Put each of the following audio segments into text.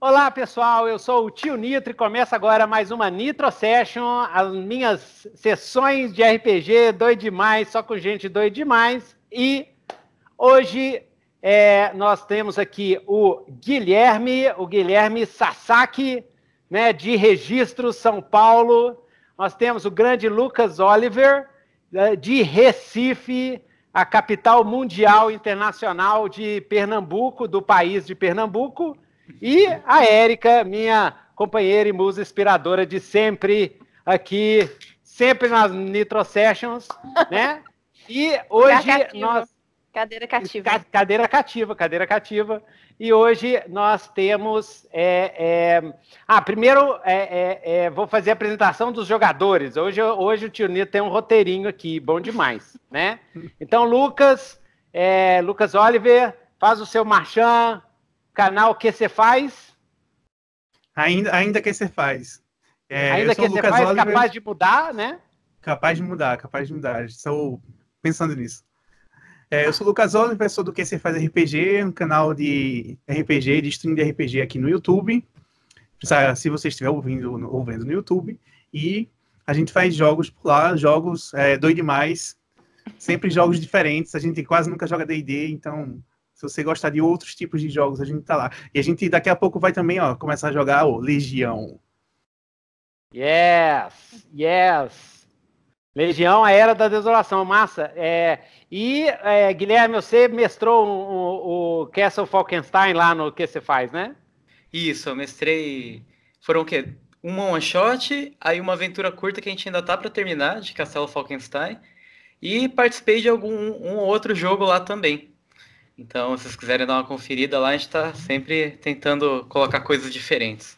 Olá pessoal, eu sou o Tio Nitro e começa agora mais uma Nitro Session, as minhas sessões de RPG doido demais, só com gente doido demais. E hoje é, nós temos aqui o Guilherme, o Guilherme Sasaki, né, de Registro São Paulo. Nós temos o grande Lucas Oliver, eh, de Recife a capital mundial internacional de Pernambuco, do país de Pernambuco, e a Érica, minha companheira e musa inspiradora de sempre aqui, sempre nas Nitro Sessions, né? E hoje nós Cadeira cativa. Ca cadeira cativa, cadeira cativa. E hoje nós temos. É, é... Ah, primeiro é, é, é, vou fazer a apresentação dos jogadores. Hoje, hoje o Tio Nito tem um roteirinho aqui, bom demais, né? Então, Lucas, é, Lucas Oliver, faz o seu marchand, canal que você faz. Ainda, ainda que você faz. ainda que você faz, Oliver, capaz de mudar, né? Capaz de mudar, capaz de mudar. Estou pensando nisso. É, eu sou o Lucas Oliver, sou do Que Você Faz RPG, um canal de RPG, de stream de RPG aqui no YouTube. Se você estiver ouvindo, vendo no YouTube. E a gente faz jogos por lá, jogos é, doido demais, sempre jogos diferentes. A gente quase nunca joga D&D, então se você gostar de outros tipos de jogos, a gente tá lá. E a gente daqui a pouco vai também, ó, começar a jogar o Legião. Yes! Yes! Legião, a Era da Desolação, massa. É, e, é, Guilherme, você mestrou o, Castle Falkenstein lá no que você faz, né? Isso, eu mestrei. Foram o quê? Uma one shot, aí uma aventura curta que a gente ainda tá para terminar, de Castelo Falkenstein. E participei de algum um outro jogo lá também. Então, se vocês quiserem dar uma conferida lá, a gente está sempre tentando colocar coisas diferentes.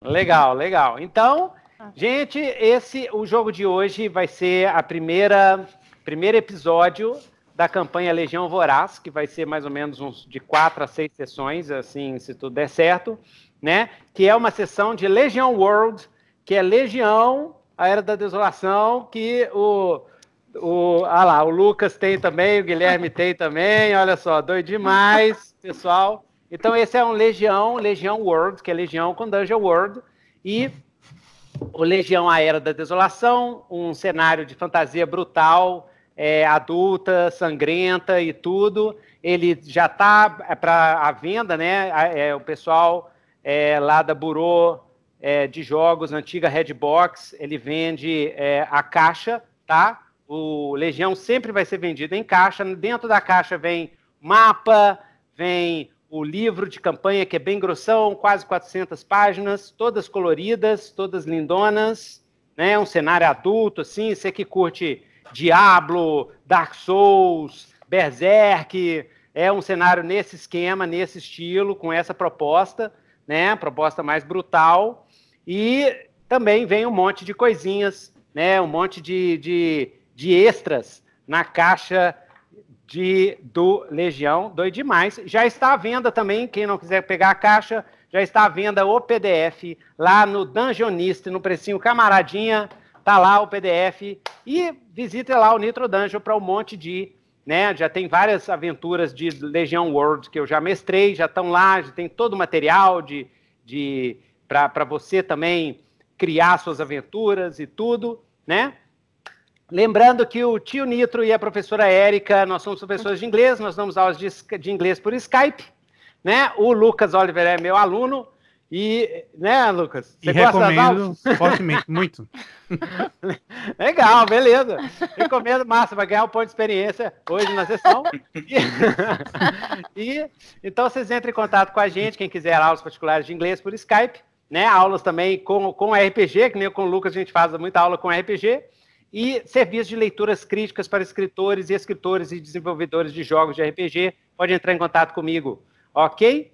Legal, legal. Então, ah. Gente, esse o jogo de hoje vai ser a primeira primeiro episódio da campanha Legião Voraz, que vai ser mais ou menos uns de quatro a seis sessões, assim, se tudo der certo, né? Que é uma sessão de Legião World, que é Legião, a Era da Desolação, que o o, ah lá, o Lucas tem também, o Guilherme tem também, olha só, doido demais, pessoal. Então esse é um Legião, Legião World, que é Legião com Dungeon World, e o Legião A Era da Desolação, um cenário de fantasia brutal, é, adulta, sangrenta e tudo. Ele já está é, para a venda, né? A, é, o pessoal é, lá da Burô é, de Jogos, antiga Redbox, ele vende é, a caixa, tá? O Legião sempre vai ser vendido em caixa. Dentro da caixa vem mapa, vem o livro de campanha que é bem grossão, quase 400 páginas, todas coloridas, todas lindonas, né? Um cenário adulto, assim, você que curte Diablo, Dark Souls, Berserk, é um cenário nesse esquema, nesse estilo, com essa proposta, né? Proposta mais brutal e também vem um monte de coisinhas, né? Um monte de, de, de extras na caixa de, do Legião, doido demais. Já está à venda também, quem não quiser pegar a caixa, já está à venda o PDF lá no Dungeonista, no precinho camaradinha, tá lá o PDF e visita lá o Nitro Dungeon para um monte de, né, já tem várias aventuras de Legião World que eu já mestrei, já estão lá, já tem todo o material de, de para você também criar suas aventuras e tudo, né? Lembrando que o tio Nitro e a professora Érica, nós somos professores de inglês, nós damos aulas de, de inglês por Skype, né? O Lucas Oliver é meu aluno, e, né, Lucas? Você e gosta recomendo fortemente, muito. Legal, beleza. Recomendo, massa, vai ganhar um ponto de experiência hoje na sessão. E, e, então vocês entrem em contato com a gente, quem quiser aulas particulares de inglês por Skype, né? Aulas também com, com RPG, que nem com o Lucas a gente faz muita aula com RPG e serviço de leituras críticas para escritores e escritores e desenvolvedores de jogos de RPG. Pode entrar em contato comigo, ok?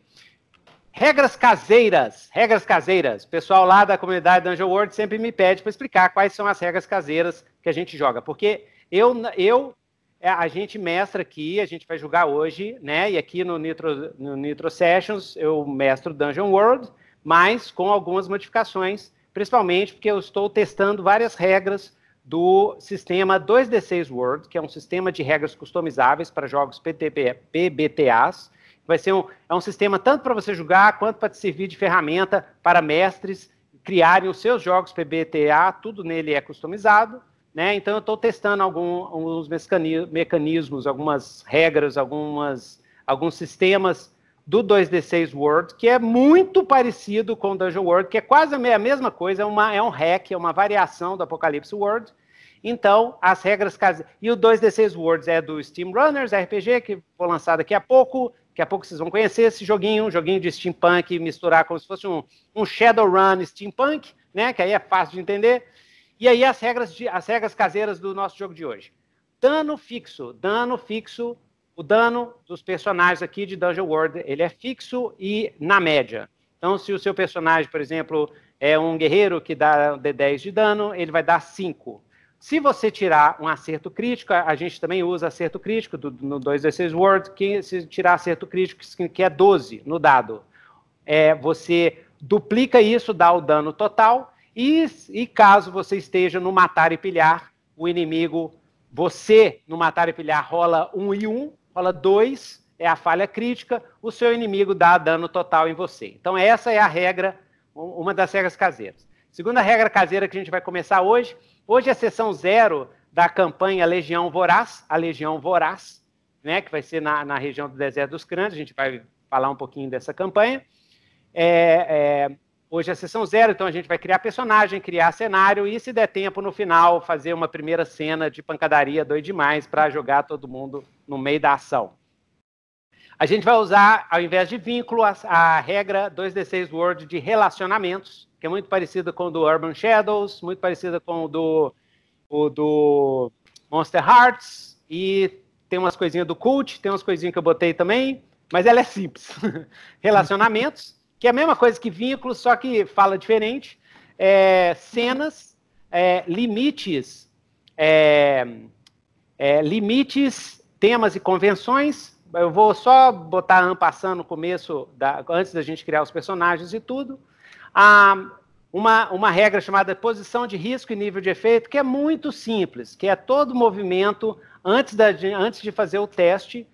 Regras caseiras, regras caseiras. pessoal lá da comunidade Dungeon World sempre me pede para explicar quais são as regras caseiras que a gente joga, porque eu, eu é, a gente mestra aqui, a gente vai jogar hoje, né? E aqui no Nitro, no Nitro Sessions eu mestro Dungeon World, mas com algumas modificações, principalmente porque eu estou testando várias regras do sistema 2D6 World, que é um sistema de regras customizáveis para jogos PTB, PBTAs. Vai ser um, é um sistema tanto para você jogar quanto para te servir de ferramenta para mestres criarem os seus jogos PBTA, tudo nele é customizado. Né? Então, eu estou testando algum, alguns mecanismos, algumas regras, algumas, alguns sistemas do 2D6 World, que é muito parecido com o Dungeon World, que é quase a mesma coisa, é, uma, é um hack, é uma variação do Apocalipse World. Então, as regras caseiras. E o 2D6 Worlds é do Steam Runners RPG, que foi lançado daqui a pouco. Daqui a pouco vocês vão conhecer esse joguinho, um joguinho de steampunk, misturar como se fosse um, um Shadowrun steampunk, né? Que aí é fácil de entender. E aí as regras, de, as regras caseiras do nosso jogo de hoje. Dano fixo. Dano fixo o dano dos personagens aqui de Dungeon World, ele é fixo e na média. Então, se o seu personagem, por exemplo, é um guerreiro que dá D10 de dano, ele vai dar 5. Se você tirar um acerto crítico, a gente também usa acerto crítico do, no 2D6 World, que se tirar acerto crítico, que é 12 no dado, é, você duplica isso, dá o dano total, e, e caso você esteja no matar e pilhar, o inimigo, você no matar e pilhar rola 1 um e 1, um, Rola dois é a falha crítica, o seu inimigo dá dano total em você. Então, essa é a regra, uma das regras caseiras. Segunda regra caseira que a gente vai começar hoje. Hoje é a sessão zero da campanha Legião Voraz, a Legião Voraz, né, que vai ser na, na região do Deserto dos Crânios. A gente vai falar um pouquinho dessa campanha. É, é, Hoje é a sessão zero, então a gente vai criar personagem, criar cenário e, se der tempo, no final, fazer uma primeira cena de pancadaria doido demais para jogar todo mundo no meio da ação. A gente vai usar, ao invés de vínculo, a, a regra 2D6 Word de relacionamentos, que é muito parecida com o do Urban Shadows, muito parecida com o do, o do Monster Hearts, e tem umas coisinhas do Cult, tem umas coisinhas que eu botei também, mas ela é simples. relacionamentos que é a mesma coisa que vínculos, só que fala diferente. É, cenas, é, limites, é, é, limites, temas e convenções. Eu vou só botar a passando no começo, da, antes da gente criar os personagens e tudo. Ah, uma, uma regra chamada posição de risco e nível de efeito, que é muito simples, que é todo movimento antes, da, antes de fazer o teste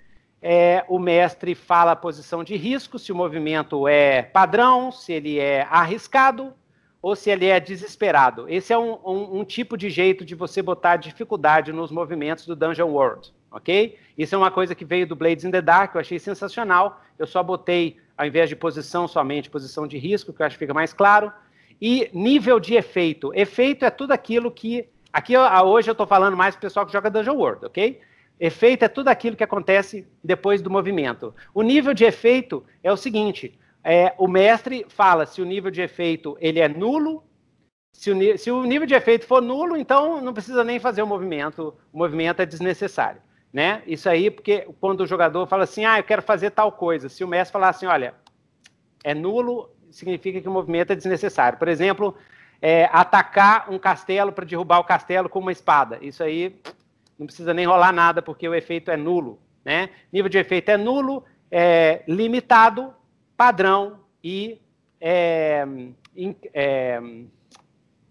é, o mestre fala a posição de risco, se o movimento é padrão, se ele é arriscado ou se ele é desesperado. Esse é um, um, um tipo de jeito de você botar dificuldade nos movimentos do Dungeon World, ok? Isso é uma coisa que veio do Blades in the Dark, eu achei sensacional. Eu só botei, ao invés de posição somente, posição de risco, que eu acho que fica mais claro. E nível de efeito. Efeito é tudo aquilo que. Aqui hoje eu estou falando mais para o pessoal que joga Dungeon World, ok? Efeito é tudo aquilo que acontece depois do movimento. O nível de efeito é o seguinte: é, o mestre fala se o nível de efeito ele é nulo. Se o, se o, nível de efeito for nulo, então não precisa nem fazer o movimento. O movimento é desnecessário, né? Isso aí porque quando o jogador fala assim, ah, eu quero fazer tal coisa. Se o mestre falar assim, olha, é nulo, significa que o movimento é desnecessário. Por exemplo, é, atacar um castelo para derrubar o castelo com uma espada. Isso aí não precisa nem rolar nada, porque o efeito é nulo. Né? Nível de efeito é nulo, é limitado, padrão e é, in, é,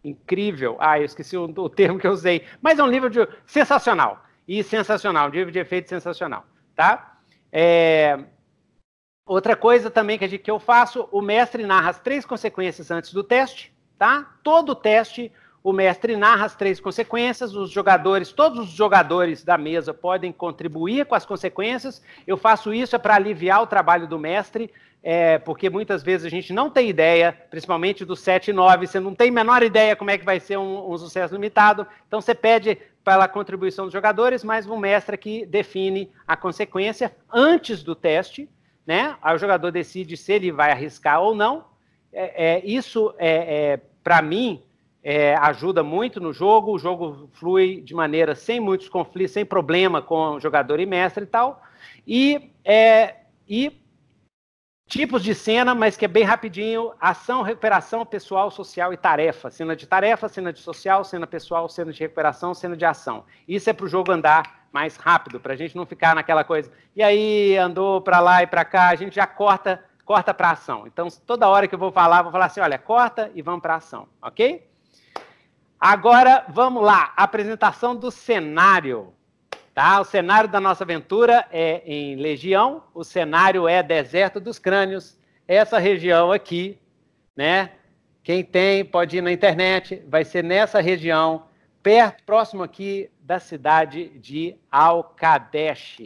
incrível. Ah, eu esqueci o, o, termo que eu usei, mas é um nível de sensacional e sensacional, um nível de efeito sensacional, tá? É, outra coisa também que, que eu faço, o mestre narra as três consequências antes do teste, tá? Todo teste o mestre narra as três consequências, os jogadores, todos os jogadores da mesa podem contribuir com as consequências. Eu faço isso é para aliviar o trabalho do mestre, é, porque muitas vezes a gente não tem ideia, principalmente do 7 e 9, você não tem a menor ideia como é que vai ser um, um sucesso limitado. Então você pede pela contribuição dos jogadores, mas um mestre é que define a consequência antes do teste, né? Aí o jogador decide se ele vai arriscar ou não. É, é isso, é, é para mim, é, ajuda muito no jogo, o jogo flui de maneira sem muitos conflitos, sem problema com jogador e mestre e tal. E, é, e tipos de cena, mas que é bem rapidinho: ação, recuperação pessoal, social e tarefa. Cena de tarefa, cena de social, cena pessoal, cena de recuperação, cena de ação. Isso é para o jogo andar mais rápido, para a gente não ficar naquela coisa. E aí andou para lá e para cá, a gente já corta corta para ação. Então toda hora que eu vou falar, vou falar assim, olha, corta e vamos para ação, ok? Agora vamos lá, apresentação do cenário. Tá? O cenário da nossa aventura é em Legião, o cenário é Deserto dos Crânios, essa região aqui, né? Quem tem pode ir na internet, vai ser nessa região, perto, próximo aqui da cidade de Alcadesh.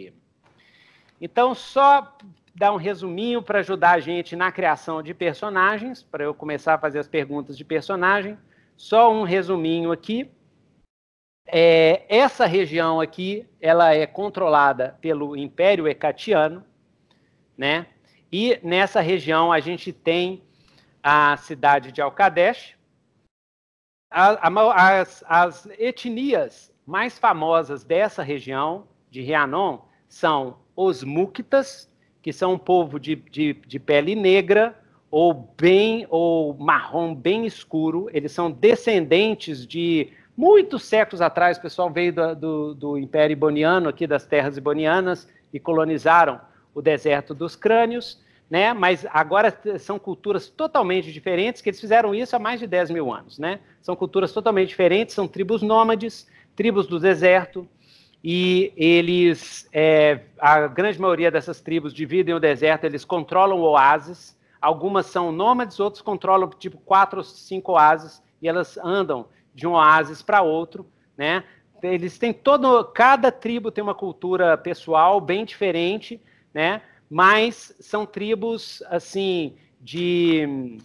Então, só dar um resuminho para ajudar a gente na criação de personagens, para eu começar a fazer as perguntas de personagem. Só um resuminho aqui. É, essa região aqui, ela é controlada pelo Império Ecatiano, né? E nessa região a gente tem a cidade de Alcadesh. As, as etnias mais famosas dessa região de Rianon são os Muktas, que são um povo de, de, de pele negra, ou bem ou marrom bem escuro. Eles são descendentes de muitos séculos atrás. O pessoal veio do, do, do Império Iboniano, aqui das terras ibonianas, e colonizaram o deserto dos crânios. Né? Mas agora são culturas totalmente diferentes, que eles fizeram isso há mais de 10 mil anos, né? São culturas totalmente diferentes, são tribos nômades, tribos do deserto, e eles, é, a grande maioria dessas tribos dividem o deserto, eles controlam oásis, Algumas são nômades, outras controlam tipo quatro ou cinco oásis e elas andam de um oásis para outro, né? Eles têm todo, cada tribo tem uma cultura pessoal bem diferente, né? Mas são tribos assim de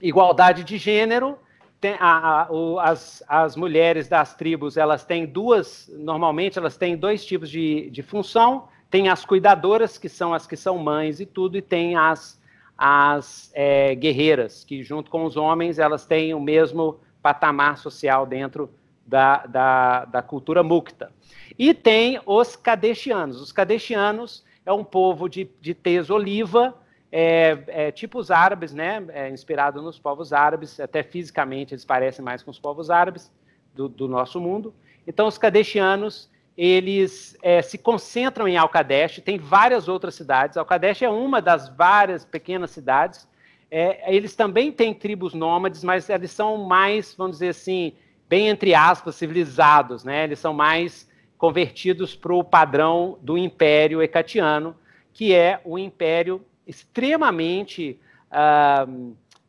igualdade de gênero. Tem, a, a, o, as, as mulheres das tribos elas têm duas, normalmente elas têm dois tipos de, de função. Tem as cuidadoras que são as que são mães e tudo, e tem as as é, guerreiras, que junto com os homens elas têm o mesmo patamar social dentro da, da, da cultura mukta. E tem os cadestianos. Os cadestianos é um povo de, de tez oliva, é, é, tipo os árabes, né? É, inspirado nos povos árabes, até fisicamente eles parecem mais com os povos árabes do, do nosso mundo. Então, os cadestianos eles é, se concentram em Alcadeste, tem várias outras cidades. Alcadeste é uma das várias pequenas cidades. É, eles também têm tribos nômades, mas eles são mais, vamos dizer assim, bem entre aspas, civilizados, né? Eles são mais convertidos para o padrão do Império Hecatiano, que é um império extremamente ah,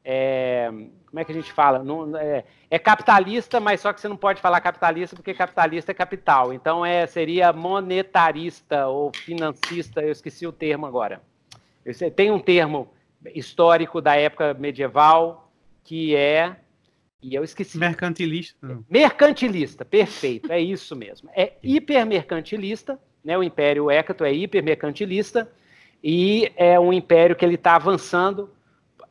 é, como é que a gente fala? Não, é, é, capitalista, mas só que você não pode falar capitalista porque capitalista é capital. Então é, seria monetarista ou financista, eu esqueci o termo agora. Eu, tem um termo histórico da época medieval que é. E eu esqueci. Mercantilista. Não. Mercantilista, perfeito, é isso mesmo. É hipermercantilista, né? o Império Hécato é hipermercantilista, e é um império que ele está avançando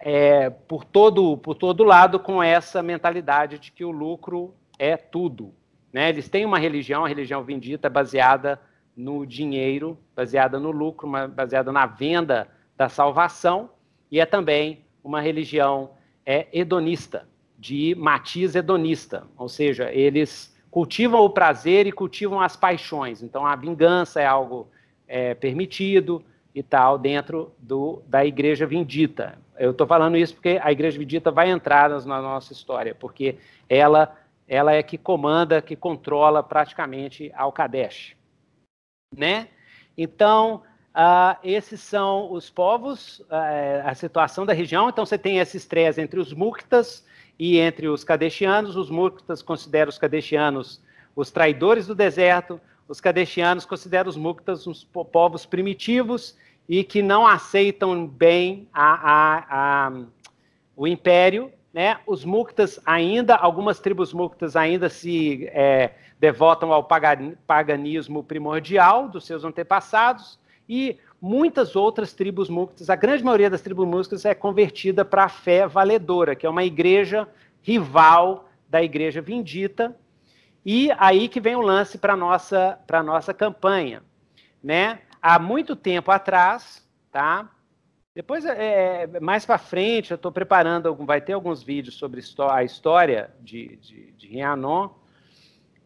é, por, todo, por todo lado com essa mentalidade de que o lucro é tudo. Né? Eles têm uma religião, a religião vindita, é baseada no dinheiro, baseada no lucro, baseada na venda da salvação, e é também uma religião é, hedonista, de matiz hedonista, ou seja, eles cultivam o prazer e cultivam as paixões. Então, a vingança é algo é, permitido, e tal dentro do, da Igreja Vindita. Eu estou falando isso porque a Igreja Vindita vai entrar na nossa história, porque ela, ela é que comanda, que controla praticamente Al Kadesh. Né? Então, uh, esses são os povos, uh, a situação da região. Então, você tem esses três entre os Muktas e entre os Kadeshianos. Os Muktas consideram os Kadeshianos os traidores do deserto, os cadestianos consideram os muktas uns povos primitivos e que não aceitam bem a, a, a, o império. Né? Os muktas ainda, algumas tribos muktas ainda se é, devotam ao paganismo primordial dos seus antepassados e muitas outras tribos muktas, a grande maioria das tribos muktas é convertida para a fé valedora, que é uma igreja rival da igreja vindita, e aí que vem o lance para a nossa, nossa campanha. Né? Há muito tempo atrás, tá? Depois, é, é mais para frente, eu estou preparando, vai ter alguns vídeos sobre a história de, de, de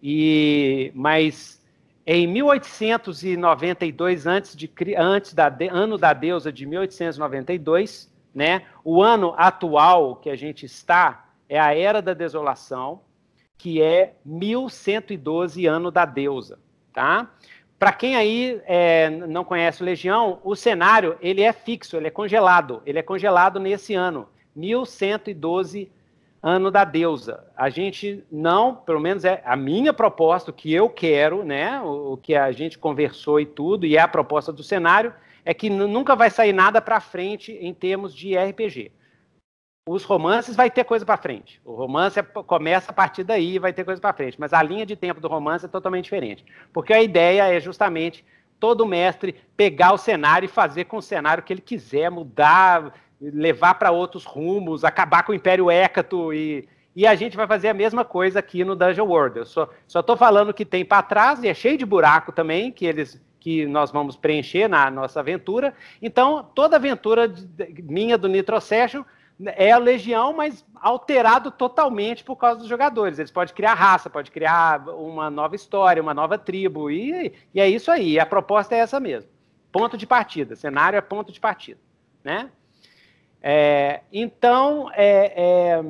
e, mas em 1892, antes, de, antes da ano da deusa de 1892, né, o ano atual que a gente está é a Era da Desolação, que é 1112 Ano da Deusa, tá? Para quem aí é, não conhece o Legião, o cenário ele é fixo, ele é congelado, ele é congelado nesse ano, 1112 Ano da Deusa. A gente não, pelo menos é a minha proposta, o que eu quero, né? O, o que a gente conversou e tudo, e é a proposta do cenário, é que nunca vai sair nada para frente em termos de RPG os romances vai ter coisa para frente. O romance é começa a partir daí e vai ter coisa para frente, mas a linha de tempo do romance é totalmente diferente, porque a ideia é justamente todo mestre pegar o cenário e fazer com o cenário que ele quiser, mudar, levar para outros rumos, acabar com o Império Hécato e e a gente vai fazer a mesma coisa aqui no Dungeon World. Eu só estou falando que tem para trás e é cheio de buraco também que eles que nós vamos preencher na nossa aventura. Então, toda aventura de, de, minha do Nitro Session é a legião, mas alterado totalmente por causa dos jogadores. Eles podem criar raça, pode criar uma nova história, uma nova tribo, e, e é isso aí. A proposta é essa mesmo. Ponto de partida. Cenário é ponto de partida. Né? É, então, é, é,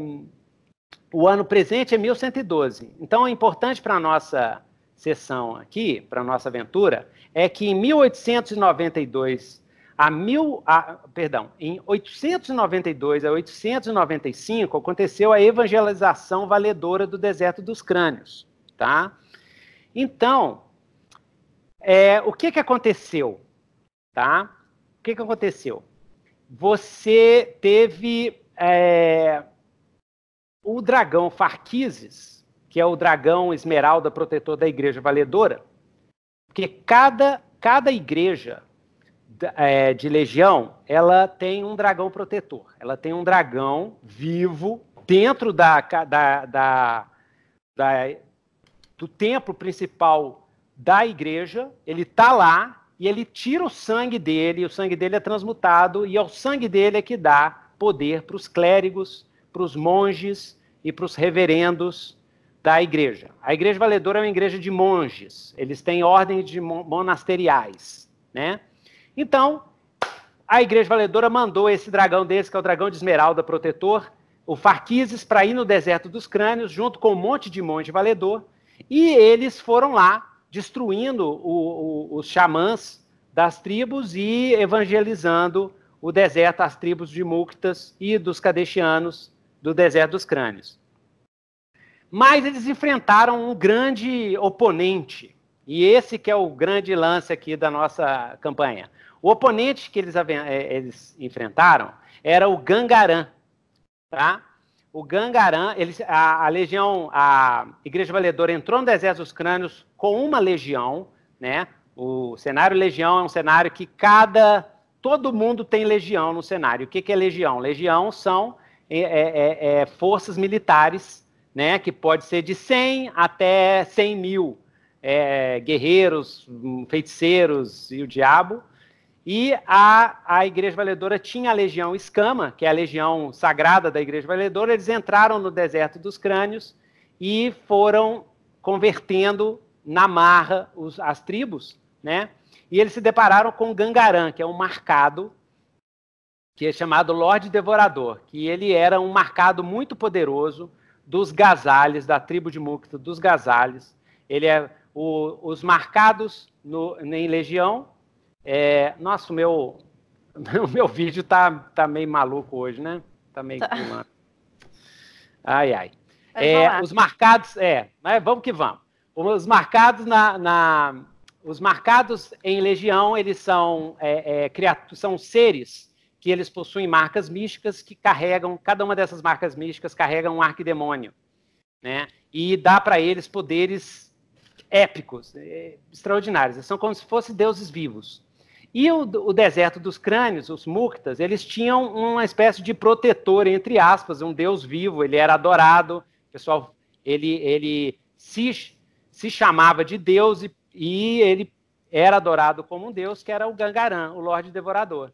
o ano presente é 1112. Então, é importante para a nossa sessão aqui, para a nossa aventura, é que em 1892 a mil, a, perdão, em 892 a 895 aconteceu a evangelização valedora do deserto dos crânios, tá? Então, é, o que que aconteceu, tá? O que que aconteceu? Você teve é, o dragão Farquises, que é o dragão esmeralda protetor da igreja valedora, porque cada, cada igreja é, de Legião, ela tem um dragão protetor. Ela tem um dragão vivo dentro da, da, da, da do templo principal da igreja. Ele tá lá e ele tira o sangue dele. O sangue dele é transmutado e é o sangue dele é que dá poder para os clérigos, para os monges e para os reverendos da igreja. A igreja valedora é uma igreja de monges. Eles têm ordens de monasteriais, né? Então, a Igreja Valedora mandou esse dragão desse, que é o dragão de esmeralda protetor, o Farquises, para ir no deserto dos crânios, junto com um monte de monte valedor, e eles foram lá, destruindo o, o, os xamãs das tribos e evangelizando o deserto, as tribos de Muktas e dos Kadeshianos do deserto dos crânios. Mas eles enfrentaram um grande oponente, e esse que é o grande lance aqui da nossa campanha. O oponente que eles, eh, eles enfrentaram era o Gangarã, tá? O Gangarã, eles, a, a, legião, a Igreja Valedora entrou no deserto dos crânios com uma legião, né? O cenário legião é um cenário que cada, todo mundo tem legião no cenário. O que, que é legião? Legião são é, é, é, forças militares, né? Que pode ser de 100 até 100 mil eh, guerreiros, hum, feiticeiros e o diabo. E a, a Igreja Valedora tinha a Legião Escama, que é a legião sagrada da Igreja Valedora. Eles entraram no deserto dos crânios e foram convertendo na marra os, as tribos, né? E eles se depararam com Gangarã, que é um marcado, que é chamado Lorde Devorador, que ele era um marcado muito poderoso dos Gazales, da tribo de Mukta, dos Gazales. Ele é o, os marcados no, em legião é, nossa, o meu, o meu vídeo tá, tá meio maluco hoje, né? Tá meio tá. Pulando. Ai, ai. É, os marcados, é, né vamos que vamos. Os marcados na, na os marcados em legião, eles são, é, é, são seres que eles possuem marcas místicas que carregam, cada uma dessas marcas místicas carrega um arquidemônio, né? E dá para eles poderes épicos, é, extraordinários. são como se fossem deuses vivos. E o, o, deserto dos crânios, os muktas, eles tinham uma espécie de protetor, entre aspas, um deus vivo, ele era adorado, o pessoal, ele, ele se, se chamava de deus e, e ele era adorado como um deus, que era o Gangarã, o Lorde Devorador.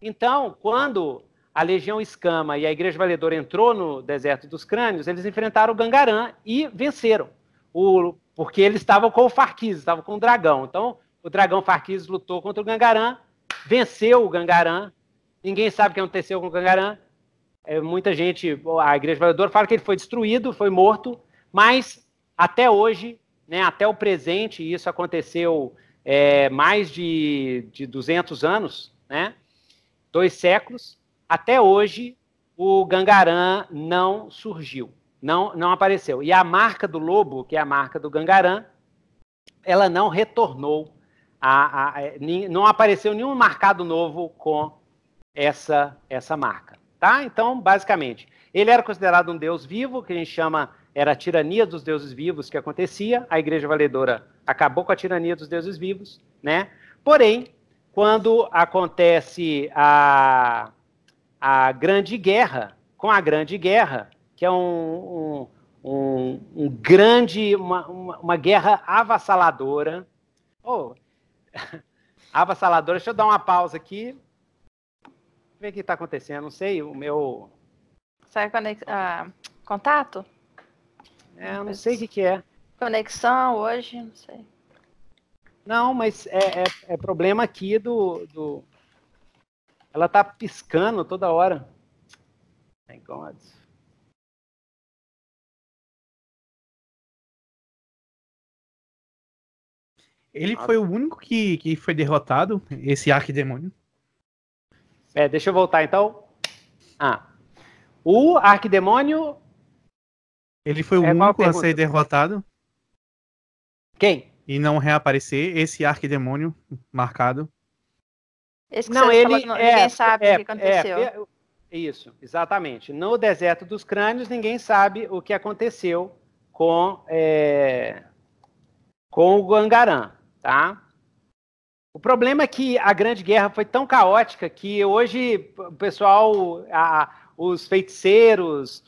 Então, quando a Legião Escama e a Igreja Valedora entrou no deserto dos crânios, eles enfrentaram o Gangarã e venceram, o, porque eles estavam com o Farquiz, estavam com o dragão. Então, o Dragão Farquiz lutou contra o Gangaran, venceu o Gangaran. Ninguém sabe o que aconteceu com o Gangaran. É, muita gente, a Igreja Validora fala que ele foi destruído, foi morto, mas até hoje, né, até o presente, isso aconteceu é, mais de, de 200 anos, né, dois séculos, até hoje o Gangaran não surgiu, não, não apareceu. E a marca do lobo, que é a marca do Gangaran, ela não retornou a, a, não apareceu nenhum marcado novo com essa, essa marca. Tá? Então, basicamente, ele era considerado um deus vivo, que a gente chama era a tirania dos deuses vivos que acontecia. A Igreja Valedora acabou com a tirania dos deuses vivos, né? Porém, quando acontece a, a Grande Guerra, com a Grande Guerra, que é um, um, um, um grande, uma, uma, uma, guerra avassaladora. Oh, avassaladora. Deixa eu dar uma pausa aqui. Ver o que está acontecendo. Não sei, o meu. Sai conex... É ah, contato? É, não sei o que, que é. Conexão hoje, não sei. Não, mas é, é, é problema aqui do, do. Ela tá piscando toda hora. Thank God. Ele ah, foi o único que, que foi derrotado, esse arquidemônio. É, deixa eu voltar então. Ah. O arquidemônio. Ele foi o é único a ser derrotado. Quem? E não reaparecer, esse arquidemônio marcado. Esse que não, ele falou, é, ninguém sabe é, o que aconteceu. É, é, isso, exatamente. No deserto dos crânios, ninguém sabe o que aconteceu com, é, com o Guangarã tá? O problema é que a Grande Guerra foi tão caótica que hoje o pessoal, a, os feiticeiros,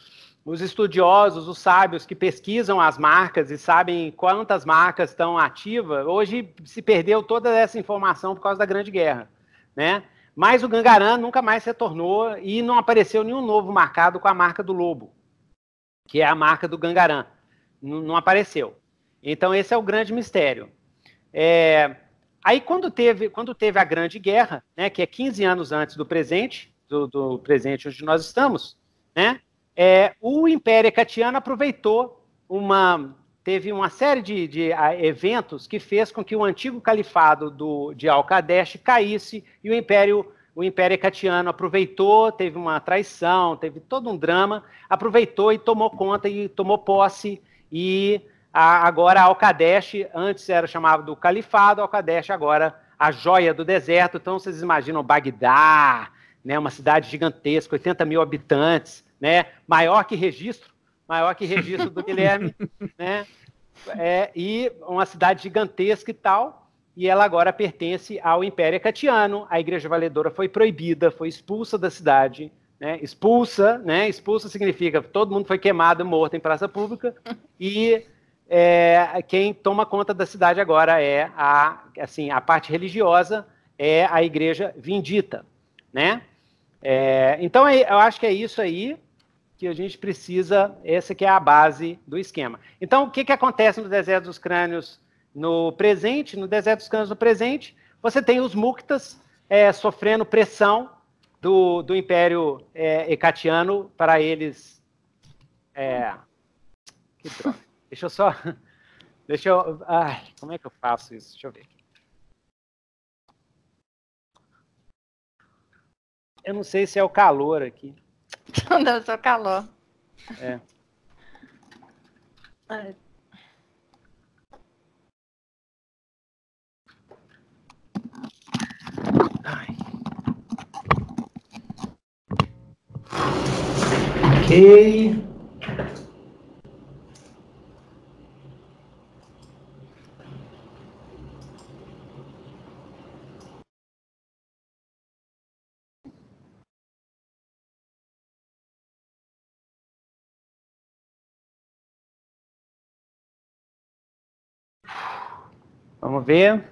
os estudiosos, os sábios que pesquisam as marcas e sabem quantas marcas estão ativas, hoje se perdeu toda essa informação por causa da Grande Guerra, né? Mas o Gangarã nunca mais retornou e não apareceu nenhum novo marcado com a marca do lobo, que é a marca do Gangarã. N não apareceu. Então esse é o grande mistério. É, aí quando teve, quando teve a Grande Guerra, né, que é 15 anos antes do presente, do, do presente onde nós estamos, né, é, o Império Catiano aproveitou uma teve uma série de, de eventos que fez com que o antigo califado do, de Al-Kadesh caísse e o Império o Império Catiano aproveitou, teve uma traição, teve todo um drama, aproveitou e tomou conta e tomou posse e a, agora a al antes era chamado do Califado, al agora a joia do deserto. Então vocês imaginam Bagdá, né, uma cidade gigantesca, 80 mil habitantes, né, maior que registro, maior que registro do Guilherme, né, é, e uma cidade gigantesca e tal. E ela agora pertence ao Império Catiano. A Igreja Valedora foi proibida, foi expulsa da cidade. Né, expulsa, né? Expulsa significa todo mundo foi queimado, morto em praça pública e é, quem toma conta da cidade agora é a, assim, a parte religiosa é a igreja vindita, né? É, então é, eu acho que é isso aí que a gente precisa, essa que é a base do esquema. Então o que, que acontece no deserto dos crânios no presente? No deserto dos crânios no presente, você tem os muktas é, sofrendo pressão do, do Império é, para eles... É... Que droga. Deixa eu só. Deixa eu. Ai, como é que eu faço isso? Deixa eu ver Eu não sei se é o calor aqui. Não deu só calor. É. Ai. Ai. Ok. Vamos ver.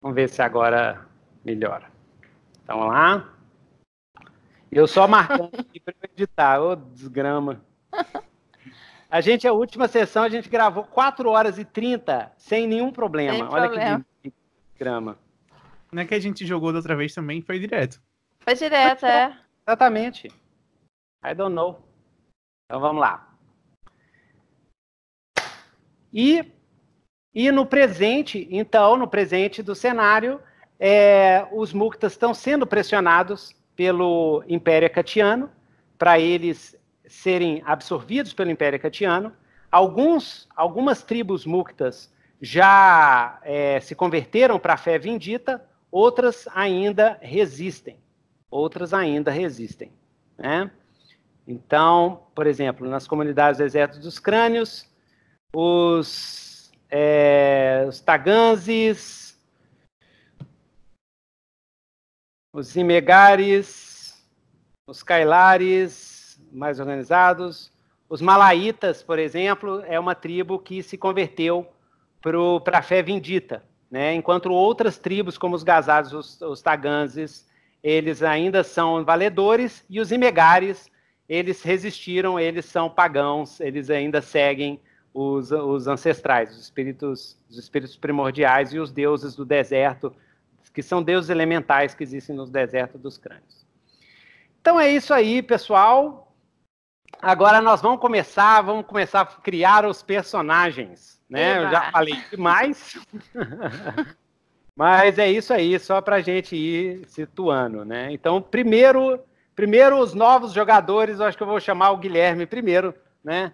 Vamos ver se agora melhora. Então, lá. Eu só marcando aqui para editar. Ô, desgrama. A gente, a última sessão, a gente gravou 4 horas e 30 sem nenhum problema. Sem Olha problema. que desgrama. Não é que a gente jogou da outra vez também, foi direto. Foi direto, é. Exatamente. I don't know. Então vamos lá. E, e no presente, então, no presente do cenário, é, os muktas estão sendo pressionados pelo Império Catiano para eles serem absorvidos pelo Império Catiano. Alguns, algumas tribos muktas já é, se converteram para a fé vindita, outras ainda resistem. Outras ainda resistem. Né? Então, por exemplo, nas comunidades do dos crânios, os, é, os taganzes, os imegares, os Kailares, mais organizados, os malaitas, por exemplo, é uma tribo que se converteu para a fé vindita, né? enquanto outras tribos, como os gazados, os, os taganzes, eles ainda são valedores, e os imegares eles resistiram, eles são pagãos, eles ainda seguem os, os ancestrais, os espíritos, os espíritos primordiais e os deuses do deserto, que são deuses elementais que existem nos desertos dos crânios. Então é isso aí, pessoal. Agora nós vamos começar, vamos começar a criar os personagens, né? Eba. Eu já falei demais. Mas é isso aí, só para a gente ir situando, né? Então, primeiro Primeiro, os novos jogadores, eu acho que eu vou chamar o Guilherme primeiro, né?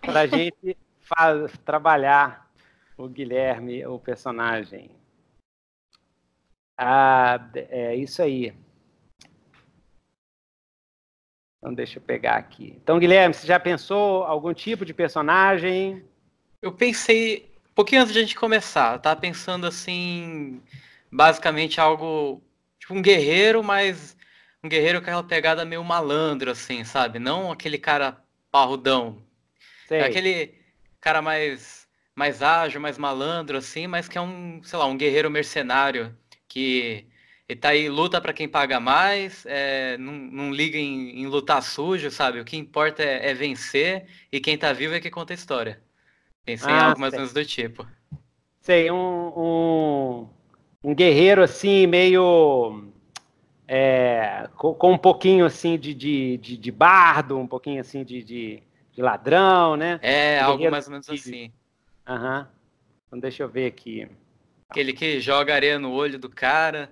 Para a gente trabalhar o Guilherme, o personagem. Ah, é isso aí. Então, deixa eu pegar aqui. Então, Guilherme, você já pensou algum tipo de personagem? Eu pensei, um pouquinho antes de a gente começar, eu tava pensando assim, basicamente algo, tipo um guerreiro, mas um guerreiro com aquela pegada meio malandro, assim, sabe? Não aquele cara parrudão. É sei. É aquele cara mais, mais ágil, mais malandro, assim, mas que é um, sei lá, um guerreiro mercenário que ele tá aí, luta para quem paga mais, é, não, não, liga em, em, lutar sujo, sabe? O que importa é, é, vencer e quem tá vivo é que conta a história. Pensei ah, em algo mais ou menos do tipo. Sei, um, um, um guerreiro assim, meio é, com, com, um pouquinho assim de, de, de, de, bardo, um pouquinho assim de, de, de ladrão, né? É, algo mais ou menos assim. Aham. Uhum. Então deixa eu ver aqui. Aquele que joga areia no olho do cara.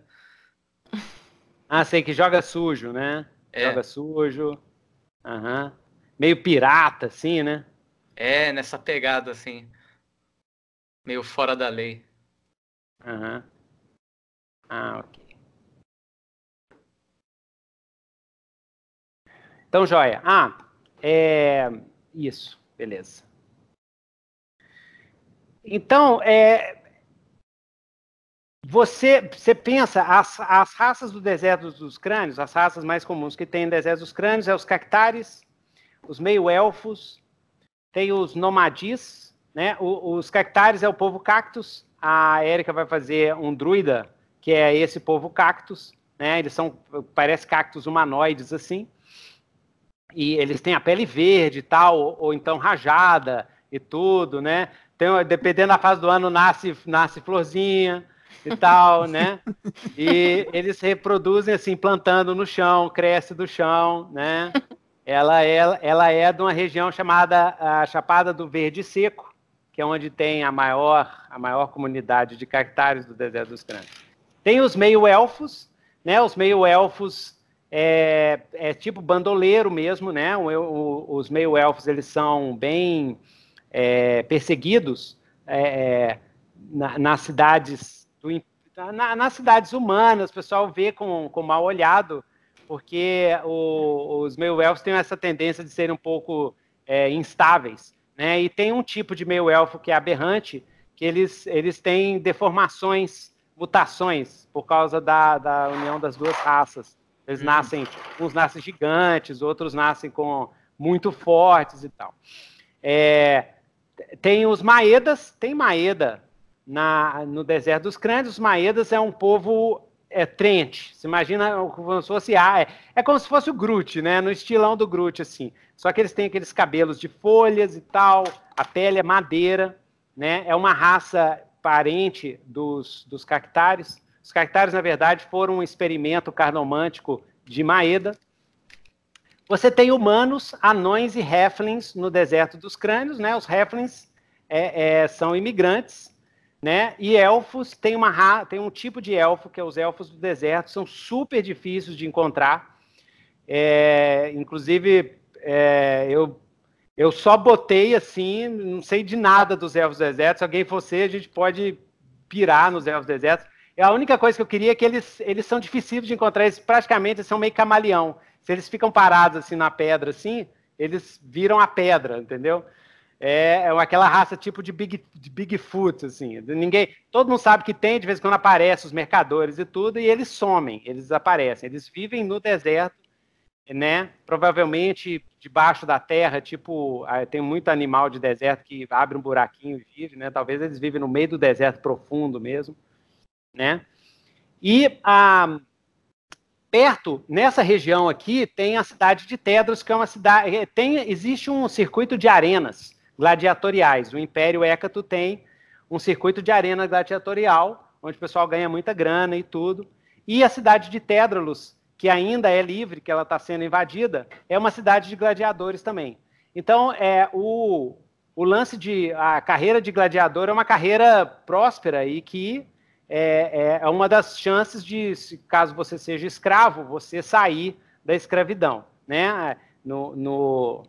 Ah, sei que joga sujo, né? É. Joga sujo. Aham. Uhum. Meio pirata, assim, né? É, nessa pegada, assim. Meio fora da lei. Aham. Uhum. Ah, ok. Então, joia. Ah, é... isso, beleza. Então, é... você, você pensa, as, as raças do deserto dos crânios, as raças mais comuns que tem no deserto dos crânios, é os cactares, os meio-elfos, tem os nomadis, né? O, os cactares é o povo cactus, a Érica vai fazer um druida, que é esse povo cactus, né? Eles são, parece cactos humanoides, assim e eles têm a pele verde e tal, ou, ou então rajada e tudo, né? Tem, então, dependendo da fase do ano, nasce, nasce florzinha e tal, né? E eles reproduzem assim, plantando no chão, cresce do chão, né? Ela é, ela é de uma região chamada a Chapada do Verde Seco, que é onde tem a maior, a maior comunidade de cactários do deserto dos Crânios. Tem os meio-elfos, né? Os meio-elfos é, é tipo bandoleiro mesmo, né? O, o, os meio-elfos, eles são bem é, perseguidos é, é, na, nas cidades do, na, nas cidades humanas, o pessoal vê com, com mal olhado, porque o, os meio-elfos têm essa tendência de serem um pouco é, instáveis, né? E tem um tipo de meio-elfo que é aberrante, que eles, eles têm deformações, mutações, por causa da, da união das duas raças. Eles hum. nascem, uns nascem gigantes, outros nascem com muito fortes e tal. É, tem os Maedas, tem Maeda na, no deserto dos Crândios. Os Maedas é um povo é, trente. Você imagina como se fosse. Ah, é, é, como se fosse o Groot, né? No estilão do Groot, assim. Só que eles têm aqueles cabelos de folhas e tal, a pele é madeira, né? É uma raça parente dos, dos cactares. Os cactários, na verdade, foram um experimento carnomântico de Maeda. Você tem humanos, anões e heflins no deserto dos crânios, né? Os heflins é, é, são imigrantes, né? E elfos, tem, uma, tem um tipo de elfo, que é os elfos do deserto, são super difíceis de encontrar. É, inclusive, é, eu eu só botei assim, não sei de nada dos Elfos do Deserto. Se alguém fosse, a gente pode pirar nos Elfos do Deserto. É a única coisa que eu queria é que eles, eles são difíceis de encontrar, eles praticamente são meio camaleão. Se eles ficam parados assim na pedra, assim, eles viram a pedra, entendeu? É, é aquela raça tipo de, Big, de Bigfoot, assim. Ninguém, todo mundo sabe que tem, de vez em quando aparecem os mercadores e tudo, e eles somem, eles desaparecem. Eles vivem no deserto, né? Provavelmente debaixo da terra, tipo, ah, tem muito animal de deserto que abre um buraquinho e vive, né? Talvez eles vivem no meio do deserto profundo mesmo né? E a, ah, perto, nessa região aqui, tem a cidade de Tedros, que é uma cidade. Eh, tem, existe um circuito de arenas gladiatoriais. O Império Hécato tem um circuito de arena gladiatorial, onde o pessoal ganha muita grana e tudo. E a cidade de Tédralos, que ainda é livre, que ela está sendo invadida, é uma cidade de gladiadores também. Então, é, o, o lance de. A carreira de gladiador é uma carreira próspera e que é, é, é uma das chances de, caso você seja escravo, você sair da escravidão. Né? No, no,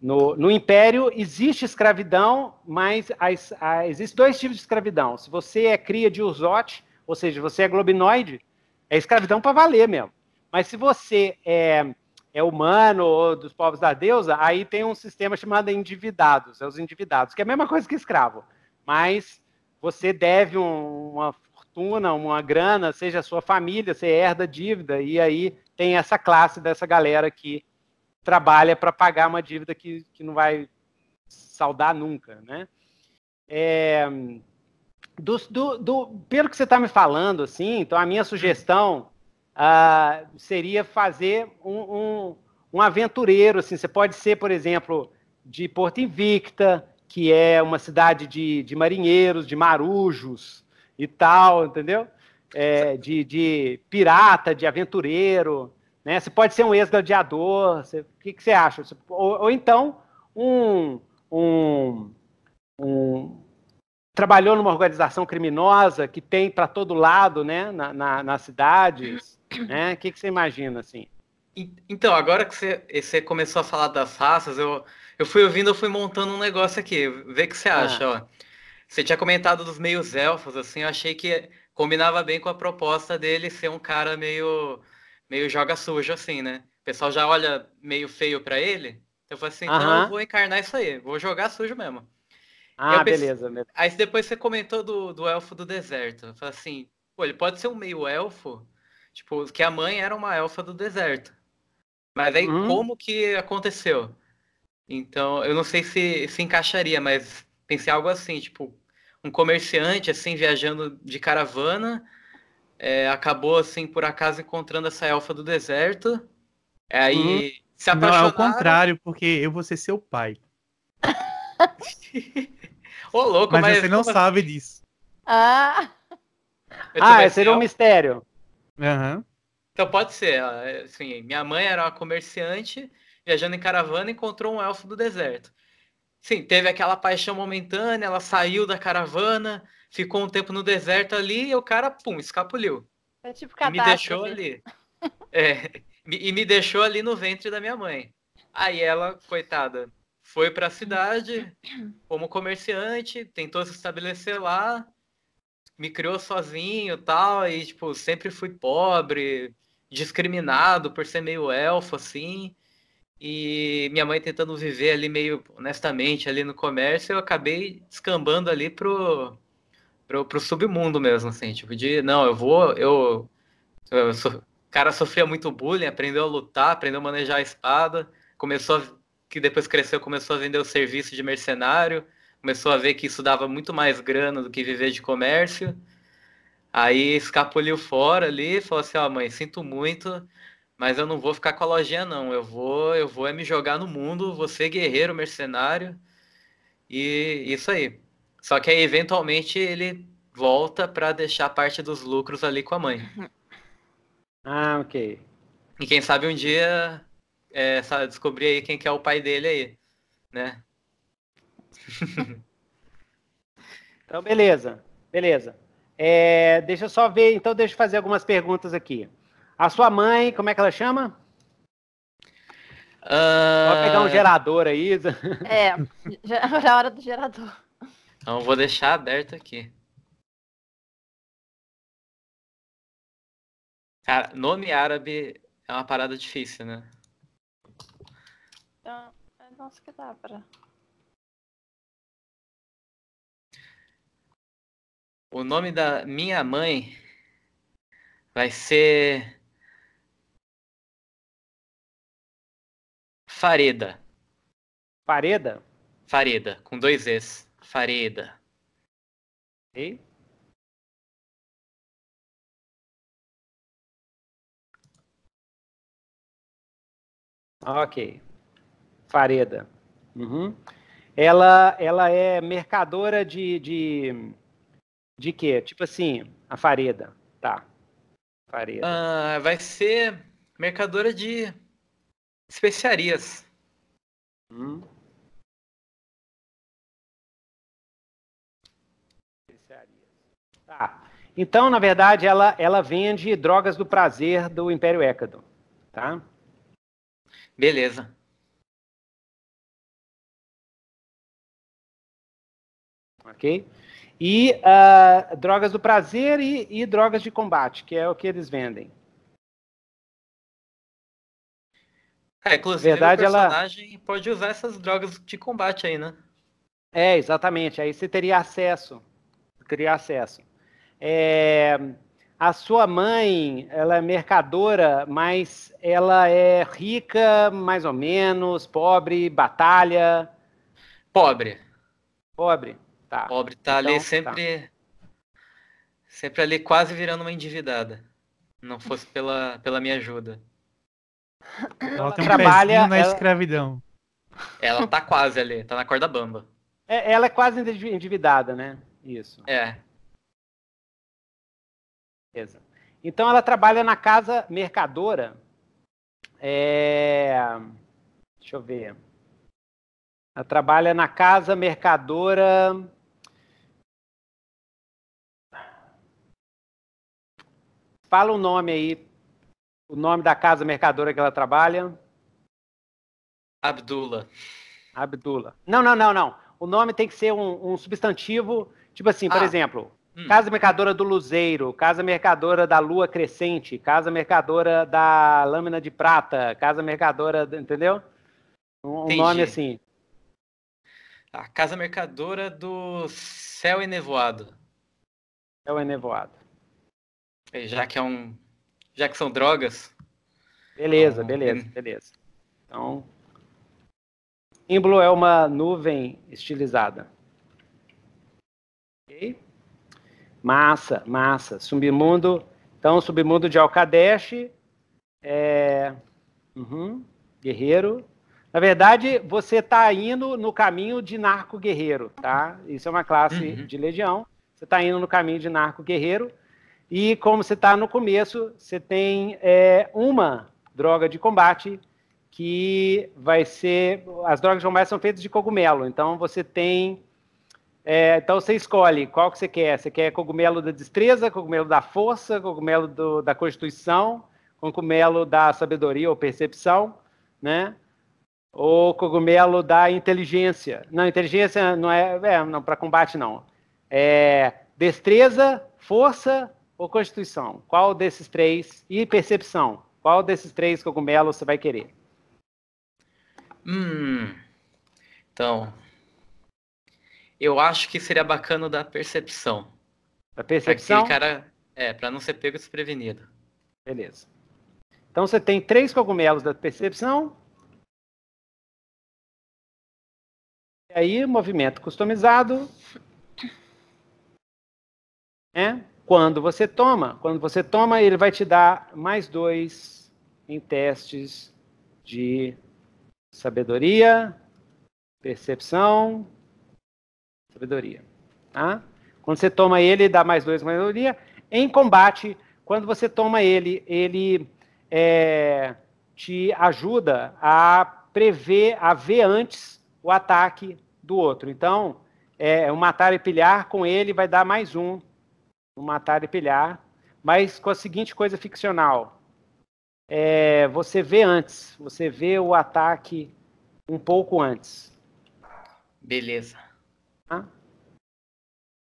no, no Império existe escravidão, mas existem existe dois tipos de escravidão. Se você é cria de urzote, ou seja, você é globinoide, é escravidão para valer mesmo. Mas se você é, é humano ou dos povos da deusa, aí tem um sistema chamado endividados, é os endividados, que é a mesma coisa que escravo, mas você deve um, uma fortuna, uma grana, seja a sua família, você herda dívida, e aí tem essa classe dessa galera que trabalha para pagar uma dívida que, que não vai saudar nunca, né? É, do, do, do, pelo que você está me falando, assim, então a minha sugestão ah, seria fazer um, um, um aventureiro, assim, você pode ser, por exemplo, de Porto Invicta, que é uma cidade de, de marinheiros, de marujos, e tal, entendeu? É, de, de pirata, de aventureiro, né? Você pode ser um ex-gladiador, o que, que você acha? Você, ou, ou, então, um, um, um, Trabalhou numa organização criminosa que tem para todo lado, né? Na, na, nas cidades, né? O que, que você imagina, assim? Então, agora que você, você, começou a falar das raças, eu, eu fui ouvindo, eu fui montando um negócio aqui. Vê o que você ah. acha, ah. ó. Você tinha comentado dos meios elfos, assim, eu achei que combinava bem com a proposta dele ser um cara meio, meio joga sujo, assim, né? O pessoal já olha meio feio para ele. Então eu falei assim, então uh -huh. eu vou encarnar isso aí, vou jogar sujo mesmo. Ah, beleza, beleza. Aí depois você comentou do, do elfo do deserto. Eu falei assim, pô, ele pode ser um meio elfo, tipo, que a mãe era uma elfa do deserto. Mas aí hum. como que aconteceu? Então, eu não sei se se encaixaria, mas Pensei algo assim, tipo, um comerciante, assim, viajando de caravana, é, acabou, assim, por acaso encontrando essa elfa do deserto, é, aí uhum. se apaixonaram... Não, é o contrário, porque eu vou ser seu pai. Ô, louco, mas... mas você não assim? sabe disso. Ah! Ah, seria um mistério. Uhum. Então pode ser, é, assim, minha mãe era uma comerciante, viajando em caravana, encontrou um elfo do deserto. Sim, teve aquela paixão momentânea, ela saiu da caravana, ficou um tempo no deserto ali e o cara, pum, escapuliu. É tipo cadáver, me deixou ali. é, e me deixou ali no ventre da minha mãe. Aí ela, coitada, foi para a cidade como comerciante, tentou se estabelecer lá, me criou sozinho, tal, e tipo, sempre fui pobre, discriminado por ser meio elfo assim e minha mãe tentando viver ali meio honestamente ali no comércio, eu acabei descambando ali pro, pro, pro submundo mesmo, assim, tipo, de não, eu vou, eu, eu so, o cara sofria muito bullying, aprendeu a lutar, aprendeu a manejar a espada, começou a, que depois cresceu, começou a vender o serviço de mercenário, começou a ver que isso dava muito mais grana do que viver de comércio, aí escapuliu fora ali, falou assim, ó, oh, mãe, sinto muito, mas eu não vou ficar com a lojinha, não. Eu vou, eu vou é me jogar no mundo, você guerreiro, mercenário, e isso aí. Só que aí, eventualmente, ele volta para deixar parte dos lucros ali com a mãe. Ah, ok. E quem sabe um dia é, sabe, descobrir aí quem que é o pai dele aí, né? então, beleza. Beleza. É, deixa eu só ver, então deixa eu fazer algumas perguntas aqui. A sua mãe, como é que ela chama? Uh... Ah, Pode pegar um gerador aí. É, já é hora do gerador. Então vou deixar aberto aqui. Cara, nome árabe é uma parada difícil, né? Então é Nossa, que dá pra. O nome da minha mãe vai ser Fareda. Fareda? Fareda, com dois Es. Fareda. E? Ok. Fareda. Uhum. Ela, ela é mercadora de, de. De quê? Tipo assim, a Fareda. Tá. Fareda. Ah, vai ser mercadora de Especiarias. Hum. Tá. Então, na verdade, ela, ela vende drogas do prazer do Império Écado. Tá? Beleza. Ok? E uh, drogas do prazer e, e drogas de combate, que é o que eles vendem. É, inclusive Verdade, o personagem ela... pode usar essas drogas de combate aí, né? É, exatamente. Aí você teria acesso. Teria acesso. É... A sua mãe, ela é mercadora, mas ela é rica, mais ou menos, pobre, batalha. Pobre. Pobre, tá. Pobre, tá então, ali tá. sempre. Tá. Sempre ali quase virando uma endividada. Não fosse pela, pela minha ajuda. Ela, tem um trabalha na ela... escravidão. Ela tá quase ali, tá na corda bamba. É, ela é quase endividada, né? Isso. É. Beleza. Então ela trabalha na casa mercadora. É... Deixa eu ver. Ela trabalha na casa mercadora. Fala o um nome aí o nome da casa mercadora que ela trabalha? Abdula. Abdula. Não, não, não, não. O nome tem que ser um, um substantivo, tipo assim, por ah. exemplo, hum. casa mercadora do luzeiro, casa mercadora da lua crescente, casa mercadora da lâmina de prata, casa mercadora, entendeu? Um, um nome assim. A casa mercadora do céu enevoado. Céu enevoado. É, já que é um já que são drogas. Beleza, então, beleza, beleza. Então, símbolo é uma nuvem estilizada. Ok? Massa, massa. Submundo. Então, submundo de Alcadesh. É... Uhum. Guerreiro. Na verdade, você está indo no caminho de narco guerreiro, tá? Isso é uma classe uhum. de legião. Você está indo no caminho de narco guerreiro. E como você está no começo, você tem é, uma droga de combate que vai ser. As drogas de combate são feitas de cogumelo. Então você tem. É, então você escolhe qual que você quer. Você quer cogumelo da destreza, cogumelo da força, cogumelo do, da constituição, cogumelo da sabedoria ou percepção, né? Ou cogumelo da inteligência. Não, inteligência não é, é não para combate não. É destreza, força, ou Constituição? Qual desses três? E percepção? Qual desses três cogumelos você vai querer? Hum. Então. Eu acho que seria bacana da percepção. Da percepção? Pra cara. É, para não ser pego desprevenido. Beleza. Então você tem três cogumelos da percepção. E aí, movimento customizado. É quando você toma. Quando você toma, ele vai te dar mais dois em testes de sabedoria, percepção, sabedoria. Tá? Quando você toma ele, dá mais dois em sabedoria. Em combate, quando você toma ele, ele é, te ajuda a prever, a ver antes o ataque do outro. Então, é, o é matar e pilhar com ele vai dar mais um no matar e pilhar, mas com a seguinte coisa ficcional. É, você vê antes, você vê o ataque um pouco antes. Beleza. Tá?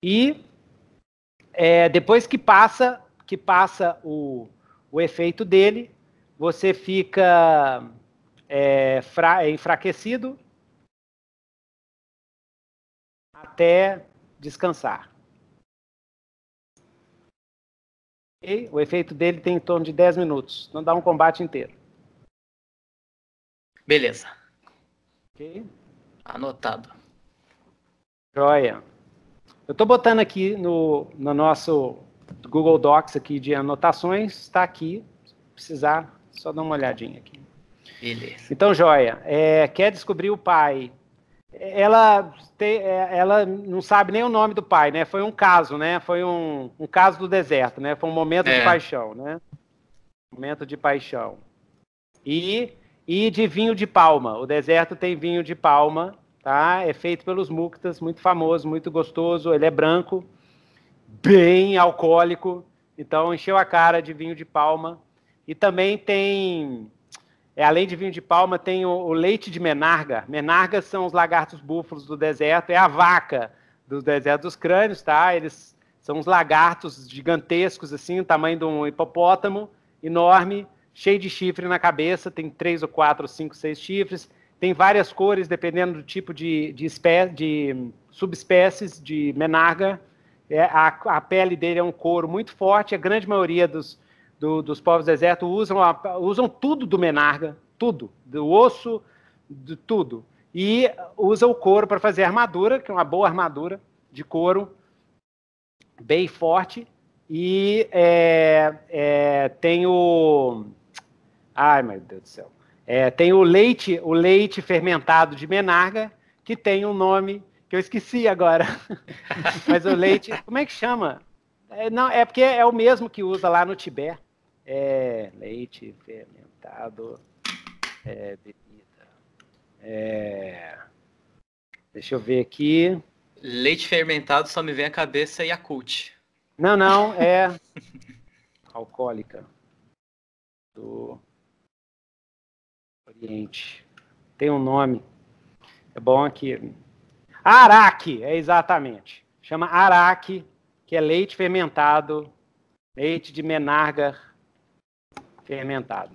E é, depois que passa, que passa o, o efeito dele, você fica é, enfraquecido até descansar. O efeito dele tem em torno de 10 minutos. Não dá um combate inteiro. Beleza. Ok. Anotado. Joia. Eu estou botando aqui no, no nosso Google Docs aqui de anotações. Está aqui. Se precisar, só dá uma olhadinha aqui. Beleza. Então, joia. É, quer descobrir o pai ela, te, é, ela não sabe nem o nome do pai, né? Foi um caso, né? Foi um, um caso do deserto, né? Foi um momento é. de paixão, né? Momento de paixão. E, e de vinho de palma. O deserto tem vinho de palma, tá? É feito pelos muktas, muito famoso, muito gostoso. Ele é branco, bem alcoólico. Então encheu a cara de vinho de palma. E também tem é, além de vinho de palma, tem o, o leite de menarga. Menargas são os lagartos búfalos do deserto, é a vaca do deserto dos crânios, tá? Eles são uns lagartos gigantescos, assim, o tamanho de um hipopótamo, enorme, cheio de chifre na cabeça, tem três ou quatro, cinco, seis chifres. Tem várias cores, dependendo do tipo de, de, espé de subespécies de menarga. É, a, a, pele dele é um couro muito forte, a grande maioria dos, do, dos povos do deserto usam, a, usam tudo do menarga, tudo, do osso, de tudo. E usa o couro para fazer armadura, que é uma boa armadura de couro, bem forte. E é, é, tem o. Ai, meu Deus do céu. É, tem o leite, o leite fermentado de menarga, que tem um nome que eu esqueci agora. Mas o leite, como é que chama? É, não, é porque é o mesmo que usa lá no Tibete. É, leite fermentado é bebida. É, deixa eu ver aqui. Leite fermentado só me vem a cabeça e a cult. Não, não, é alcoólica do Oriente. Tem um nome. É bom aqui. Araque, é exatamente. Chama araque, que é leite fermentado, leite de menarga fermentado.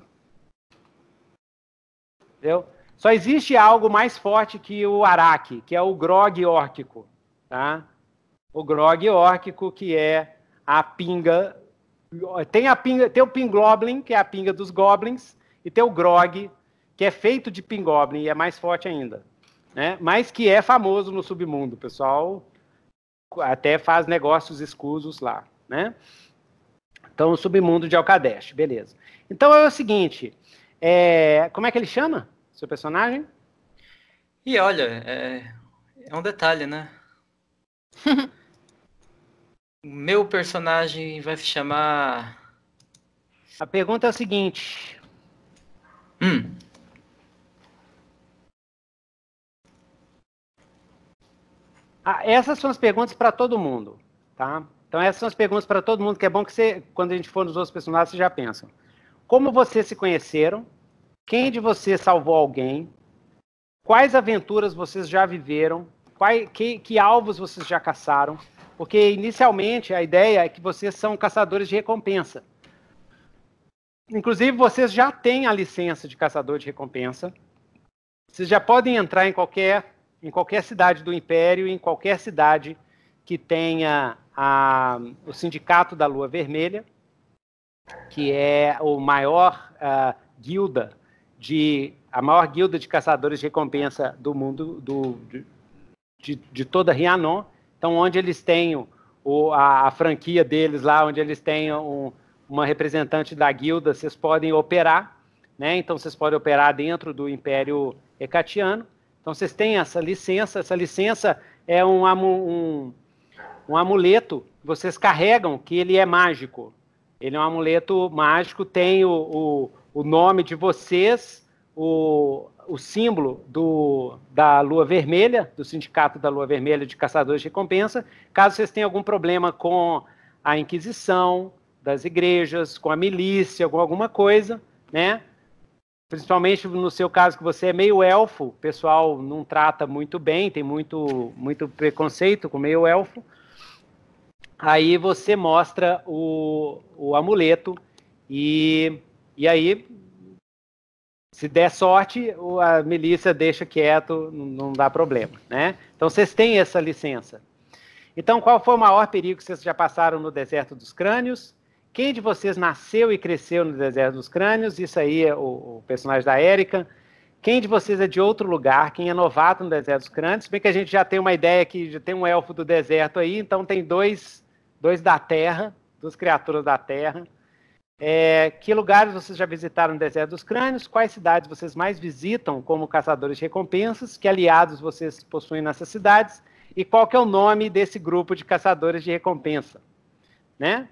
Entendeu? Só existe algo mais forte que o araque, que é o grog órquico. Tá? O grog órquico, que é a pinga. Tem, a pinga, tem o Pingoblin, que é a pinga dos goblins, e tem o grog, que é feito de Pingoblin e é mais forte ainda. Né? Mas que é famoso no submundo, o pessoal até faz negócios escusos lá, né? Então, o submundo de Alcadesh, beleza. Então é o seguinte: é... como é que ele chama? Seu personagem? E olha, é, é um detalhe, né? Meu personagem vai se chamar. A pergunta é a seguinte. Hum. Ah, essas são as perguntas para todo mundo, tá? Então, essas são as perguntas para todo mundo, que é bom que você, quando a gente for nos outros personagens, vocês já pensam. Como vocês se conheceram? Quem de vocês salvou alguém? Quais aventuras vocês já viveram? Quais, que, que alvos vocês já caçaram? Porque inicialmente a ideia é que vocês são caçadores de recompensa. Inclusive, vocês já têm a licença de caçador de recompensa. Vocês já podem entrar em qualquer, em qualquer cidade do Império, em qualquer cidade que tenha a, o Sindicato da Lua Vermelha, que é o maior uh, guilda de a maior guilda de caçadores de recompensa do mundo do, de, de toda Rianon. Então, onde eles têm o, a, a, franquia deles lá, onde eles têm um, uma representante da guilda, vocês podem operar, né? Então, vocês podem operar dentro do Império Hecatiano. Então, vocês têm essa licença. Essa licença é um, um um amuleto que vocês carregam, que ele é mágico. Ele é um amuleto mágico, tem o, o, o nome de vocês, o, o símbolo do, da Lua Vermelha, do Sindicato da Lua Vermelha de Caçadores de Recompensa, caso vocês tenham algum problema com a Inquisição, das igrejas, com a milícia, com alguma coisa, né? Principalmente no seu caso que você é meio elfo, o pessoal não trata muito bem, tem muito, muito preconceito com meio elfo. Aí você mostra o, o amuleto e, e aí, se der sorte, a milícia deixa quieto, não dá problema, né? Então vocês têm essa licença. Então, qual foi o maior perigo que vocês já passaram no deserto dos crânios? Quem de vocês nasceu e cresceu no deserto dos crânios? Isso aí é o, o personagem da Érica. Quem de vocês é de outro lugar? Quem é novato no deserto dos crânios? Bem que a gente já tem uma ideia que já tem um elfo do deserto aí, então tem dois dois da Terra, duas criaturas da Terra. É, que lugares vocês já visitaram no Deserto dos Crânios? Quais cidades vocês mais visitam como caçadores de recompensas? Que aliados vocês possuem nessas cidades? E qual que é o nome desse grupo de caçadores de recompensa? Né?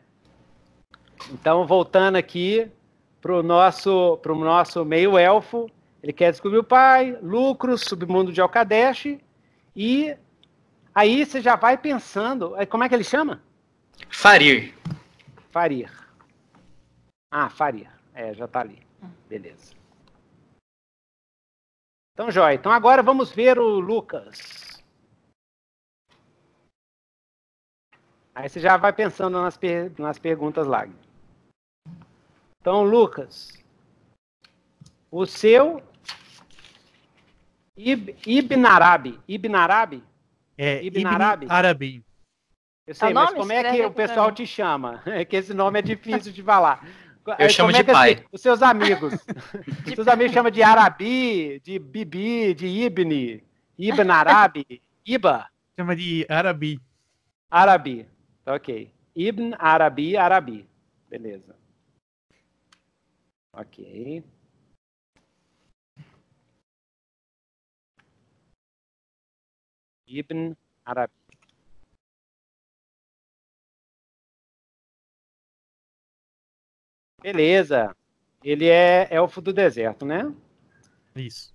Então, voltando aqui para o nosso, nosso meio-elfo, ele quer descobrir o pai, lucros, submundo de Alcadesh, e aí você já vai pensando, é, como é que ele chama? Farir. Farir. Ah, Farir. É, já tá ali. Beleza. Então, Joia. Então agora vamos ver o Lucas. Aí você já vai pensando nas, per nas perguntas lá. Então, Lucas, o seu Ibn Arabi. Ibn Arabi? É, Ibn, Ibn Arabi. Arabi. Eu sei, é mas como é que o pessoal te chama? É que esse nome é difícil de falar. Eu como chamo é de que, pai. Assim, os seus amigos. os seus amigos chamam de Arabi, de Bibi, de Ibni, Ibn Arabi, Iba. Chama de Arabi. Arabi, tá ok. Ibn Arabi, Arabi. Beleza. Ok. Ibn Arabi. Beleza. Ele é elfo é do deserto, né? Isso.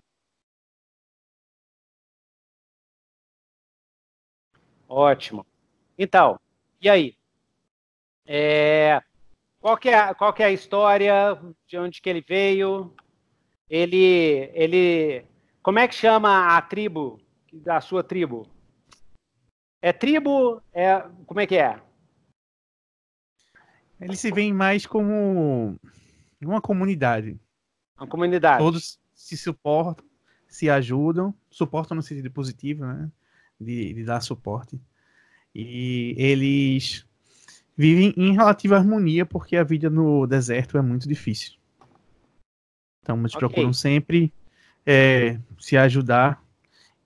Ótimo. Então, e aí? É, qual, que é, qual que é a história? De onde que ele veio? Ele, ele, como é que chama a tribo da sua tribo? É tribo? É como é que é? Eles se veem mais como uma comunidade. Uma comunidade. Todos se suportam, se ajudam, suportam no sentido positivo, né? De, de dar suporte. E eles vivem em relativa harmonia, porque a vida no deserto é muito difícil. Então, eles okay. procuram sempre é, se ajudar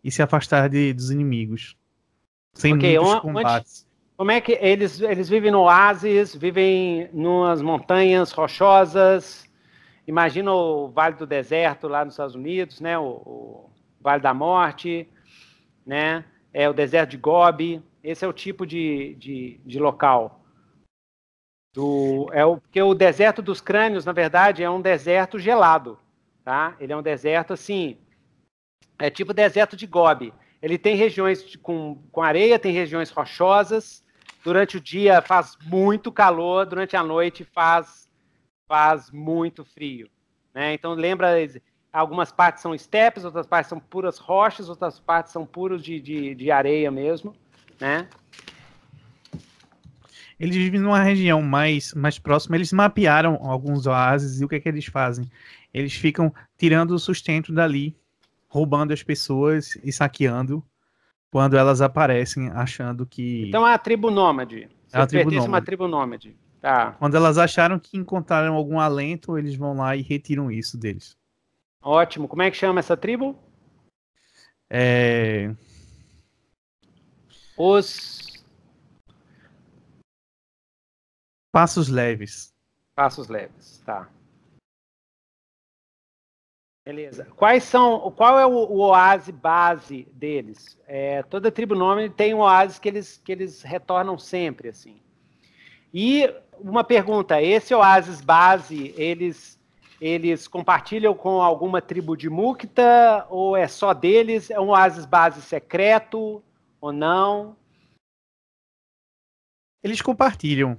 e se afastar de, dos inimigos. Sem okay, muitos combates. Como é que eles, eles vivem no oásis, vivem nas montanhas rochosas? Imagina o Vale do Deserto lá nos Estados Unidos, né? O, o Vale da Morte, né? É o deserto de Gobi. Esse é o tipo de, de, de local. Do, é o, porque o deserto dos crânios, na verdade, é um deserto gelado. Tá? Ele é um deserto assim, é tipo deserto de Gobi. Ele tem regiões com, com areia, tem regiões rochosas, durante o dia faz muito calor, durante a noite faz, faz muito frio. Né? Então, lembra, algumas partes são estepes, outras partes são puras rochas, outras partes são puros de, de, de areia mesmo. Né? eles vivem numa região mais, mais próxima, eles mapearam alguns oásis e o que é que eles fazem? Eles ficam tirando o sustento dali, roubando as pessoas e saqueando quando elas aparecem achando que. Então é a tribo nômade. é a tribo nômade. uma tribo nômade. Tá. Quando elas acharam que encontraram algum alento, eles vão lá e retiram isso deles. Ótimo. Como é que chama essa tribo? É... Os. Passos leves. Passos leves, tá. Beleza. Quais são, qual é o, o oásis base deles? É, toda tribo nômade tem um oásis que eles, que eles retornam sempre, assim. E uma pergunta, esse oásis base, eles, eles compartilham com alguma tribo de Mukta, ou é só deles? É um oásis base secreto, ou não? Eles compartilham.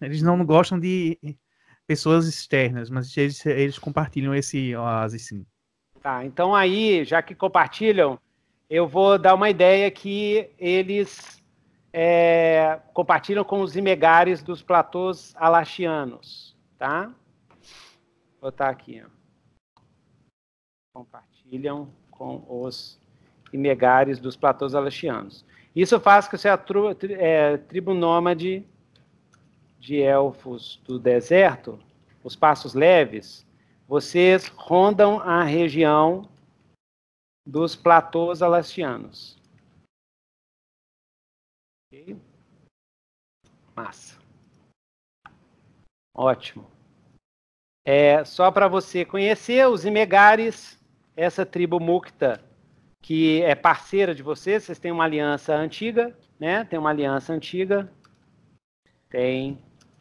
Eles não gostam de pessoas externas, mas eles, eles compartilham esse oásis sim. Tá, então aí, já que compartilham, eu vou dar uma ideia que eles é, compartilham com os imegares dos platôs alaxianos, tá? Vou botar aqui. Ó. Compartilham com os imegares dos platôs alaxianos. Isso faz com que seja a tri, é, tribo nômade de elfos do deserto, os passos leves, vocês rondam a região dos platôs alastianos. Ok? Massa. Ótimo. É, só para você conhecer, os Imegares, essa tribo Mukta, que é parceira de vocês, vocês têm uma aliança antiga, né? Tem uma aliança antiga. Tem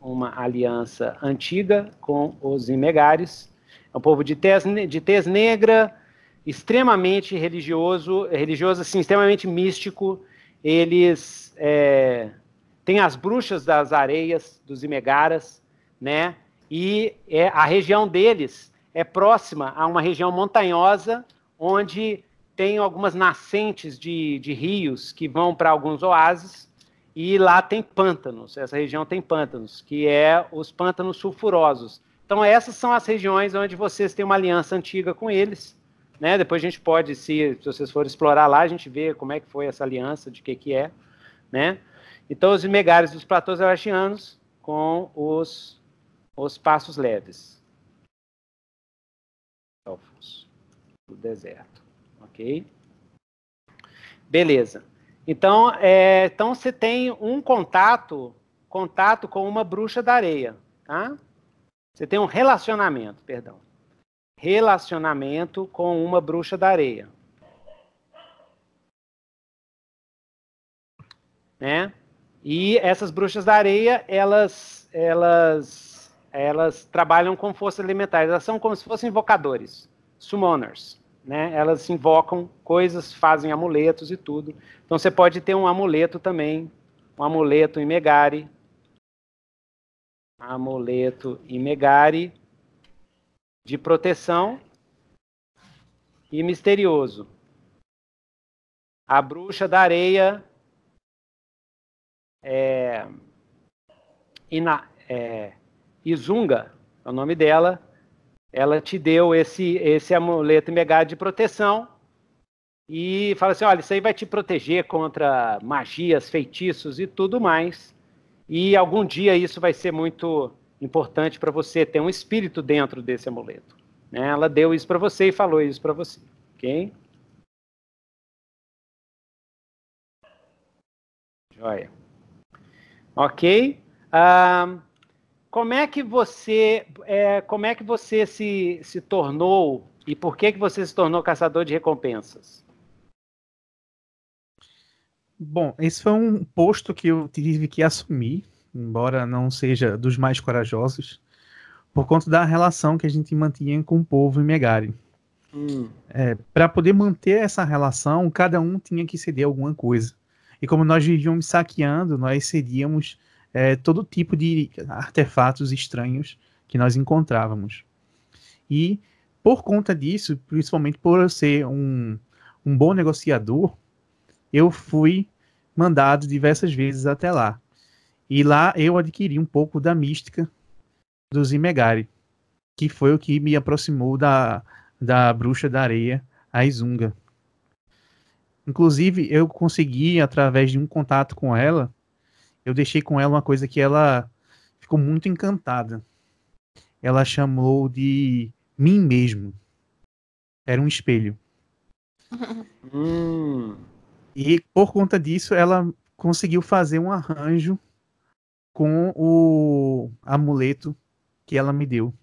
uma aliança antiga com os imegares. É um povo de tez, de tez negra, extremamente religioso, religioso assim, extremamente místico. Eles é, têm as bruxas das areias, dos imegaras, né? E é, a região deles é próxima a uma região montanhosa, onde tem algumas nascentes de, de rios que vão para alguns oásis, e lá tem pântanos, essa região tem pântanos, que é os pântanos sulfurosos. Então essas são as regiões onde vocês têm uma aliança antiga com eles, né? Depois a gente pode, se, se vocês forem explorar lá, a gente vê como é que foi essa aliança, de que que é, né? Então os megares dos platôs erastianos com os, os passos leves. Elfos do deserto, ok? Beleza. Então, é, então você tem um contato, contato com uma bruxa da areia, tá? Você tem um relacionamento, perdão. Relacionamento com uma bruxa da areia. Né? E essas bruxas da areia, elas, elas, elas trabalham com forças elementares. Elas são como se fossem invocadores, summoners né? Elas invocam coisas, fazem amuletos e tudo. Então você pode ter um amuleto também, um amuleto em Megari. Amuleto em Megari de proteção e misterioso. A bruxa da areia é, Ina, é, Izunga, é o nome dela, ela te deu esse, esse amuleto mega de proteção e fala assim: olha, isso aí vai te proteger contra magias, feitiços e tudo mais. E algum dia isso vai ser muito importante para você ter um espírito dentro desse amuleto. Né? Ela deu isso para você e falou isso para você, ok? Joia. Ok. Ah, como é que você, é, como é que você se, se tornou e por que que você se tornou caçador de recompensas? Bom, esse foi um posto que eu tive que assumir, embora não seja dos mais corajosos, por conta da relação que a gente mantinha com o povo em Megari. Hum. É, Para poder manter essa relação, cada um tinha que ceder alguma coisa. E como nós vivíamos saqueando, nós cedíamos é, todo tipo de artefatos estranhos que nós encontrávamos. E por conta disso, principalmente por eu ser um, um bom negociador, eu fui mandado diversas vezes até lá. E lá eu adquiri um pouco da mística dos Imegari, que foi o que me aproximou da, da bruxa da areia, a Izunga. Inclusive, eu consegui, através de um contato com ela, eu deixei com ela uma coisa que ela ficou muito encantada. Ela chamou de mim mesmo. Era um espelho. E por conta disso, ela conseguiu fazer um arranjo com o amuleto que ela me deu.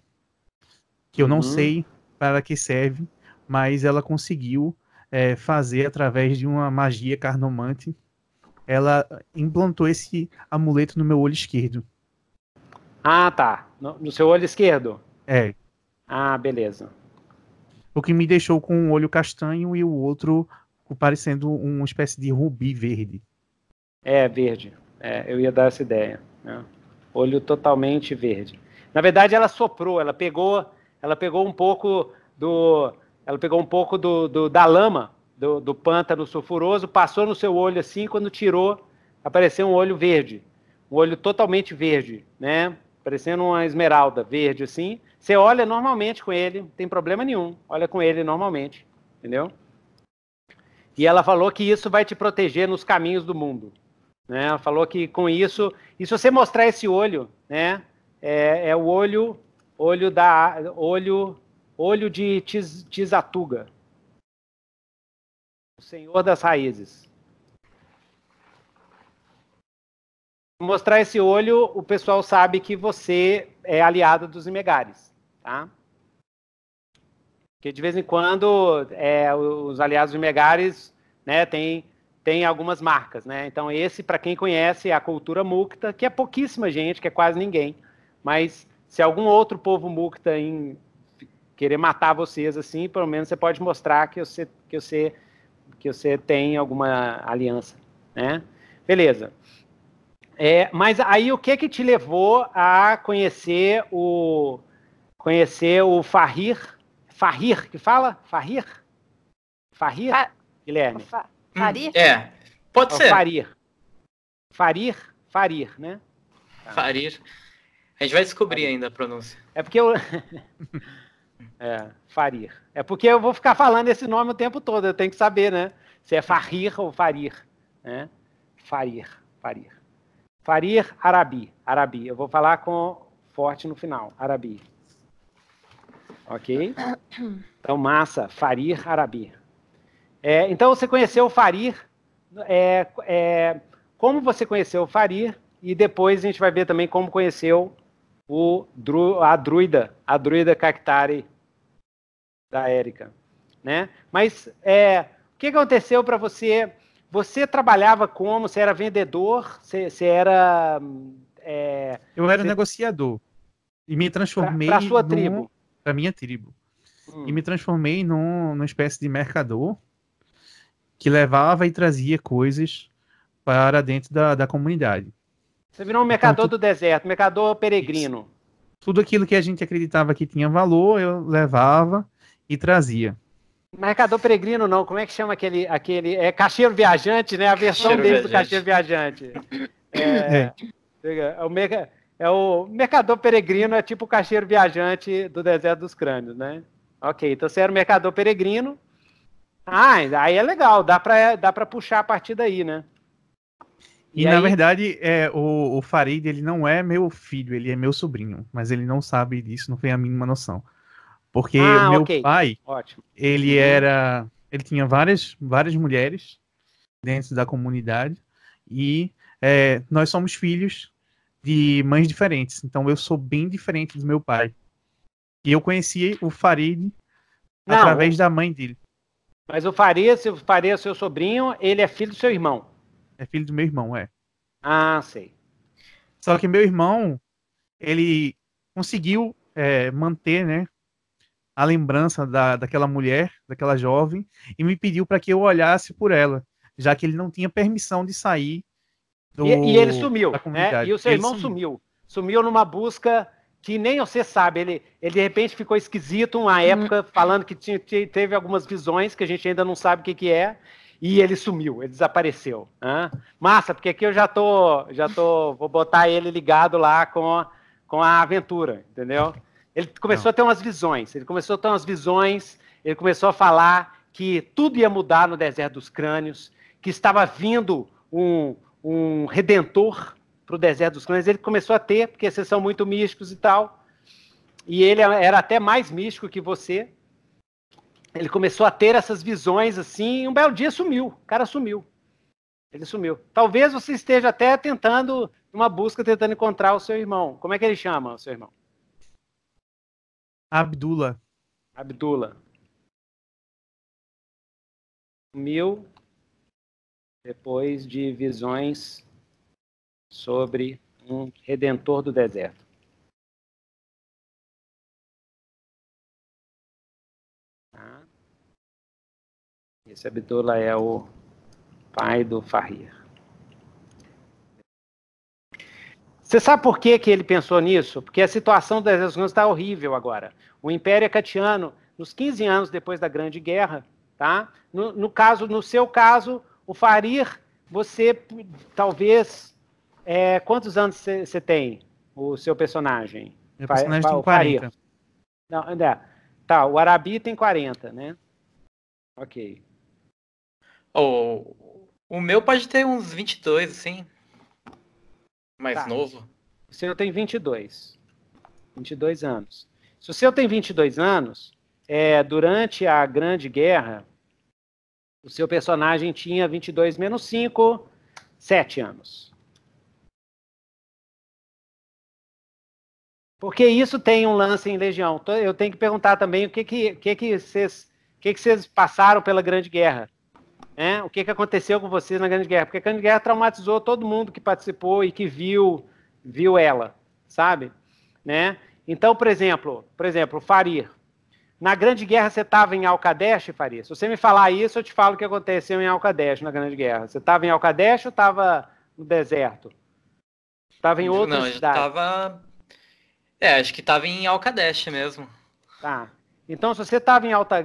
Que eu não uhum. sei para que serve, mas ela conseguiu é, fazer através de uma magia carnomante ela implantou esse amuleto no meu olho esquerdo. Ah, tá. No, no, seu olho esquerdo? É. Ah, beleza. O que me deixou com um olho castanho e o outro parecendo uma espécie de rubi verde. É, verde. É, eu ia dar essa ideia. Né? Olho totalmente verde. Na verdade, ela soprou, ela pegou, ela pegou um pouco do. Ela pegou um pouco do, do da lama do, do pântano sulfuroso, passou no seu olho assim, quando tirou, apareceu um olho verde, um olho totalmente verde, né? Parecendo uma esmeralda verde assim. Você olha normalmente com ele, não tem problema nenhum. Olha com ele normalmente, entendeu? E ela falou que isso vai te proteger nos caminhos do mundo. Né? Ela falou que com isso, e se você mostrar esse olho, né? É, é o olho, olho da, olho, olho de tiz, Tizatuga, o senhor das raízes. Mostrar esse olho, o pessoal sabe que você é aliado dos Imegares, tá? Porque de vez em quando é, os aliados dos Imegares, né, tem tem algumas marcas, né? Então esse, para quem conhece, é a cultura mukta, que é pouquíssima gente, que é quase ninguém. Mas se algum outro povo mukta em querer matar vocês assim, pelo menos você pode mostrar que você que você que você tem alguma aliança, né? Beleza. É, mas aí o que que te levou a conhecer o conhecer o Farir? Farir, que fala? Farir? Farir? Fa Guilherme. Fa farir? É. Pode é ser. Farir. Farir, Farir, né? Farir. A gente vai descobrir farir. ainda a pronúncia. É porque eu É, Farir. É porque eu vou ficar falando esse nome o tempo todo, eu tenho que saber, né? Se é Farir ou Farir. Né? Farir, Farir. Farir Arabi. Arabi. Eu vou falar com forte no final. Arabi. Ok? Então, massa. Farir Arabi. É, então, você conheceu o Farir. É, é, como você conheceu o Farir. E depois a gente vai ver também como conheceu o, a druida, a druida Cactari da Érica, né? Mas é, o que aconteceu para você? Você trabalhava como? Você era vendedor? Você, você era é, eu era você... negociador e me transformei para sua tribo, para minha tribo, hum. e me transformei num, numa espécie de mercador que levava e trazia coisas para dentro da, da comunidade. Você virou um mercador então, do deserto, mercador peregrino. Isso. Tudo aquilo que a gente acreditava que tinha valor, eu levava e trazia. Mercador Peregrino não, como é que chama aquele, aquele é Cacheiro Viajante, né? A versão Cacheiro dele viajante. do Cacheiro Viajante. É, é. é o merca, é o Mercador Peregrino é tipo o Cacheiro Viajante do Deserto dos Crânios, né? Ok, então você era o Mercador Peregrino. Ah, aí é legal, dá para dá pra puxar a partir daí, né? E, e aí... na verdade, é, o, o Farid, ele não é meu filho, ele é meu sobrinho, mas ele não sabe disso, não tem a mínima noção. Porque ah, meu okay. pai, Ótimo. ele uhum. era, ele tinha várias, várias mulheres dentro da comunidade e é, nós somos filhos de mães diferentes. Então eu sou bem diferente do meu pai. E eu conheci o Farid Não, através da mãe dele. Mas o Farid, se o Farid é seu sobrinho, ele é filho do seu irmão. É filho do meu irmão, é. Ah, sei. Só que meu irmão, ele conseguiu é, manter, né, a lembrança da, daquela mulher, daquela jovem, e me pediu para que eu olhasse por ela, já que ele não tinha permissão de sair. Do, e, e, ele sumiu, né? E o seu ele irmão sumiu. Sumiu numa busca que nem você sabe. Ele, ele de repente ficou esquisito uma hum. época, falando que tinha, teve algumas visões que a gente ainda não sabe o que, que é. E ele sumiu, ele desapareceu. Massa, porque aqui eu já tô, já tô, vou botar ele ligado lá com, com a aventura, entendeu? Ele começou não. a ter umas visões, ele começou a ter umas visões, ele começou a falar que tudo ia mudar no deserto dos crânios, que estava vindo um, um redentor para o deserto dos crânios. Ele começou a ter, porque vocês são muito místicos e tal, e ele era até mais místico que você. Ele começou a ter essas visões assim, e um belo dia sumiu, o cara sumiu. Ele sumiu. Talvez você esteja até tentando, numa busca, tentando encontrar o seu irmão. Como é que ele chama o seu irmão? Abdullah. Abdullah. Mil depois de visões sobre um redentor do deserto. Tá? Esse Abdullah é o pai do Fahir. Você sabe por que, que ele pensou nisso? Porque a situação das Nações está horrível agora. O Império Acatiano, nos 15 anos depois da Grande Guerra, tá? no, no caso, no seu caso, o Farir, você talvez. É, quantos anos você tem, o seu personagem? Meu personagem tem 40. Não, é. Tá, o Arabi tem 40, né? Ok. Oh, o meu pode ter uns 22, assim. Mais tá. novo? O senhor tem 22. 22 anos. Se o senhor tem 22 anos, é, durante a Grande Guerra, o seu personagem tinha 22 menos 5, 7 anos. Porque isso tem um lance em Legião. Eu tenho que perguntar também o que que, que, que, vocês, que, que vocês passaram pela Grande Guerra né? o que, que aconteceu com vocês na Grande Guerra, porque a Grande Guerra traumatizou todo mundo que participou e que viu, viu ela, sabe? Né? Então, por exemplo, por exemplo, Farir. Na Grande Guerra você estava em Alcadeste, Farir? Se você me falar isso, eu te falo o que aconteceu em Alcadeste na Grande Guerra. Você estava em Alcadeste ou estava no deserto? Estava em outra Não, cidade? Não, eu estava... É, acho que estava em Alcadeste mesmo. Tá. Então, se você estava em Alta,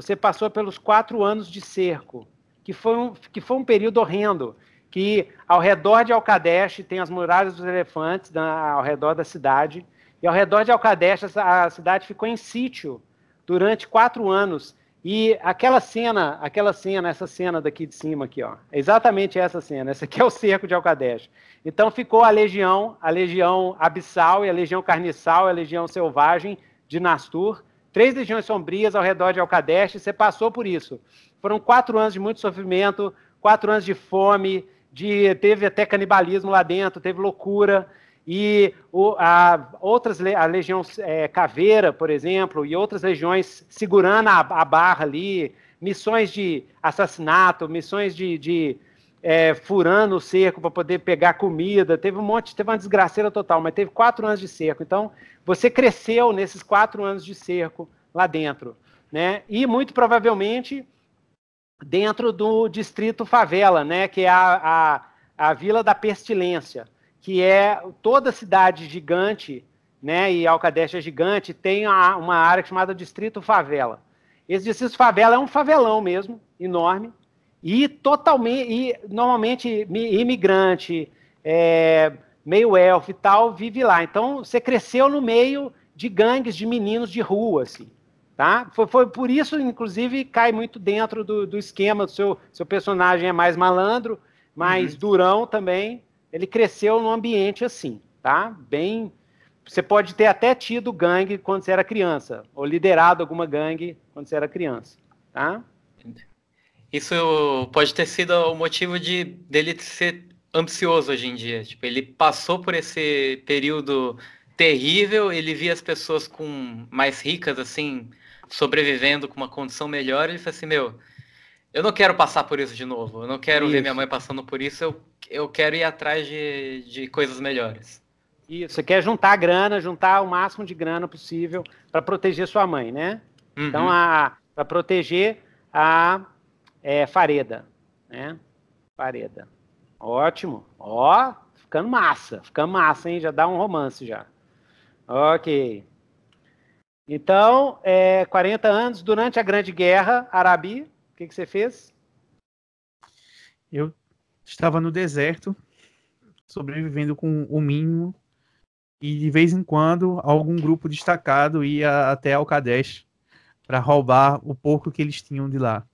você passou pelos quatro anos de cerco, que foi um, que foi um período horrendo, que ao redor de Alcadesh tem as muralhas dos elefantes ao redor da cidade, e ao redor de Alcadesh a, a cidade ficou em sítio durante quatro anos. E aquela cena, aquela cena, essa cena daqui de cima aqui, ó, é exatamente essa cena. Essa aqui é o cerco de Alcadesh. Então ficou a legião, a legião abissal e a legião carniçal, a legião selvagem de Nastur, três legiões sombrias ao redor de Alcadeste, você passou por isso. Foram quatro anos de muito sofrimento, quatro anos de fome, de teve até canibalismo lá dentro, teve loucura. E o, a, outras, a legião é, Caveira, por exemplo, e outras legiões segurando a, a barra ali, missões de assassinato, missões de, de é, furando o cerco para poder pegar comida. Teve um monte, teve uma desgraceira total, mas teve quatro anos de cerco. Então, você cresceu nesses quatro anos de cerco lá dentro. Né? E muito provavelmente dentro do distrito favela, né? que é a, a, a Vila da Pestilência, que é toda cidade gigante, né? e Alcadeste é gigante, tem a uma área chamada Distrito Favela. Esse distrito favela é um favelão mesmo, enorme, e totalmente, e normalmente imigrante, é, meio elfo e tal, vive lá. Então você cresceu no meio de gangues de meninos de rua, assim. Tá? Foi, foi por isso, inclusive, cai muito dentro do, do esquema do seu, seu personagem é mais malandro, mais uhum. durão também. Ele cresceu num ambiente assim, tá? Bem, você pode ter até tido gangue quando você era criança, ou liderado alguma gangue quando você era criança, tá? isso pode ter sido o motivo de dele ser ambicioso hoje em dia. Tipo, ele passou por esse período terrível, ele via as pessoas com mais ricas assim, sobrevivendo com uma condição melhor, ele falou assim, meu, eu não quero passar por isso de novo, eu não quero isso. ver minha mãe passando por isso, eu, eu quero ir atrás de, de coisas melhores. Isso, você quer juntar grana, juntar o máximo de grana possível para proteger sua mãe, né? Então, uhum. Então, para proteger a é, Fareda, né? Fareda. Ótimo. Ó, ficando massa, ficando massa, hein? Já dá um romance já. Ok. Então, é, 40 anos, durante a Grande Guerra, Arabi, o que, que você fez? Eu estava no deserto, sobrevivendo com o mínimo, e de vez em quando algum grupo destacado ia até Al-Kadesh para roubar o pouco que eles tinham de lá.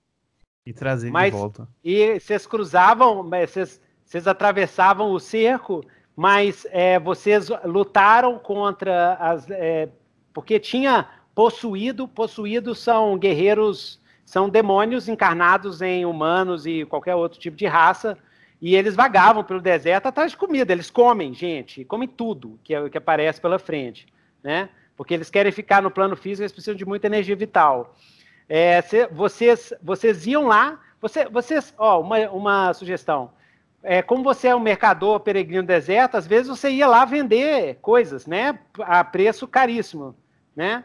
E trazer Mas, de volta. E vocês cruzavam, vocês, vocês atravessavam o cerco, mas é, vocês lutaram contra as. É, porque tinha possuído, possuídos são guerreiros, são demônios encarnados em humanos e qualquer outro tipo de raça. E eles vagavam pelo deserto atrás de comida. Eles comem, gente, comem tudo que, é, que aparece pela frente, né? Porque eles querem ficar no plano físico, eles precisam de muita energia vital. É, vocês, vocês iam lá, você, vocês, ó, uma, uma sugestão. É, como você é um mercador peregrino deserto, às vezes você ia lá vender coisas, né? A preço caríssimo, né?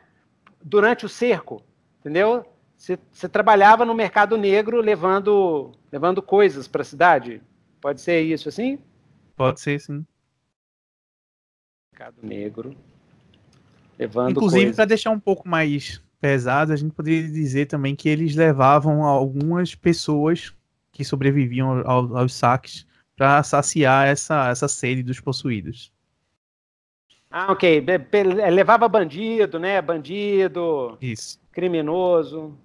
Durante o cerco, entendeu? Você, você trabalhava no mercado negro levando, levando coisas para a cidade. Pode ser isso assim? Pode ser, sim. Mercado negro. Levando Inclusive, para deixar um pouco mais pesado, a gente poderia dizer também que eles levavam algumas pessoas que sobreviviam ao, aos saques para saciar essa, essa sede dos possuídos. Ah, ok. É, levava bandido, né? Bandido. Isso. Criminoso.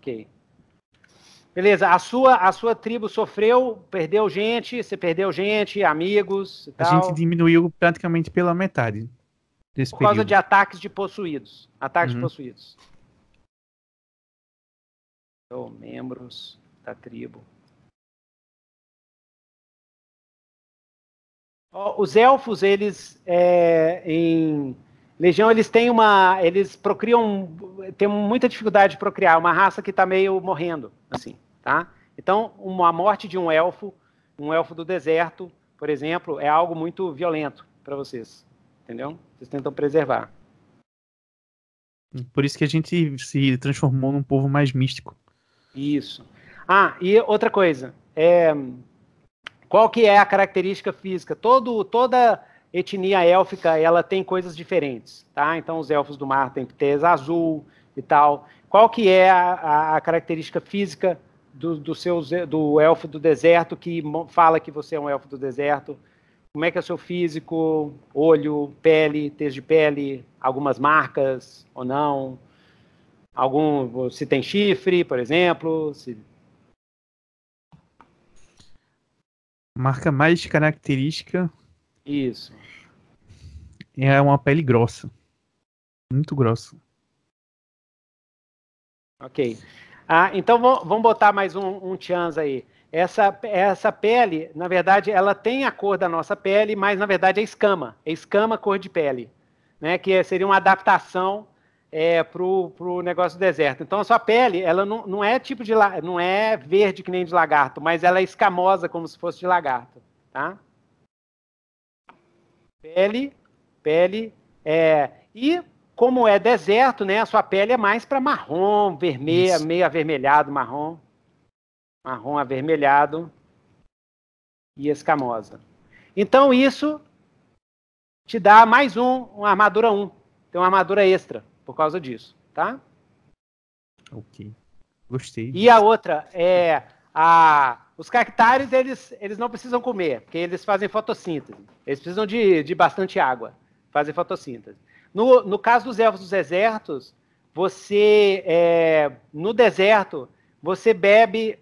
Ok. Beleza. A sua, a sua tribo sofreu, perdeu gente, você perdeu gente, amigos e tal. A gente diminuiu praticamente pela metade. Desse por período. causa de ataques de possuídos. Ataques uhum. de possuídos. então, membros da tribo. Os elfos, eles é, em Legião, eles têm uma. Eles procriam. Tem muita dificuldade de procriar. Uma raça que está meio morrendo, assim, tá? Então, uma morte de um elfo, um elfo do deserto, por exemplo, é algo muito violento para vocês entendeu? Vocês tentam preservar. Por isso que a gente se transformou num povo mais místico. Isso. Ah, e outra coisa. É, qual que é a característica física? Todo, toda etnia élfica ela tem coisas diferentes, tá? Então os elfos do mar têm tez azul e tal. Qual que é a, a característica física do, do, seus, do elfo do deserto que fala que você é um elfo do deserto como é que é o seu físico, olho, pele, texto de pele, algumas marcas ou não? Algum, se tem chifre, por exemplo, se... Marca mais característica. Isso. É uma pele grossa. Muito grossa. Ok. Ah, então vamos botar mais um, um aí. Essa, essa pele, na verdade, ela tem a cor da nossa pele, mas na verdade é escama. É escama cor de pele, né? que é, seria uma adaptação é, para o negócio do deserto. Então a sua pele, ela não, não é tipo de não é verde que nem de lagarto, mas ela é escamosa como se fosse de lagarto, tá? Pele, pele é e como é deserto, né? A sua pele é mais para marrom, vermelha, Isso. meio avermelhado, marrom marrom avermelhado e escamosa. Então isso te dá mais um, uma armadura 1. Tem uma armadura extra por causa disso, tá? Ok. Gostei. E a outra é a os cactares, eles, eles não precisam comer, porque eles fazem fotossíntese. Eles precisam de, de bastante água, fazem fotossíntese. No, no caso dos elfos dos desertos, você é, no deserto você bebe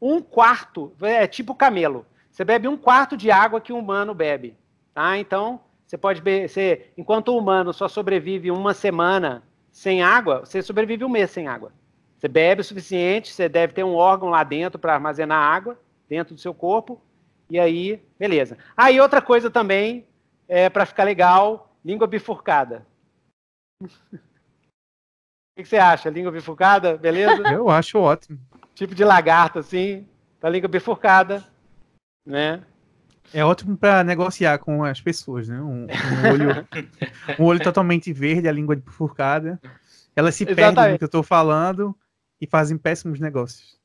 um quarto, é tipo camelo. Você bebe um quarto de água que um humano bebe. Tá? Então, você pode beber. enquanto o humano só sobrevive uma semana sem água, você sobrevive um mês sem água. Você bebe o suficiente, você deve ter um órgão lá dentro para armazenar água, dentro do seu corpo, e aí, beleza. Aí ah, outra coisa também, é, para ficar legal, língua bifurcada. O que, que você acha? Língua bifurcada, beleza? Eu acho ótimo tipo de lagarto, assim, tá com a língua bifurcada, né? É ótimo para negociar com as pessoas, né? Um, um olho, um olho totalmente verde, a língua bifurcada. Elas se Exatamente. perdem no que eu estou falando e fazem péssimos negócios.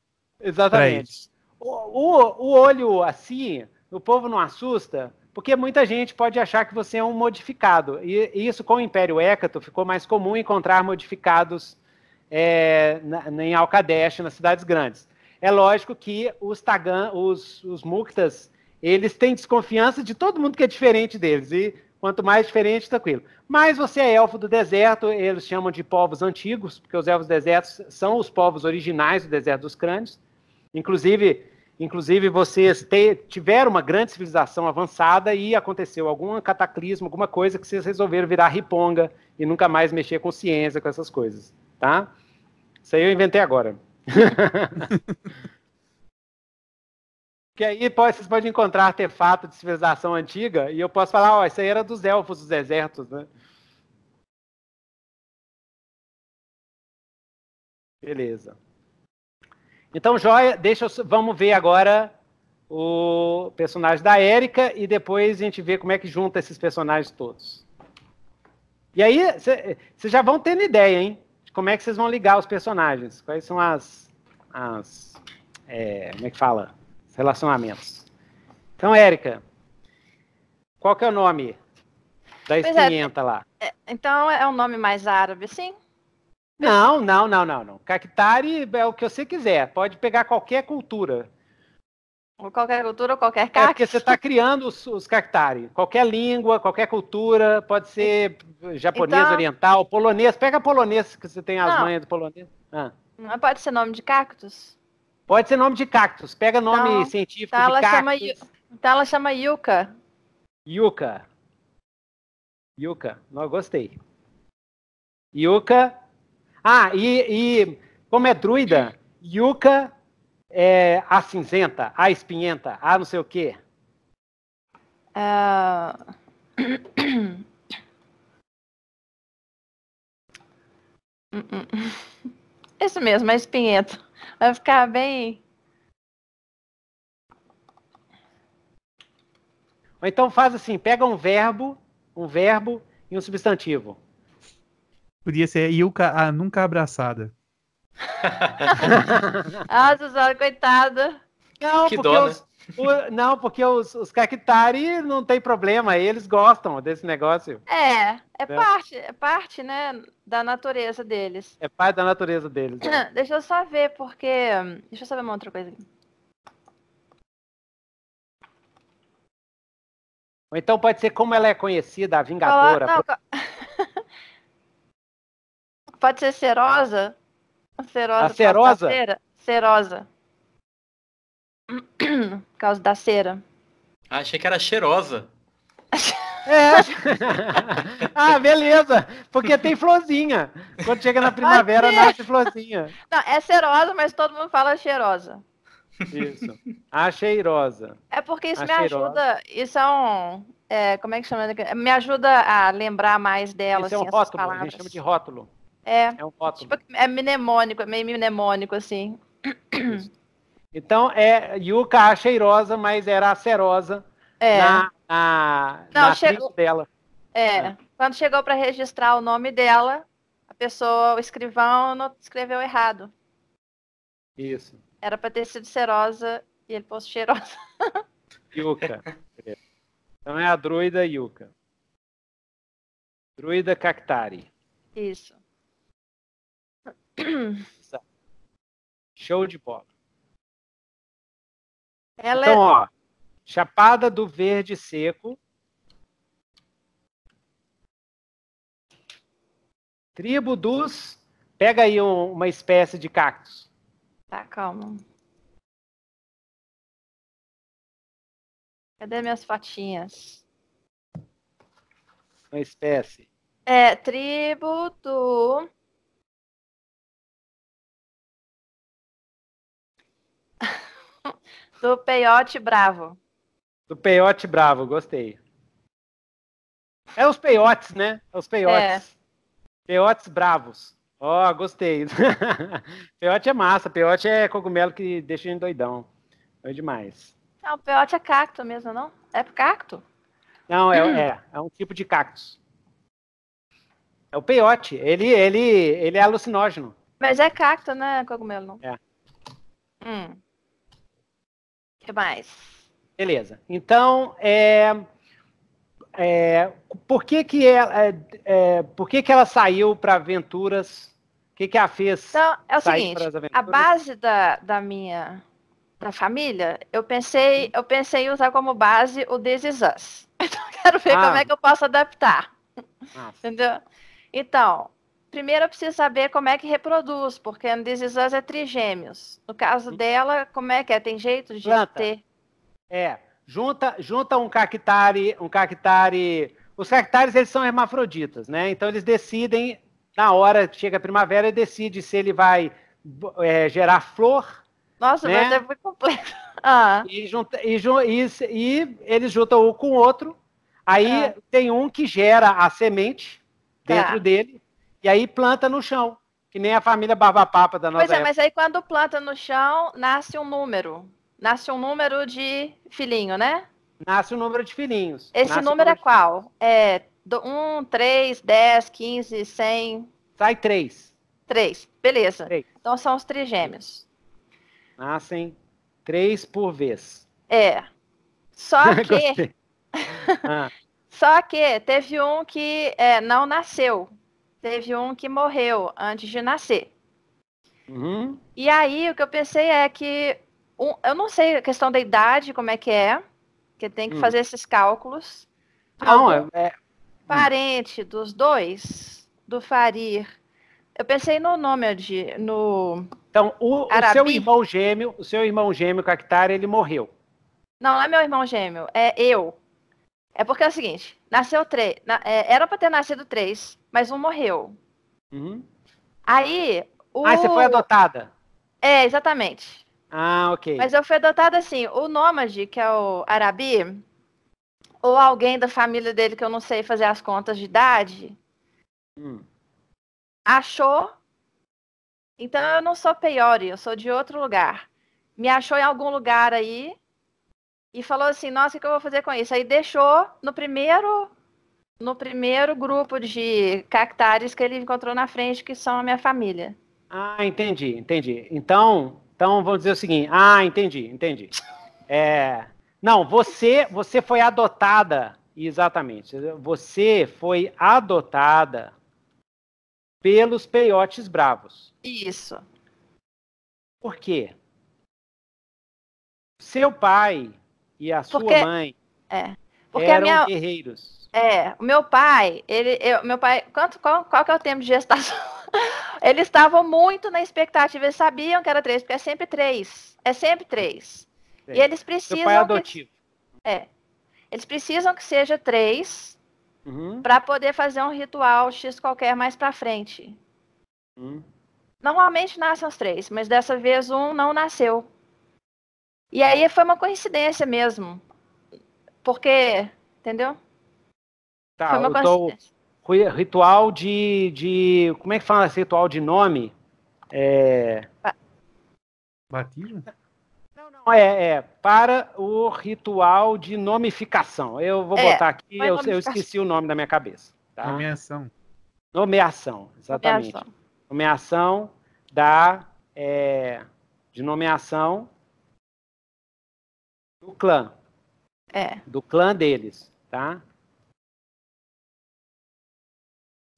Exatamente. O, o, o olho assim, o povo não assusta, porque muita gente pode achar que você é um modificado. E isso, com o Império Hécato, ficou mais comum encontrar modificados é, na, em Alcadesh, nas cidades grandes. É lógico que os Tagan, os, os Muktas, eles têm desconfiança de todo mundo que é diferente deles. E quanto mais diferente, tranquilo. Mas você é elfo do deserto, eles chamam de povos antigos, porque os elfos desertos são os povos originais do deserto dos crânios. Inclusive, inclusive vocês te, tiveram uma grande civilização avançada e aconteceu algum cataclismo, alguma coisa que vocês resolveram virar riponga e nunca mais mexer com ciência, com essas coisas tá? Isso aí eu inventei agora. que aí pode, vocês podem encontrar artefato de civilização antiga e eu posso falar, ó, isso aí era dos elfos, dos desertos, né? Beleza. Então, joia, deixa eu, vamos ver agora o personagem da Érica e depois a gente vê como é que junta esses personagens todos. E aí, vocês já vão tendo ideia, hein? como é que vocês vão ligar os personagens? Quais são as. as é, como é que fala? Os relacionamentos. Então, Érica, qual que é o nome da é, espinhenta é, lá? É, então é um nome mais árabe, sim? Não, não, não, não, não. Cactari é o que você quiser. Pode pegar qualquer cultura. Ou qualquer cultura, ou qualquer é, cacto. É porque você está criando os, os cactari. Qualquer língua, qualquer cultura, pode ser japonês, então... oriental, polonês. Pega polonês, que você tem as Não. manhas do polonês. Ah. Não pode ser nome de cactos? Pode ser nome de cactos. Pega então, nome então, científico então de cactos. Chama, então ela chama yuca. Yuca. Yuca. Não, gostei. Yuca. Ah, e, e como é druida, yuca é, a cinzenta, a espinhenta, a não sei o quê? Uh... Isso mesmo, a espinhenta. Vai ficar bem. Ou então faz assim, pega um verbo, um verbo e um substantivo. Podia ser a nunca abraçada ah, Suzana, coitada. Não, que porque dó, os, né? o, não, porque os, os Cactari não tem problema, eles gostam desse negócio. É, é né? parte, é parte, né, da natureza deles. É parte da natureza deles. Né? Deixa eu só ver, porque. Deixa eu só ver uma outra coisa aqui. Ou então pode ser como ela é conhecida, a Vingadora. Não, pode... pode ser Serosa? Acerosa. A cerosa? Cerosa. Por causa da cera. Ah, achei que era cheirosa. É. ah, beleza. Porque tem florzinha. Quando chega na primavera, ah, nasce florzinha. Não, é cerosa, mas todo mundo fala cheirosa. Isso. A cheirosa. É porque isso a me cheirosa. ajuda. Isso é um. É, como é que chama? Me ajuda a lembrar mais dela. Isso é assim, é um rótulo. A gente chama de rótulo. É. É um rótulo. Tipo, é mnemônico, é meio mnemônico, assim. Então, é Yuka a cheirosa, mas era a cerosa é. na, na, na chegou... dela. É. é. Quando chegou para registrar o nome dela, a pessoa, o escrivão, escreveu errado. Isso. Era para ter sido cerosa e ele pôs cheirosa. Yuka. Então é a druida Yuka. Druida Cactari. Isso. Show de bola. Ela então, é... ó, Chapada do Verde Seco. Tribo dos. Pega aí um, uma espécie de cactos. Tá, calma. Cadê minhas fotinhas? Uma espécie. É, tribo do. Do peiote bravo. Do peiote bravo, gostei. É os peiotes, né? É os peiotes. É. Peiotes bravos. Ó, oh, gostei. peiote é massa. Peiote é cogumelo que deixa a gente doidão. É demais. Não, o peiote é cacto mesmo, não? É cacto? Não, é, hum. é, é um tipo de cacto. É o peiote. Ele, ele, ele é alucinógeno. Mas é cacto, né? Cogumelo, não? É. Hum que mais? Beleza. Então, é, é, por, que, que, ela, é, é, é, por que, que ela saiu para aventuras? O que, que ela fez? Então, é o seguinte, a base da, da minha da família, eu pensei, eu pensei em usar como base o This Is Us. Então, quero ver ah. como é que eu posso adaptar. Entendeu? Então, primeiro eu preciso saber como é que reproduz, porque no This é trigêmeos. No caso dela, como é que é? Tem jeito de Planta. ter? É, junta, junta um cactare, um cactare... Os cactares, eles são hermafroditas, né? Então, eles decidem, na hora, chega a primavera, e decide se ele vai é, gerar flor... Nossa, né? mas é muito completo. Ah. ah. E, junta, e, e, e eles juntam um com o outro, aí ah. tem um que gera a semente tá. dentro tá. dele, e aí planta no chão, que nem a família barba-papa da nossa Pois é, época. mas aí quando planta no chão, nasce um número. Nasce um número de filhinho, né? Nasce um número de filhinhos. Esse número é qual? É 1, 3, 10, 15, 100... Sai 3. 3, beleza. Três. Então são os trigêmeos. Nascem três por vez. É. Só que... ah. Só que teve um que é, não nasceu, teve um que morreu antes de nascer. Uhum. E aí o que eu pensei é que um, eu não sei a questão da idade, como é que é, que tem que hum. fazer esses cálculos. Ah, não, é, é, hum. parente dos dois, do Farir. Eu pensei no nome de no Então, o, o seu irmão gêmeo, o seu irmão gêmeo Cactar, ele morreu. Não, não é meu irmão gêmeo, é eu. É porque é o seguinte, nasceu três. Na, é, era pra ter nascido três, mas um morreu. Uhum. Aí. O... Ah, você foi adotada? É, exatamente. Ah, ok. Mas eu fui adotada assim. O Nômade, que é o Arabi, ou alguém da família dele que eu não sei fazer as contas de idade, hum. achou. Então eu não sou Peiori, eu sou de outro lugar. Me achou em algum lugar aí e falou assim: Nossa, o que eu vou fazer com isso? Aí deixou no primeiro no primeiro grupo de cactares que ele encontrou na frente, que são a minha família. Ah, entendi, entendi. Então, então vamos dizer o seguinte. Ah, entendi, entendi. É, não, você, você foi adotada, exatamente. Você foi adotada pelos peiotes bravos. Isso. Por quê? Seu pai e a porque, sua mãe é, porque eram minha, guerreiros. É, o meu pai, ele, eu, meu pai, quanto, qual, qual que é o tempo de gestação? Eles estavam muito na expectativa, eles sabiam que era três, porque é sempre três, é sempre três. E eles precisam. Seu pai é adotivo. Que, é, eles precisam que seja três uhum. para poder fazer um ritual x qualquer mais para frente. Uhum. Normalmente nascem os três, mas dessa vez um não nasceu. E aí foi uma coincidência mesmo. Porque, entendeu? Tá, foi uma então, ritual de, de. Como é que fala esse ritual de nome? É... Batismo? Não, não, é, é, para o ritual de nomificação. Eu vou é, botar aqui, eu, eu, esqueci o nome da minha cabeça. Tá? Nomeação. Nomeação, exatamente. Nomeação, nomeação da. É, de nomeação do clã. É. Do clã deles, tá?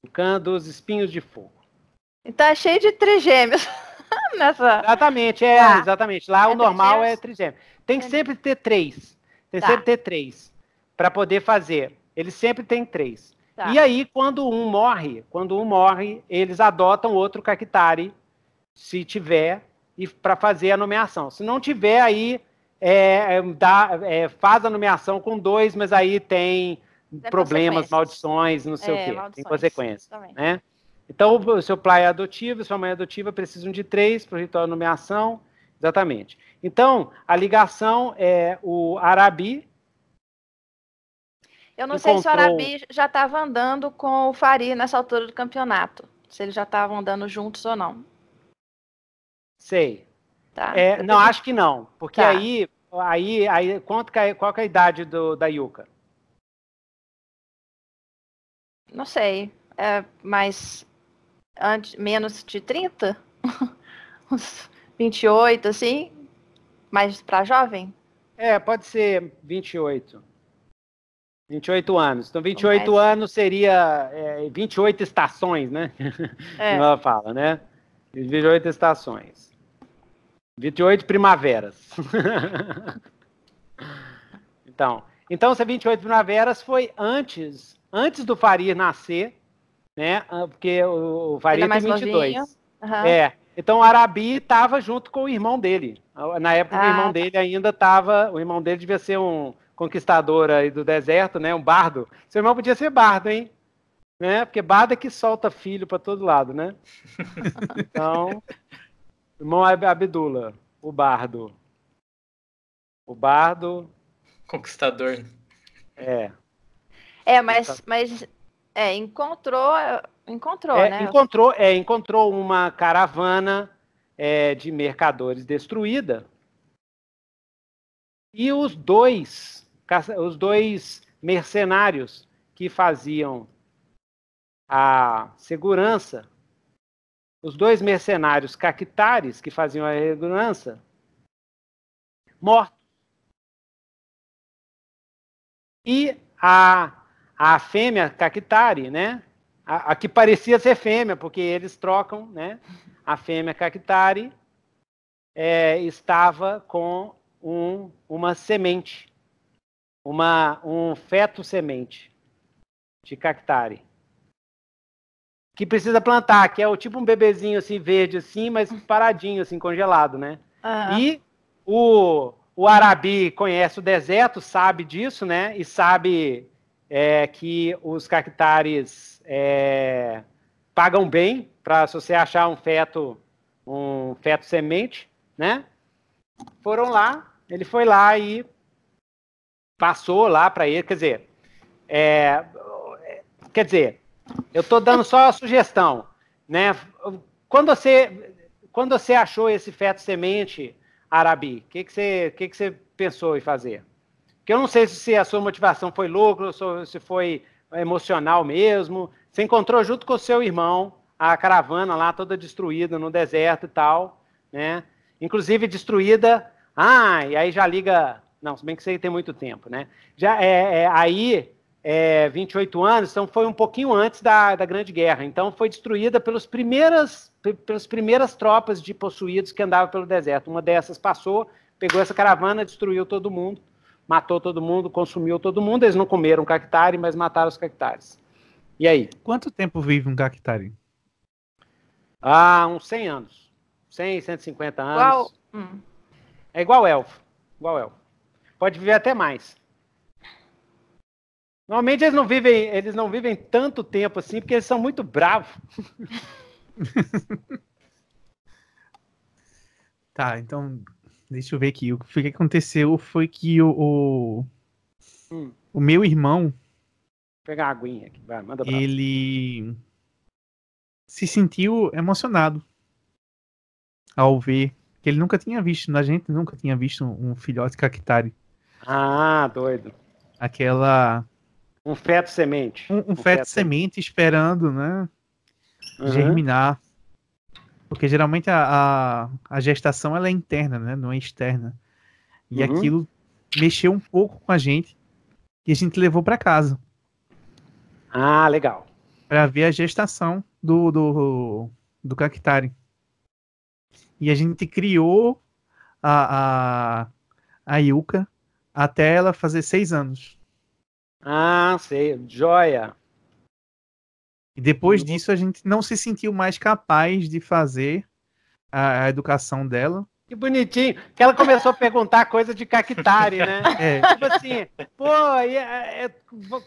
O clã dos espinhos de fogo. E tá cheio de trigêmeos. Nessa... Exatamente, é, tá. exatamente. Lá é o normal trigêmeos. é trigêmeo. Tem que é. sempre ter três. Tem que tá. sempre ter três para poder fazer. Eles sempre têm três. Tá. E aí, quando um morre, quando um morre, eles adotam outro Cactari, se tiver, e para fazer a nomeação. Se não tiver, aí é, é, dá, é, faz a nomeação com dois, mas aí tem é problemas, maldições, não sei o é, quê. Tem consequências. Né? Então, o seu pai é adotivo, sua mãe é adotiva precisam de três para o ritual de nomeação. Exatamente. Então, a ligação é o Arabi. Eu não encontrou... sei se o Arabi já estava andando com o Fari nessa altura do campeonato. Se eles já estavam andando juntos ou não. Sei. Tá. É, não, acho que não. Porque tá. aí, aí, aí quanto que, qual que é a idade do, da Yuka? Não sei. É, mas antes, menos de 30? Uns 28, assim? Mais para jovem? É, pode ser 28. 28 anos. Então, 28 então, anos seria é, 28 estações, né? É. Ela fala, né? 28 estações. 28 primaveras. então, então, essa 28 primaveras foi antes, antes do Farir nascer, né? Ah, porque o, o Farir é tem 22. Uhum. É. Então, o Arabi estava junto com o irmão dele. Na época, ah, o irmão tá. dele ainda estava. O irmão dele devia ser um conquistador aí do deserto, né? Um bardo. Seu irmão podia ser bardo, hein? Né? Porque bardo é que solta filho para todo lado, né? Então, Irmão Abdullah, o bardo. O bardo. Conquistador. É. É, mas, mas é, encontrou, encontrou, é, né? Encontrou, é, encontrou uma caravana é, de mercadores destruída. E os dois, os dois mercenários que faziam a segurança os dois mercenários cactares que faziam a segurança mortos. E a, a fêmea cactare, né? A, a, que parecia ser fêmea, porque eles trocam, né? A fêmea cactare é, estava com um, uma semente, uma, um feto semente de cactare que precisa plantar, que é o tipo um bebezinho assim verde assim, mas hum. paradinho assim, congelado, né? Uhum. E o, o Arabi conhece o deserto, sabe disso, né? E sabe é, que os cactares é, pagam bem para se você achar um feto, um feto semente, né? Foram lá, ele foi lá e passou lá para ele, quer dizer, é, quer dizer, eu estou dando só a sugestão, né? Quando você, quando você achou esse feto semente, Arabi, o que, que, você, que, que você pensou em fazer? Porque eu não sei se a sua motivação foi lucro, se foi emocional mesmo. Você encontrou junto com o seu irmão a caravana lá toda destruída no deserto e tal, né? Inclusive destruída. Ah, e aí já liga. Não, se bem que você tem muito tempo, né? Já é, é aí é, 28 anos, então foi um pouquinho antes da, da Grande Guerra. Então foi destruída pelas primeiras, pelas primeiras tropas de possuídos que andavam pelo deserto. Uma dessas passou, pegou essa caravana, destruiu todo mundo, matou todo mundo, consumiu todo mundo. Eles não comeram cactari, mas mataram os cactares. E aí? Quanto tempo vive um cactari? Ah, uns 100 anos. 100, 150 anos. Uau. Hum. É igual elfo. Igual elfo. Pode viver até mais. Normalmente eles não vivem, eles não vivem tanto tempo assim, porque eles são muito bravos. tá, então deixa eu ver aqui. O que aconteceu foi que o o, hum. o meu irmão Vou pegar a aguinha aqui, vai, manda pra Ele se sentiu emocionado ao ver que ele nunca tinha visto, a gente nunca tinha visto um filhote cactari. Ah, doido. Aquela um feto semente. Um, um, um feto, feto, semente esperando, né? Uhum. Germinar. Porque geralmente a, a, a, gestação ela é interna, né? Não é externa. E uhum. aquilo mexeu um pouco com a gente e a gente levou para casa. Ah, legal. Para ver a gestação do, do, do cactari. E a gente criou a, a, a Yuka até ela fazer seis anos. Ah, sei. Joia. E depois hum. disso a gente não se sentiu mais capaz de fazer a, a educação dela. Que bonitinho. Que ela começou a perguntar coisa de cactare, né? É. Tipo assim, pô, é, é,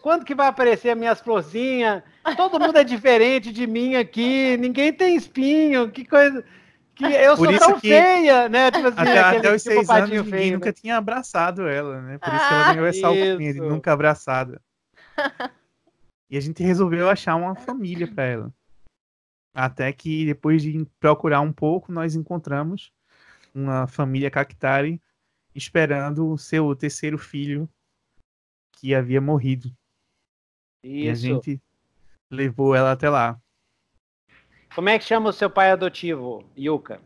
quando que vai aparecer minhas florzinhas? Todo mundo é diferente de mim aqui, ninguém tem espinho, que coisa. Que eu Por sou tão que... feia, né? Tipo assim, até, até os tipo seis anos o Gui nunca tinha abraçado ela, né? Por isso ah, que ela ah, ganhou essa alcunha de nunca abraçada. e a gente resolveu achar uma família para ela. Até que depois de procurar um pouco, nós encontramos uma família Cactari esperando o seu terceiro filho que havia morrido. Isso. E a gente levou ela até lá. Como é que chama o seu pai adotivo, Yuka?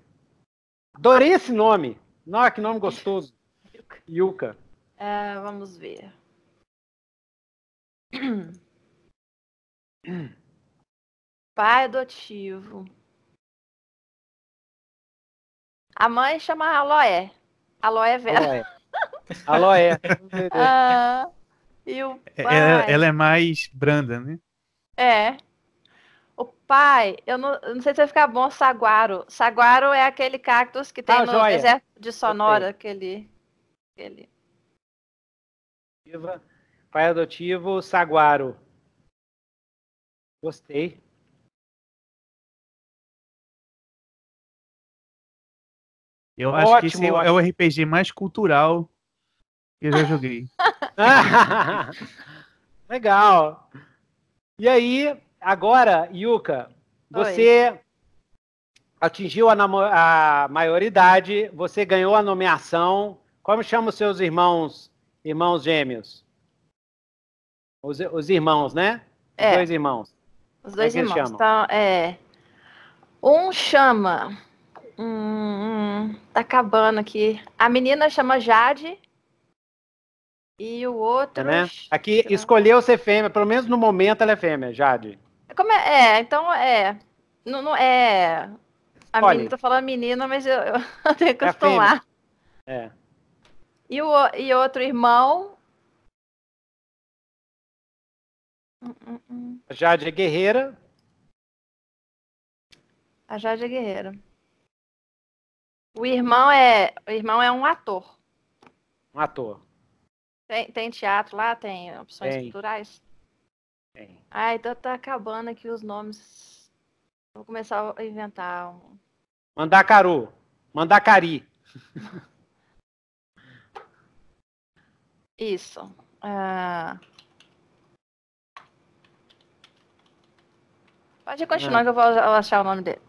Adorei esse nome. Nossa, que nome gostoso. Yuka. Uh, vamos ver. pai adotivo. A mãe chama Aloé. Aloé Vera. Aloé. Aloé. Ah, e o é, pai... ela, ela é mais branda, né? É. Pai, eu não, não sei se vai ficar bom saguaro. Saguaro é aquele cactus que tem ah, no joia. deserto de Sonora, aquele. aquele... Pai adotivo, saguaro. Gostei. Eu ótimo, acho que esse é o é RPG mais cultural que eu já joguei. Legal. E aí, Agora, Yuka, você Oi. atingiu a, a maioridade, você ganhou a nomeação. Como chamam seus irmãos, irmãos gêmeos? Os, os irmãos, né? Os é. dois irmãos. Os dois é irmãos. Então, é. Um chama. Hum, tá acabando aqui. A menina chama Jade e o outro. É, né? Aqui escolheu ser fêmea, pelo menos no momento ela é fêmea, Jade. Como é? é então é. Não, não é. A Olha, menina, tô falando menina, mas eu, eu tenho é que acostumar. É, E o e outro irmão. A Jade é guerreira. A Jade é guerreira. O irmão é, o irmão é um ator. Um ator. Tem, tem teatro lá? Tem opções tem. culturais? Tem. Ai, ah, tá, então tá acabando aqui os nomes. Vou começar a inventar. Um... Mandacaru. Mandacari. Isso. Uh... Pode continuar Não. Ah. que eu vou achar o nome dele.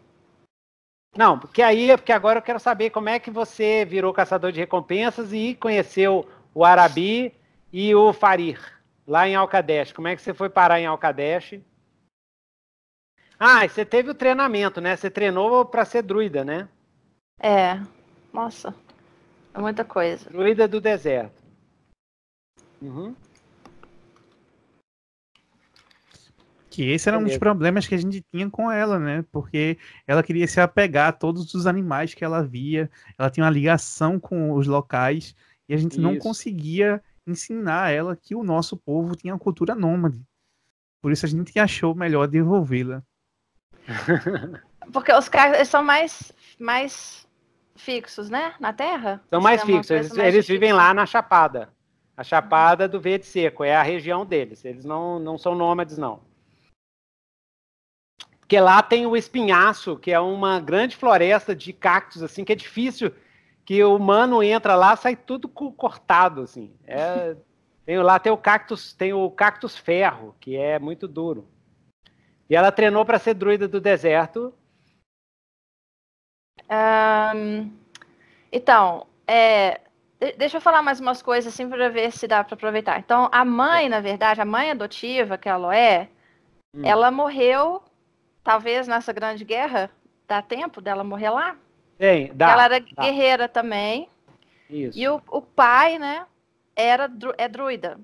Não, porque aí, é porque agora eu quero saber como é que você virou caçador de recompensas e conheceu o Arabi e o Farir lá em Alcadesh. Como é que você foi parar em Alcadesh? Ah, você teve o treinamento, né? Você treinou para ser druida, né? É. Nossa. É muita coisa. Druida do deserto. Uhum. Que esse era Beleza. um dos problemas que a gente tinha com ela, né? Porque ela queria se apegar a todos os animais que ela via, ela tinha uma ligação com os locais e a gente Isso. não conseguia ensinar a ela que o nosso povo tinha uma cultura nômade. Por isso a gente achou melhor devolvê-la. Porque os caras são mais, mais fixos, né? Na Terra? São mais fixos. Eles, mais eles vivem lá na Chapada. A Chapada do Verde Seco é a região deles. Eles não, não são nômades, não. Porque lá tem o espinhaço, que é uma grande floresta de cactos, assim, que é difícil que o mano entra lá, sai tudo cortado, assim. É, tem lá tem o cactus, tem o cactus ferro, que é muito duro. E ela treinou para ser druida do deserto. Um, então, é, deixa eu falar mais umas coisas assim para ver se dá para aproveitar. Então, a mãe, na verdade, a mãe adotiva, que ela é hum. ela morreu, talvez nessa grande guerra, dá tempo dela morrer lá? Tem, dá, ela era dá. guerreira também. Isso. E o, o pai, né, era dru, é druida.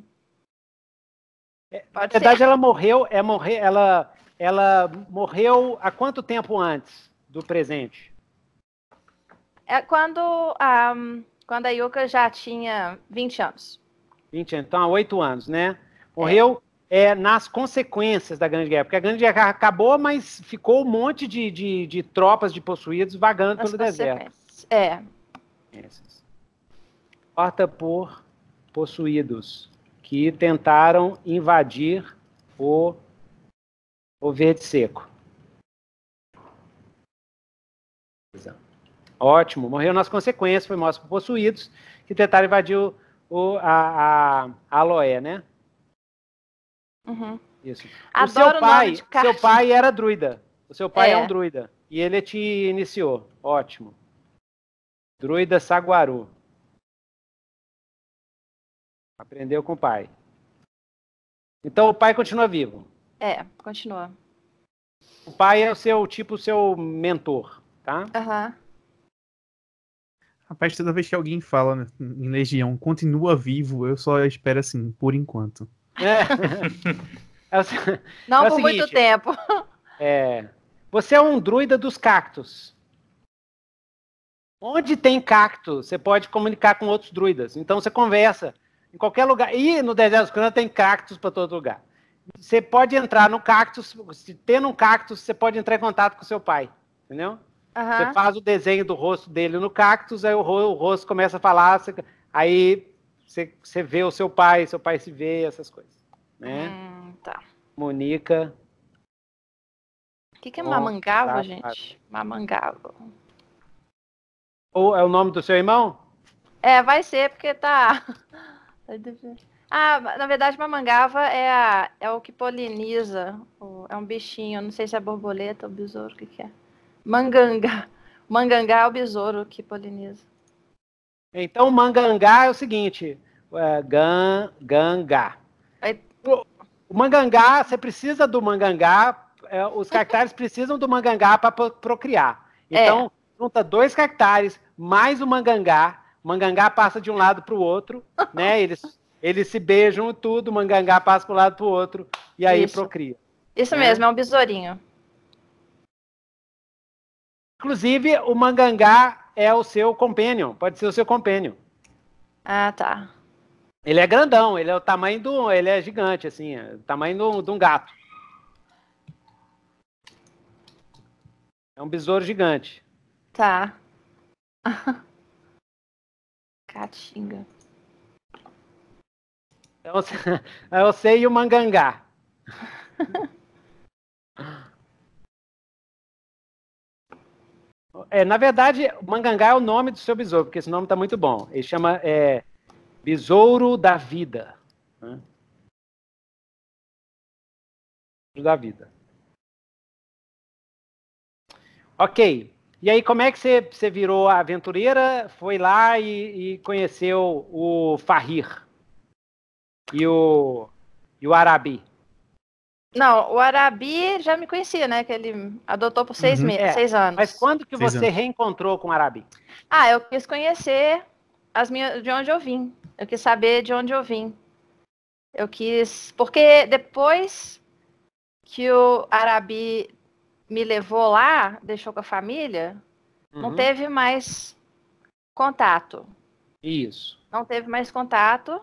É, na verdade, ela morreu, é morrer, ela, ela morreu há quanto tempo antes do presente? É quando a, quando a Yuka já tinha 20 anos. 20 então há 8 anos, né? É. Morreu é, nas consequências da Grande Guerra, porque a Grande Guerra acabou, mas ficou um monte de, de, de tropas de possuídos vagando pelo deserto. É. Essas. Porta por possuídos que tentaram invadir o, o Verde Seco. Ótimo, morreu nas consequências, foi morto por possuídos que tentaram invadir o, o a, a, a Aloé, né? Uhum. Isso. Adoro o seu pai, o seu pai era druida. O seu pai é. é. um druida. E ele te iniciou. Ótimo. Druida Saguaru. Aprendeu com o pai. Então o pai continua vivo. É, continua. O pai é o seu, tipo, o seu mentor, tá? Uhum. Rapaz, toda vez que alguém fala em Legião, continua vivo, eu só espero assim, por enquanto. É. é. o, não é por seguinte, muito tempo. É, você é um druida dos cactos. Onde tem cacto, você pode comunicar com outros druidas. Então você conversa em qualquer lugar. E no deserto escuro tem cactos para todo lugar. Você pode entrar no cactus, se tendo um cactus, você pode entrar em contato com seu pai, entendeu? Uhum. Você faz o desenho do rosto dele no cactus, aí o, rosto começa a falar, aí você, vê o seu pai, seu pai se vê, essas coisas. Né? Hum, tá. Monica. O que, que é mamangava, tá, gente? Tá. Mamangava. Ou é o nome do seu irmão? É, vai ser, porque tá. Ah, na verdade, mamangava é, a, é o que poliniza. É um bichinho, não sei se é borboleta ou besouro, o que, que é. Manganga. Mangangá é o besouro que poliniza. Então, mangangá é o seguinte: é, gan, gangá. O, mangangá, você precisa do mangangá, é, os cactares precisam do mangangá para procriar. É. Então, é. junta dois cactares mais o mangangá. O mangangá passa de um lado para o outro, né? Eles, eles se beijam tudo, o mangangá passa para um lado para o outro e aí Isso. procria. Isso né? mesmo, é um besourinho. Inclusive, o mangangá é o seu companion, pode ser o seu companion. Ah, tá. Ele é grandão, ele é o tamanho do. Ele é gigante, assim, é o tamanho do, de um gato. É um besouro gigante. Tá. Caatinga. É você, é você e o mangangá. É, na verdade, Mangangá é o nome do seu besouro, porque esse nome está muito bom. Ele chama é, Besouro da Vida. Né? Da vida. Ok. E aí, como é que você, você virou aventureira, foi lá e, e conheceu o Fahir e o, e o Arabi? Não, o Arabi já me conhecia, né? Que ele adotou por seis, uhum. meses, é. seis anos. Mas quando que seis você anos. reencontrou com o Arabi? Ah, eu quis conhecer as minhas, de onde eu vim. Eu quis saber de onde eu vim. Eu quis. Porque depois que o Arabi me levou lá, deixou com a família, uhum. não teve mais contato. Isso. Não teve mais contato.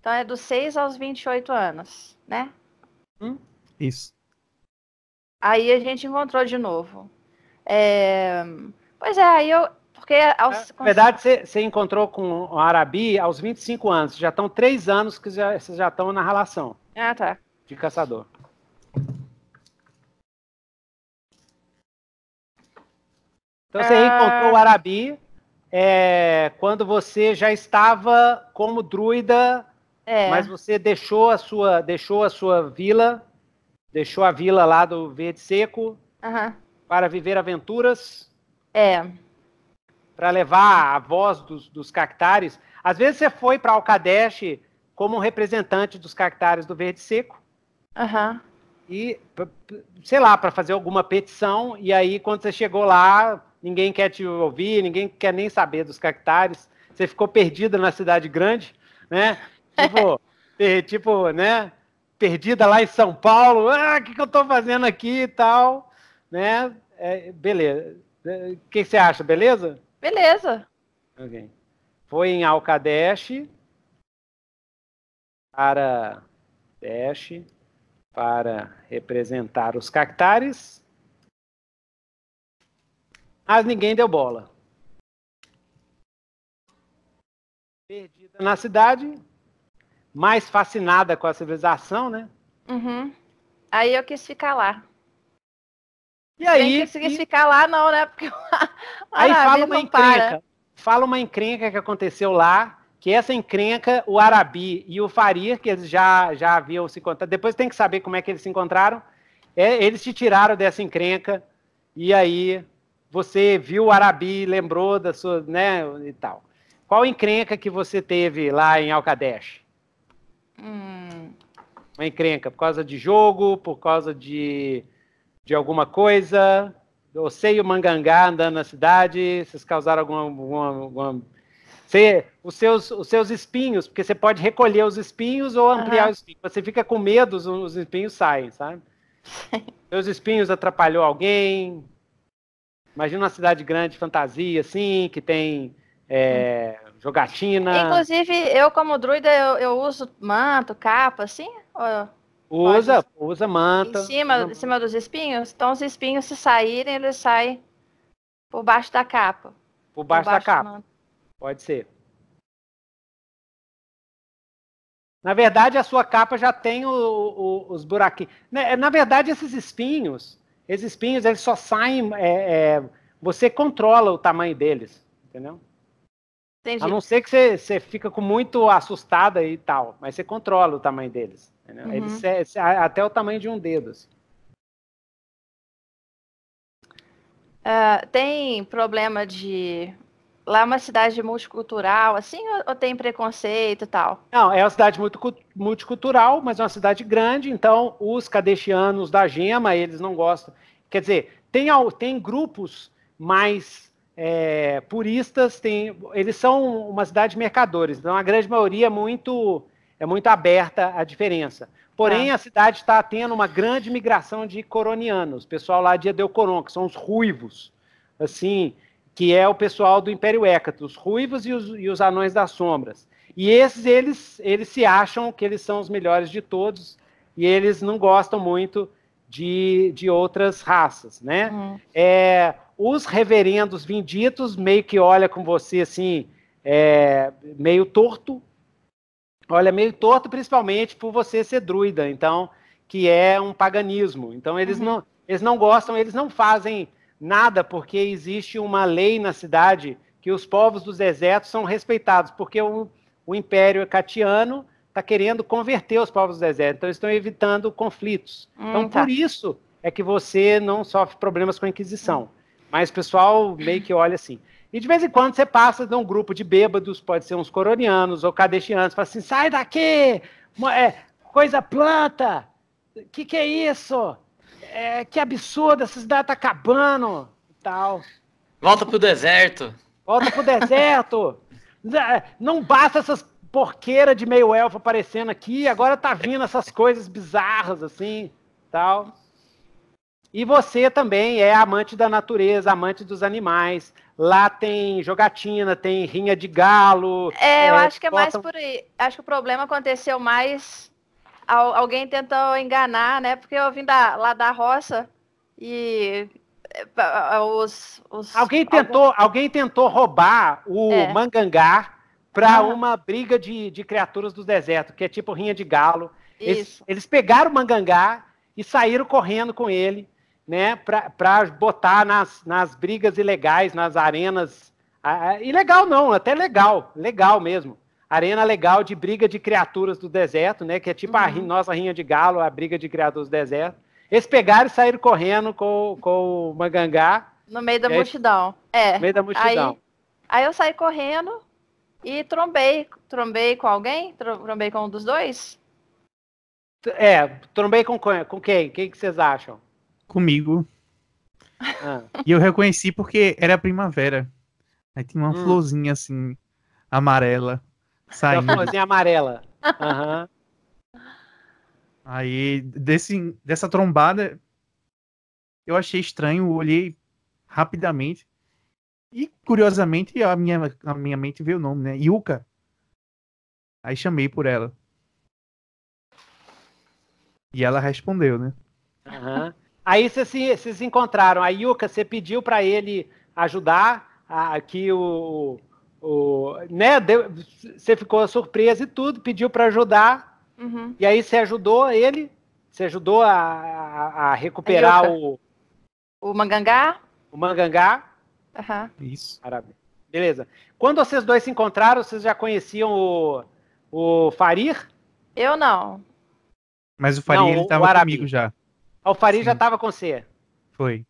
Então é dos 6 aos 28 anos, né? Hum? Isso. Aí a gente encontrou de novo. É... Pois é, aí eu. Porque aos... Na verdade, você encontrou com o Arabi aos 25 anos. Já estão três anos que vocês já, estão na relação. Ah, tá. De caçador. Então você ah... encontrou o Arabi é, quando você já estava como druida, é. mas você deixou a sua, deixou a sua vila Deixou a vila lá do Verde Seco uhum. para viver aventuras. É. Para levar a voz dos, dos cactares. Às vezes você foi para Alcadesh como um representante dos cactares do Verde Seco. Uhum. E, sei lá, para fazer alguma petição. E aí, quando você chegou lá, ninguém quer te ouvir, ninguém quer nem saber dos cactares. Você ficou perdida na cidade grande, né? Tipo, tipo né? perdida lá em São Paulo, ah, o que, que eu estou fazendo aqui e tal, né? É, beleza. É, o que, você acha, beleza? Beleza. Ok. Foi em Alcadesh para Dash para representar os cactares, mas ninguém deu bola. Perdida na cidade, mais fascinada com a civilização, né? Uhum. Aí eu quis ficar lá. E aí? Eu quis e... ficar lá, não, né? Porque aí fala uma encrenca. Para. Fala uma encrenca que aconteceu lá, que essa encrenca, o Arabi e o Farir, que eles já, já haviam se encontrado, depois tem que saber como é que eles se encontraram, é, eles te tiraram dessa encrenca, e aí você viu o Arabi, lembrou da sua, né, e tal. Qual encrenca que você teve lá em Alcadesh? Hum. Uma encrenca, por causa de jogo, por causa de, de alguma coisa. Eu sei o Mangangá andando na cidade, vocês causaram alguma. alguma, alguma... Você, os, seus, os seus espinhos, porque você pode recolher os espinhos ou ampliar uhum. os espinhos. Você fica com medo, os, os espinhos saem, sabe? Seus espinhos atrapalhou alguém. Imagina uma cidade grande, fantasia, assim, que tem é, hum jogatina. Inclusive, eu como druida, eu, eu uso manto, capa, assim? Usa, pode... usa manta. Em cima, em cima dos espinhos? Então, os espinhos, se saírem, eles saem por baixo da capa. Por baixo, por baixo da capa. Pode ser. Na verdade, a sua capa já tem o, o, os buraquinhos. Né, é, na, verdade, esses espinhos, esses espinhos, eles só saem. É, é, você controla o tamanho deles, entendeu? Entendi. A não ser que você, você fica com muito assustada e tal, mas você controla o tamanho deles. Uhum. Eles, até o tamanho de um dedo. Assim. Uh, tem problema de lá é uma cidade multicultural, assim, ou, ou, tem preconceito e tal? Não, é uma cidade muito multicultural, mas é uma cidade grande, então os cadeixianos da Gema, eles não gostam. Quer dizer, tem, tem grupos mais é, puristas têm, eles são uma cidade de mercadores, então a grande maioria é muito, é muito aberta à diferença. Porém, tá. a cidade está tendo uma grande migração de coronianos, pessoal lá de Edeucoron, que são os ruivos, assim, que é o pessoal do Império Hécato, os ruivos e os, e os anões das sombras. E esses, eles, eles se acham que eles são os melhores de todos, e eles não gostam muito de, de outras raças, né? Uhum. É, os reverendos vinditos meio que olha com você assim, é, meio torto, olha meio torto principalmente por você ser druida, então que é um paganismo. Então eles uhum. não eles não gostam, eles não fazem nada porque existe uma lei na cidade que os povos dos desertos são respeitados, porque o, o Império Catiano está querendo converter os povos dos desertos então eles estão evitando conflitos. então, hum, tá. por isso é que você não sofre problemas com a Inquisição. Mas o pessoal meio que olha assim. E de vez em quando você passa de um grupo de bêbados, pode ser uns coronianos ou cadeixianos, fala assim: sai daqui, é, coisa planta, que que é isso? É, que absurdo, essa cidade tá acabando tal. Volta pro deserto. Volta pro deserto. É, não basta essas porqueiras de meio elfo aparecendo aqui, agora tá vindo essas coisas bizarras assim, tal. E você também é amante da natureza, amante dos animais. Lá tem jogatina, tem rinha de galo. É, é eu acho que é botam... mais por aí. Acho que o problema aconteceu mais. Alguém tentou enganar, né? Porque eu vim da, lá da roça e é, é, é, os, os, alguém tentou algum... alguém tentou roubar o é. mangangá para uhum. uma briga de, de criaturas do deserto que é tipo rinha de galo eles, eles, pegaram o mangangá e saíram correndo com ele né, para botar nas, nas brigas ilegais, nas arenas. A, a, ilegal não, até legal, legal mesmo. Arena legal de briga de criaturas do deserto, né? Que é tipo uhum. a nossa rinha de galo, a briga de criaturas do deserto. Eles pegaram e saíram correndo com, com o Mangangá. No meio da multidão. É. No meio da multidão. Aí, aí eu saí correndo e trombei. Trombei com alguém? Trombei com um dos dois? É, trombei com, com quem? Quem que vocês acham? comigo. Ah. E eu reconheci porque era primavera. Aí tinha uma hum. florzinha assim, amarela, saindo. Uma florzinha amarela. Aham. Uhum. Aí, desse, dessa trombada, eu achei estranho, olhei rapidamente. E, curiosamente, a minha, a minha mente veio o nome, né? Yuka. Aí chamei por ela. E ela respondeu, né? Aham. Uhum. Aí vocês se, se encontraram. A Yuka, você pediu para ele ajudar aqui o, o né? Deu, você ficou surpresa e tudo, pediu para ajudar. Uhum. E aí você ajudou ele, você ajudou a, a, a recuperar a o o mangangá. O mangangá. Uhum. Isso. Parabéns. Beleza. Quando vocês dois se encontraram, vocês já conheciam o, o Farir? Eu não. Mas o Farir não, ele comigo já. O Sim. já estava com você. Foi.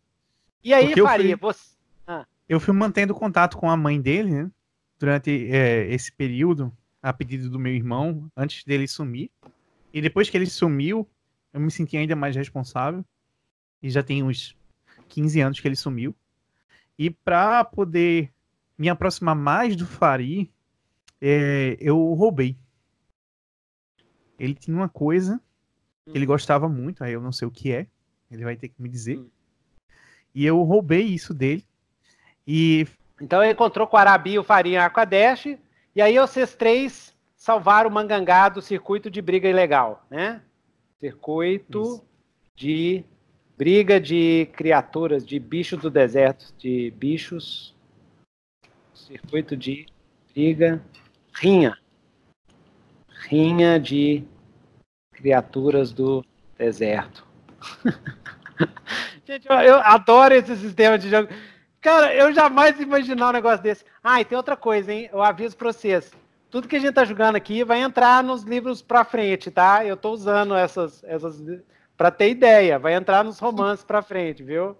E aí, Porque Faria, eu fui, você. Ah. Eu fui mantendo contato com a mãe dele, né? Durante é, esse período, a pedido do meu irmão, antes dele sumir. E depois que ele sumiu, eu me senti ainda mais responsável. E já tem uns 15 anos que ele sumiu. E para poder me aproximar mais do Fari, é, eu roubei. Ele tinha uma coisa Hum. Ele uhum. gostava muito, aí eu não sei o que é. Ele vai ter que me dizer. Hum. E eu roubei isso dele. E. Então ele encontrou com o Arabi e o Farinha Aquadash. E aí vocês três salvaram o Mangangá do circuito de briga ilegal, né? Circuito isso. de briga de criaturas, de bichos do deserto, de bichos. Circuito de briga. Rinha. Rinha de criaturas do deserto. Gente, eu, eu, adoro esse sistema de jogo. Cara, eu jamais imaginar um negócio desse. Ah, e tem outra coisa, hein? Eu aviso pra vocês. Tudo que a gente tá jogando aqui vai entrar nos livros pra frente, tá? Eu tô usando essas. essas pra ter ideia. Vai entrar nos romances pra frente, viu?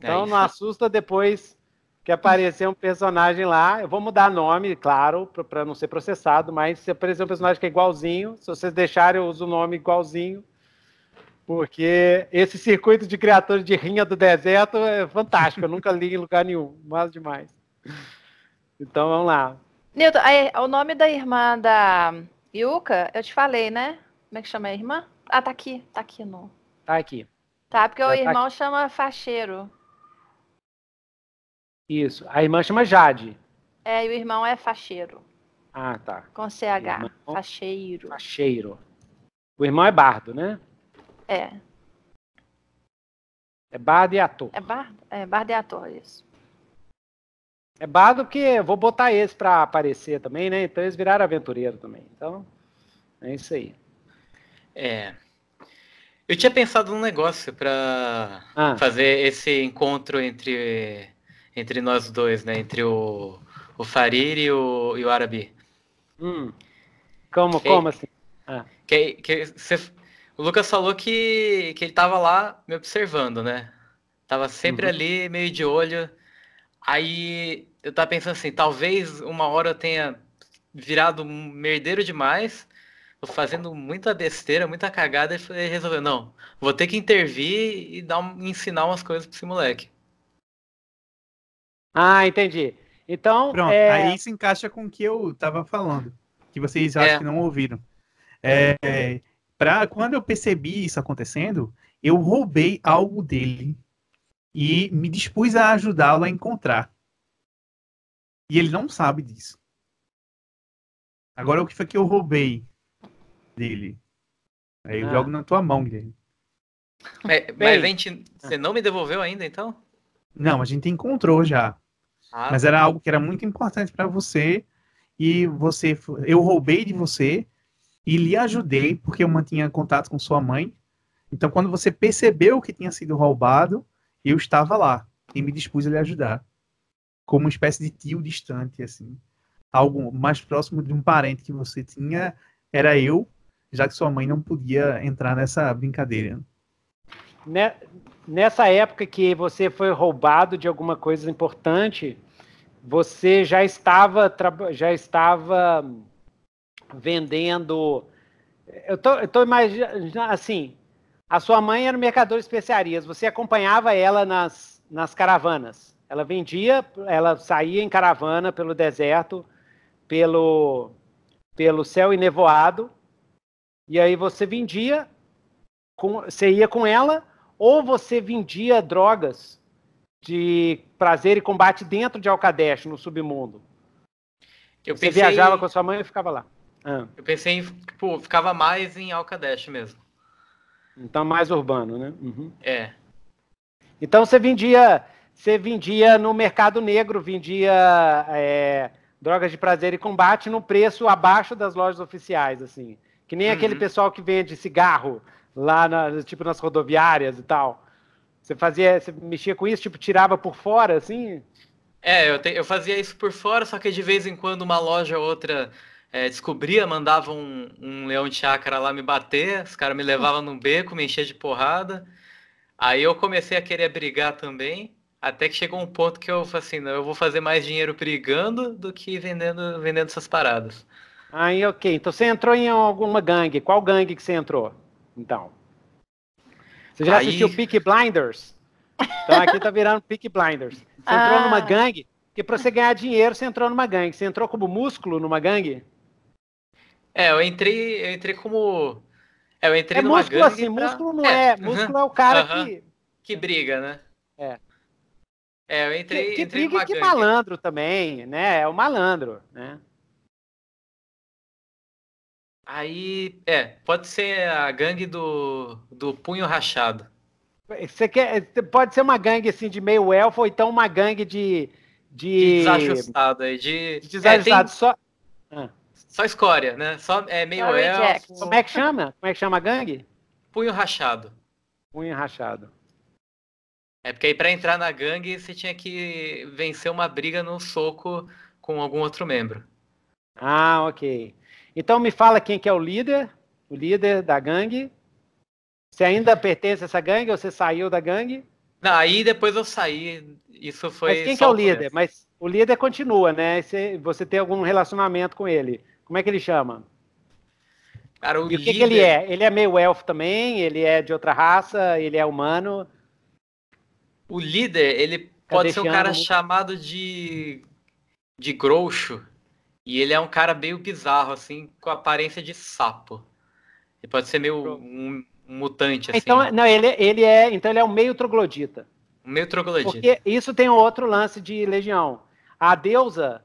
É então é não assusta depois que apareceu um personagem lá. Eu vou mudar nome, claro, para não ser processado, mas se aparecer um personagem que é igualzinho, se vocês deixarem, eu uso o nome igualzinho. Porque esse circuito de criatura de rinha do deserto é fantástico. Eu nunca li em lugar nenhum, mal demais. Então vamos lá. Nilton, o nome da irmã da Yuka, eu te falei, né? Como é que chama a irmã? Ah, tá aqui. Tá aqui no. Tá aqui. Tá, porque Já o tá irmão aqui. chama facheiro. Isso. A irmã chama Jade. É, e o irmão é facheiro. Ah, tá. Com CH. Irmão... Facheiro. Facheiro. O irmão é bardo, né? É. É bardo e ator. É bardo? É bardo e ator, isso. É bardo porque vou botar eles para aparecer também, né? Então eles viraram aventureiro também. Então, é isso aí. É. Eu tinha pensado num negócio para ah. fazer esse encontro entre entre nós dois, né? Entre o, o Farir e o, e o Arabi. Hum. Como, que, como assim? Ah. Que, que, cê, o Lucas falou que, que ele tava lá me observando, né? Tava sempre uhum. ali, meio de olho. Aí eu tava pensando assim, talvez uma hora eu tenha virado merdeiro demais, fazendo muita besteira, muita cagada, e resolveu, não, vou ter que intervir e dar ensinar umas coisas pra esse moleque. Ah, entendi. Então. Pronto, é... aí se encaixa com o que eu estava falando, que vocês é. acho que não ouviram. É, pra, quando eu percebi isso acontecendo, eu roubei algo dele e me dispus a ajudá-lo a encontrar. E ele não sabe disso. Agora, o que foi que eu roubei dele? Aí eu ah. jogo na tua mão, Guilherme. É, mas, mas gente, você não me devolveu ainda, então? Não, a gente encontrou já. Ah, Mas tá era algo que era muito importante para você e você, eu roubei de você e lhe ajudei porque eu mantinha contato com sua mãe. Então, quando você percebeu que tinha sido roubado, eu estava lá e me dispus a lhe ajudar, como uma espécie de tio distante, assim, algo mais próximo de um parente que você tinha era eu, já que sua mãe não podia entrar nessa brincadeira. Né, nessa época que você foi roubado de alguma coisa importante, você já estava já estava vendendo. Eu tô, eu tô imaginando assim. A sua mãe era mercadora de especiarias. Você acompanhava ela nas, nas caravanas. Ela vendia, ela saía em caravana pelo deserto, pelo pelo céu enevoado. E aí você vendia, com, você ia com ela ou você vendia drogas de prazer e combate dentro de Alcadesh, no submundo. Eu você pensei... viajava com a sua mãe e ficava lá. Ah. Eu pensei em, tipo, ficava mais em Alcadesh mesmo. Então mais urbano, né? Uhum. É. Então você vendia, você vendia no mercado negro, vendia é, drogas de prazer e combate num preço abaixo das lojas oficiais, assim. Que nem uhum. aquele pessoal que vende cigarro lá na, tipo nas rodoviárias e tal. Você fazia, você mexia com isso, tipo tirava por fora, assim? É, eu, te, eu fazia isso por fora, só que de vez em quando uma loja ou outra é, descobria, mandava um, um leão de chácara lá me bater, os caras me levavam num beco, me enchia de porrada. Aí eu comecei a querer brigar também, até que chegou um ponto que eu falei assim, não, eu vou fazer mais dinheiro brigando do que vendendo, vendendo essas paradas. Aí, ok. Então você entrou em alguma gangue. Qual gangue que você entrou? Então. Você já Aí... assistiu Peak Blinders? Então aqui tá virando Peak Blinders. Você ah. entrou numa gangue, porque para você ganhar dinheiro, você entrou numa gangue. Você entrou como músculo numa gangue? É, eu entrei, eu entrei como. É, eu entrei é numa músculo, gangue. Assim, pra... Músculo não é. é. Uhum. Músculo é o cara uhum. que. Que briga, né? É. É, eu entrei. Que, que entrei briga e que gangue. malandro também, né? É o malandro, né? Aí, é, pode ser a gangue do, do punho rachado. Você quer, pode ser uma gangue assim de meio elfo ou então uma gangue de de, de desajustado aí, de, de desajustado é, tem... só ah. só escória, né? Só é meio elfo. Como é que chama? Como é que chama a gangue? Punho rachado. Punho rachado. É porque aí para entrar na gangue você tinha que vencer uma briga no soco com algum outro membro. Ah, ok. Então me fala quem que é o líder, o líder da gangue. Você ainda pertence a essa gangue ou você saiu da gangue? Não, aí depois eu saí. Isso foi. Mas quem que é o líder? Mas o líder continua, né? Você, você tem algum relacionamento com ele? Como é que ele chama? Cara, o e o líder... que, que ele é? Ele é meio elfo também? Ele é de outra raça? Ele é humano? O líder, ele tá pode ser um cara chamado de. de Groucho. E ele é um cara meio bizarro, assim, com aparência de sapo. Ele pode ser meio um, um mutante, assim. Então, né? não, ele, ele é. Então ele é um meio troglodita. Um meio troglodita. Porque isso tem outro lance de Legião. A deusa,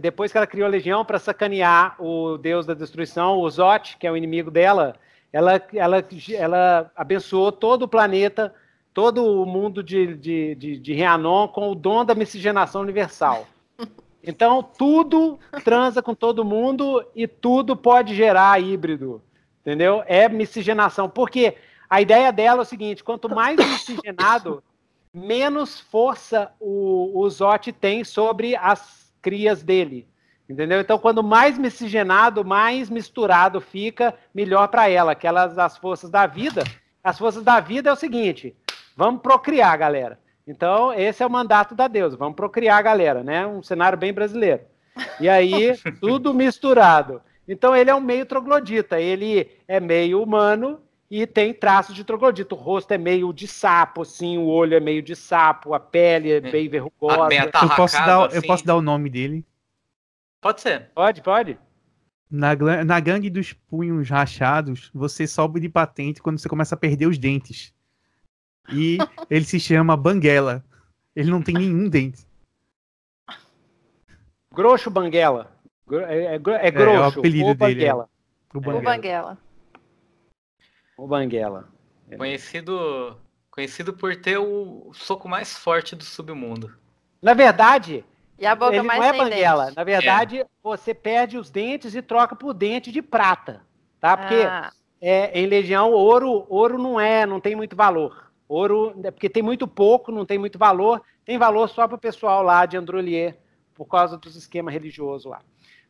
depois que ela criou a Legião, para sacanear o deus da destruição, o Zot, que é o inimigo dela, ela, ela, ela abençoou todo o planeta, todo o mundo de, de, de, de Reanon com o dom da miscigenação universal. Então, tudo transa com todo mundo e tudo pode gerar híbrido, entendeu? É miscigenação. Porque a ideia dela é o seguinte: quanto mais miscigenado, menos força o, o Zote tem sobre as crias dele. Entendeu? Então, quando mais miscigenado, mais misturado fica, melhor para ela. Que elas, as forças da vida. As forças da vida é o seguinte: vamos procriar, galera. Então, esse é o mandato da deusa. Vamos procriar a galera, né? Um cenário bem brasileiro. E aí, tudo misturado. Então, ele é um meio troglodita. Ele é meio humano e tem traços de troglodita. O rosto é meio de sapo, assim. O olho é meio de sapo. A pele é, é. bem verrugosa. Eu posso, dar, assim. eu posso dar o nome dele? Pode ser. Pode, pode. Na, na gangue dos punhos rachados, você sobe de patente quando você começa a perder os dentes. E ele se chama Banguela. Ele não tem nenhum dente. Grosso Banguela. É é, é, é, é grosso. É, o apelido o dele. Banguela. É. O Banguela. O Banguela. O é. Banguela. Conhecido, conhecido por ter o soco mais forte do submundo. Na verdade, e a boca ele mais não é banguela. Dente. Na verdade, é. você perde os dentes e troca por dente de prata, tá? Porque ah. é, em Legião, ouro, ouro não é, não tem muito valor. Ouro, né, porque tem muito pouco, não tem muito valor, tem valor só para o pessoal lá de Androlier, por causa dos esquemas religiosos lá.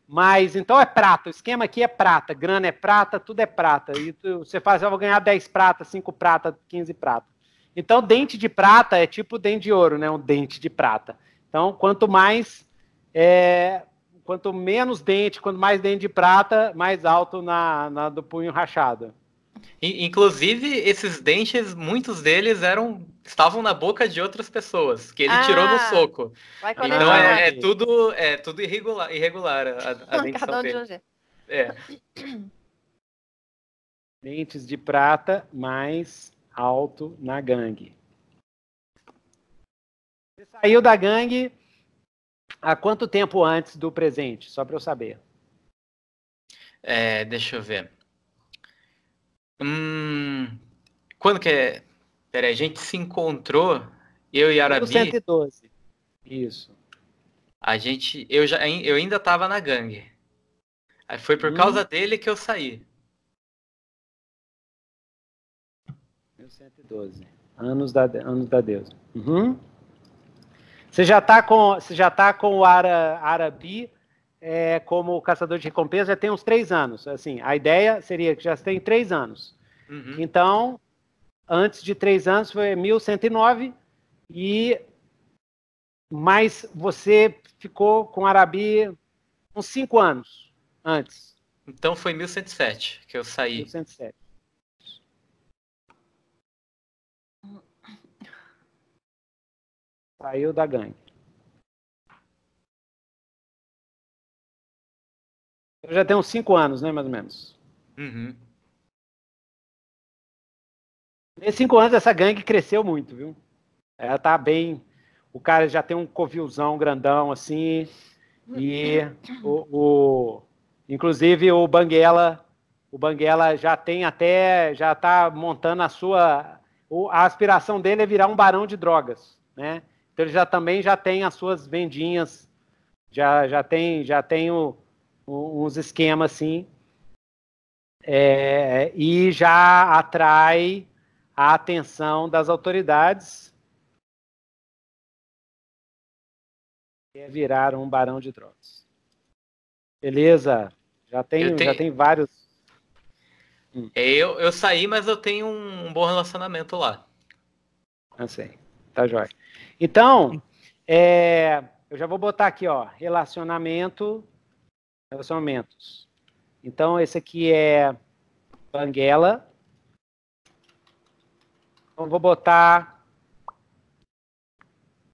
Mas então é prata, o esquema aqui é prata, grana é prata, tudo é prata. E tu, você faz, eu vou ganhar 10 prata, 5 prata, 15 prata. Então, dente de prata é tipo dente de ouro, né? Um dente de prata. Então, quanto mais, é, quanto menos dente, quanto mais dente de prata, mais alto na, na do punho rachado. Inclusive, esses dentes, muitos deles eram estavam na boca de outras pessoas, que ele ah, tirou no ah, soco. Então é, é, tudo é tudo irregular, irregular a, a dentição dele. É. Dentes de prata mais alto na gangue. Você saiu da gangue há quanto tempo antes do presente? Só para eu saber. É, deixa eu ver. Hum, quando que é? Peraí, a gente se encontrou, eu e Arabi. 112. Isso. A gente. Eu, já, eu ainda tava na gangue. Aí foi por hum. causa dele que eu saí. 1112. Anos da, anos da deusa. Uhum. Você já está com, você já tá com o Ara, Arabi é, como caçador de recompensa já tem uns três anos. Assim, a ideia seria que já tem três anos. Uhum. Então, antes de três anos foi 1109 e mas você ficou com Arabi uns cinco anos antes. Então foi 1107 que eu saí. 1107. Saiu da gangue. Eu já tenho cinco anos, né, mais ou menos. Uhum. Nesses cinco anos, essa gangue cresceu muito, viu? Ela tá bem. O cara já tem um covilzão grandão assim. E o, o inclusive o Banguela, o Banguela já tem até já tá montando a sua a aspiração dele é virar um barão de drogas, né? Então ele já também já tem as suas vendinhas, já já tem já tem o, uns esquemas assim, é, e já atrai a atenção das autoridades. É virar um barão de drogas. Beleza, já tem, tenho... já tem vários hum. é, eu, eu saí, mas eu tenho um bom relacionamento lá. Assim, tá jóia. Então, é, eu já vou botar aqui, ó, relacionamento relacionamentos. Então, esse aqui é Banguela. Então, vou botar...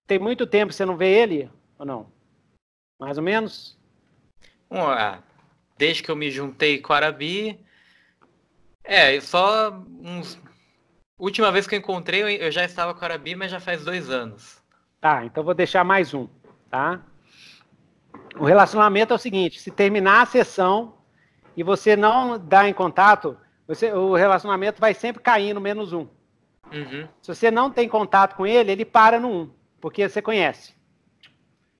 Tem muito tempo que você não vê ele, ou não? Mais ou menos? Ué, desde que eu me juntei com a Arabi, é, só uns... Última vez que eu encontrei, eu já estava com a Arabi, mas já faz dois anos. Tá, então vou deixar mais um, tá? O relacionamento é o seguinte: se terminar a sessão e você não dá em contato, você, o relacionamento vai sempre cair no menos um. Uhum. Se você não tem contato com ele, ele para no um, porque você conhece.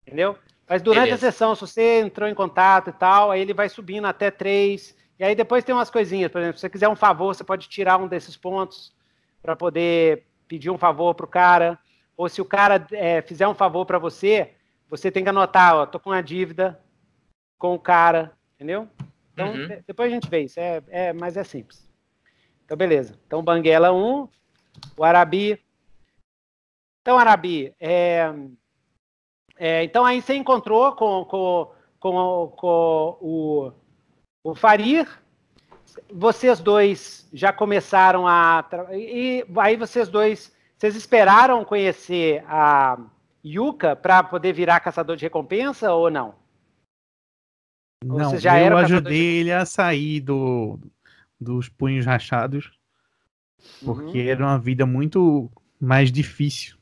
Entendeu? Mas durante Beleza. a sessão, se você entrou em contato e tal, aí ele vai subindo até três. E aí depois tem umas coisinhas, por exemplo, se você quiser um favor, você pode tirar um desses pontos para poder pedir um favor pro cara. Ou se o cara é, fizer um favor para você, você tem que anotar, ó, tô com uma dívida com o cara, entendeu? Então, uhum. depois a gente vê isso, é, é, mas é simples. Então, beleza. Então, Banguela 1, o Arabi. Então, Arabi, é, é, então aí você encontrou com, com, com, com o, o Farir, vocês dois já começaram a. E aí vocês dois, vocês esperaram conhecer a Yuka para poder virar caçador de recompensa ou não? Não, já eu ajudei de... ele a sair do, dos punhos rachados, uhum. porque uhum. era uma vida muito mais difícil.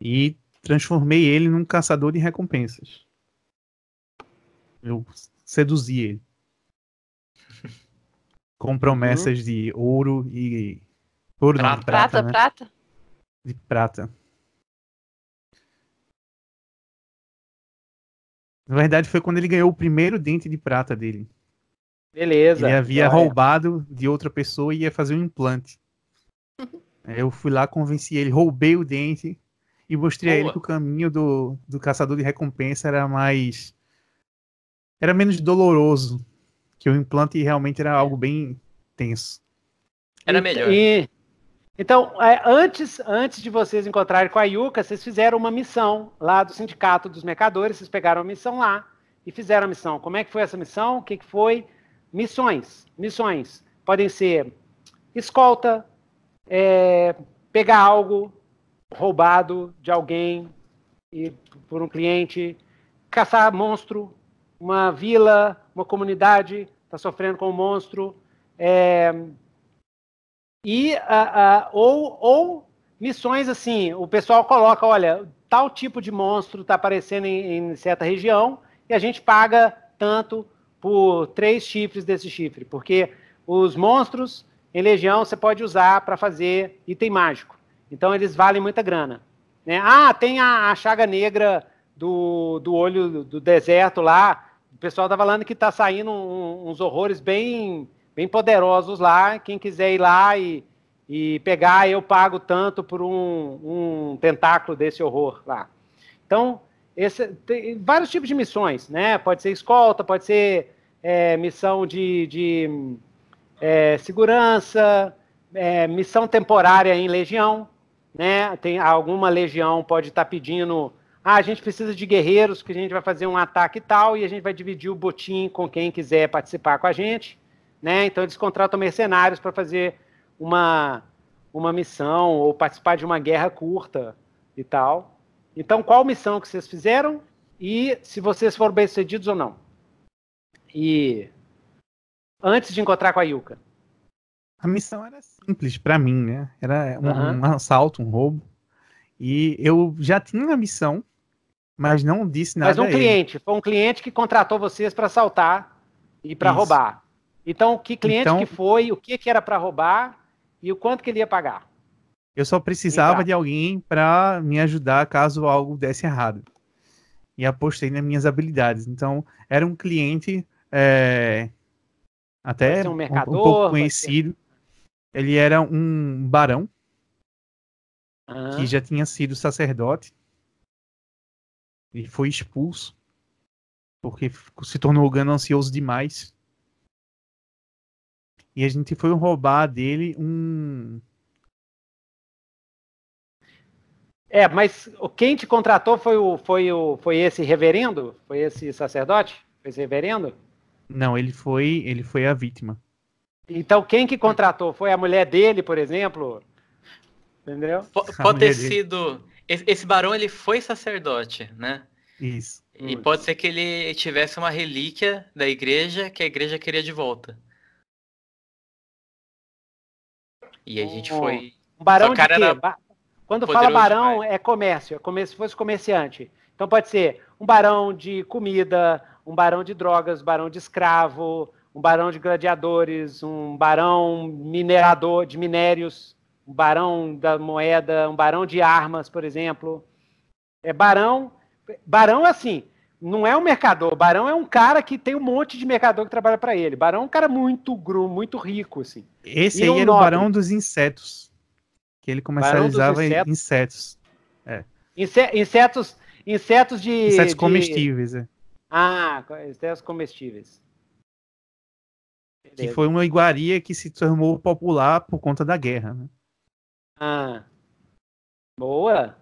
E transformei ele num caçador de recompensas. Eu seduzi ele. Com promessas uhum. de ouro e. Ouro prata, não, prata, né? prata de prata. Na verdade, foi quando ele ganhou o primeiro dente de prata dele. Beleza. Ele havia roubado de outra pessoa e ia fazer um implante. eu fui lá, convenci ele, roubei o dente e mostrei Boa. a ele que o caminho do, do caçador de recompensa era mais. era menos doloroso. Que o implante realmente era algo bem tenso. Era então, melhor. E, então, é, antes, antes de vocês encontrarem com a Yuka, vocês fizeram uma missão lá do Sindicato dos Mercadores, vocês pegaram a missão lá e fizeram a missão. Como é que foi essa missão? O que, que foi? Missões. Missões. Podem ser escolta, é, pegar algo roubado de alguém e por um cliente, caçar monstro, uma vila, uma comunidade está sofrendo com um monstro, é, e uh, uh, ou, ou missões assim, o pessoal coloca, olha, tal tipo de monstro está aparecendo em, em, certa região e a gente paga tanto por três chifres desse chifre, porque os monstros em legião você pode usar para fazer item mágico, então eles valem muita grana. Né? Ah, tem a, a chaga negra do, do olho do deserto lá, o pessoal tá falando que tá saindo um, uns horrores bem bem poderosos lá. Quem quiser ir lá e, e pegar, eu pago tanto por um, um tentáculo desse horror lá. Então, esse, tem vários tipos de missões, né? Pode ser escolta, pode ser é, missão de, de é, segurança, é, missão temporária em legião, né? Tem alguma legião pode estar tá pedindo, ah, a gente precisa de guerreiros que a gente vai fazer um ataque e tal e a gente vai dividir o botim com quem quiser participar com a gente né? Então eles contratam mercenários para fazer uma, uma missão ou participar de uma guerra curta e tal. Então, qual missão que vocês fizeram e se vocês foram bem-sucedidos ou não. E antes de encontrar com a Yuka. A missão era simples para mim, né? Era um, uhum. um, assalto, um roubo. E eu já tinha uma missão, mas não disse nada. Mas um cliente, foi um cliente que contratou vocês para assaltar e para roubar. Então, que cliente então, que foi, o que, que era para roubar e o quanto que ele ia pagar. Eu só precisava de alguém para me ajudar caso algo desse errado. E apostei nas minhas habilidades. Então, era um cliente é, até um, mercador, um, um, pouco conhecido. Ele era um barão uhum. que já tinha sido sacerdote e foi expulso porque se tornou ganancioso demais. E a gente foi roubar dele um. É, mas quem te contratou foi o foi o foi esse reverendo? Foi esse sacerdote? Foi esse reverendo? Não, ele foi ele foi a vítima. Então quem que contratou? Foi a mulher dele, por exemplo? Entendeu? P pode ter sido esse barão ele foi sacerdote, né? Isso. E Isso. pode ser que ele tivesse uma relíquia da igreja que a igreja queria de volta. E a gente foi. Um barão de quê? Quando Poderoso fala barão, demais. é comércio, é como se fosse comerciante. Então pode ser um barão de comida, um barão de drogas, barão de escravo, um barão de gladiadores, um barão minerador de minérios, um barão da moeda, um barão de armas, por exemplo. É barão, barão assim, não é um mercador. Barão é um cara que tem um monte de mercador que trabalha para ele. Barão é um cara muito gru, muito rico, assim. Esse e aí um era nobre. o Barão dos Insetos. Que ele comercializava insetos. insetos. É. insetos. Insetos de. Insetos de... comestíveis, é. Ah, insetos comestíveis. Beleza. Que foi uma iguaria que se tornou popular por conta da guerra, né? Ah. Boa!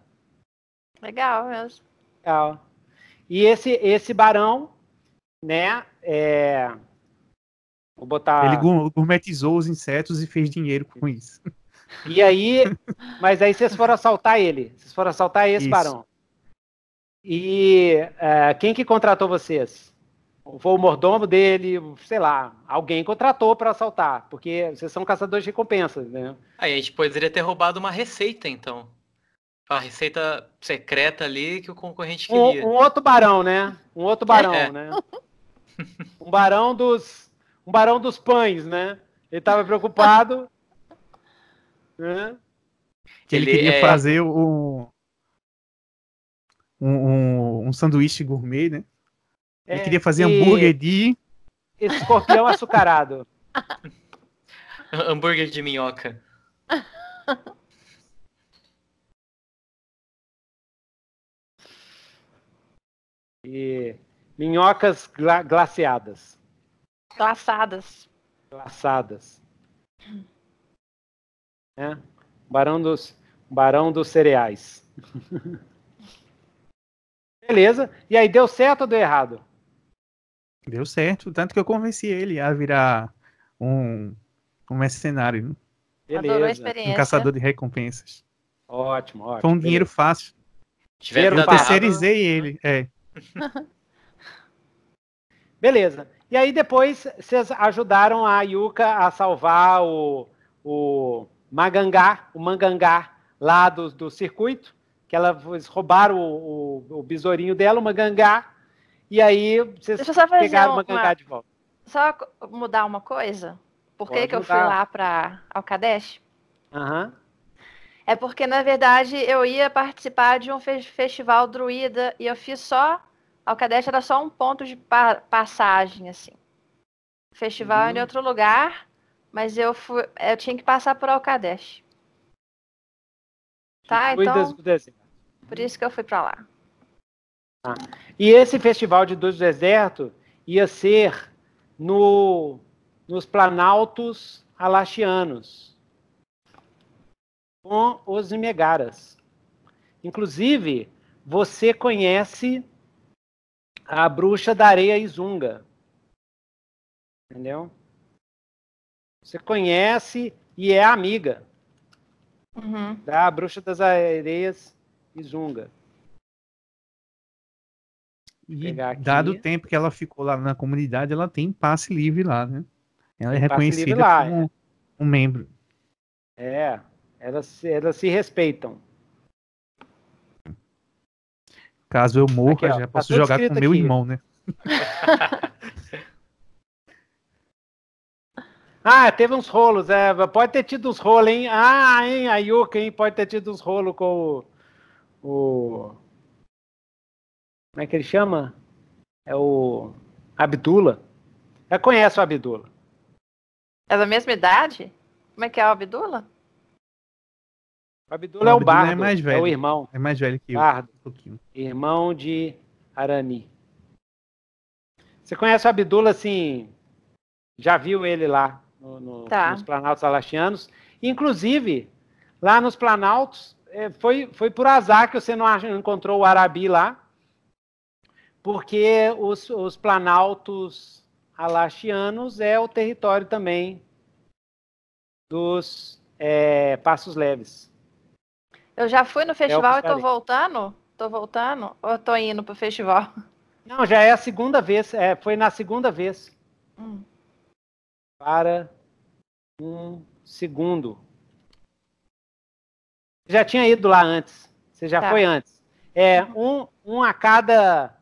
Legal mesmo. Legal. E esse, esse barão, né? É... Vou botar. Ele gourmetizou os insetos e fez dinheiro com isso. E aí, mas aí vocês foram assaltar ele. Vocês foram assaltar esse isso. barão. E uh, quem que contratou vocês? Foi o mordomo dele, sei lá, alguém contratou para assaltar, porque vocês são caçadores de recompensas, né? Aí a gente poderia ter roubado uma receita, então a receita secreta ali que o concorrente queria. Um, um outro barão, né? Um outro é, barão, é. né? Um barão dos um barão dos pães, né? Ele tava preocupado, né? Que ele, ele queria é... fazer um um, um, um sanduíche gourmet, né? É, ele queria fazer e... hambúrguer de escorpião açucarado. hambúrguer de minhoca. E minhocas gla glaciadas. Glaçadas. Glaçadas. É. Barão dos, barão dos cereais. Beleza. E aí, deu certo ou deu errado? Deu certo. Tanto que eu convenci ele a virar um, um mercenário. Beleza. Um caçador de recompensas. Ótimo, ótimo. Foi um dinheiro fácil. Tiveram eu terceirizei ele. É. Beleza. E aí depois vocês ajudaram a Yuka a salvar o, o Magangá, o Mangangá lá do, do circuito, que ela roubaram o, o, o besourinho dela, o Magangá, e aí vocês pegaram o Mangangá de volta. Só mudar uma coisa? Por que, que eu fui lá para Alcadesh? Uhum. É porque, na verdade, eu ia participar de um fe festival druida e eu fiz só Alcadeste era só um ponto de pa passagem, assim. O festival uhum. era em uhum. outro lugar, mas eu fui, eu tinha que passar por Alcadeste. Tá, Foi então. Por isso que eu fui para lá. Ah. E esse festival de Dois do Deserto ia ser no, nos planaltos Alachianos com os Imegaras. Inclusive, você conhece a bruxa da areia Izunga. Entendeu? Você conhece e é amiga uhum. da bruxa das areias Izunga. E dado o tempo que ela ficou lá na comunidade, ela tem passe livre lá, né? Ela é reconhecida lá, como é. um membro. É, elas, elas se respeitam. Caso eu morra, aqui, ó, já tá posso jogar com aqui. meu irmão, né? ah, teve uns rolos. É, pode ter tido uns rolos, hein? Ah, hein, a Yuka, hein? Pode ter tido uns rolos com o, o. Como é que ele chama? É o. Abdula. Eu conhece o Abdula. É da mesma idade? Como é que é o Abdula? Abdul o Abdullah é um bardo. É, mais velho, é o é é irmão. É mais velho que bardo. eu. Um pouquinho. Irmão de Arani. Você conhece o Abdullah, assim, já viu ele lá no, no, tá. nos Planaltos Alastianos. Inclusive, lá nos Planaltos, é, foi, foi por azar que você não encontrou o Arabi lá, porque os, os Planaltos Alastianos é o território também dos é, Passos Leves. Eu já fui no é festival é e tô voltando? Tô voltando? Ou tô indo pro festival? Não, já é a segunda vez. É, foi na segunda vez. Hum. Para um segundo. Já tinha ido lá antes. Você já tá. foi antes. É, um, um a cada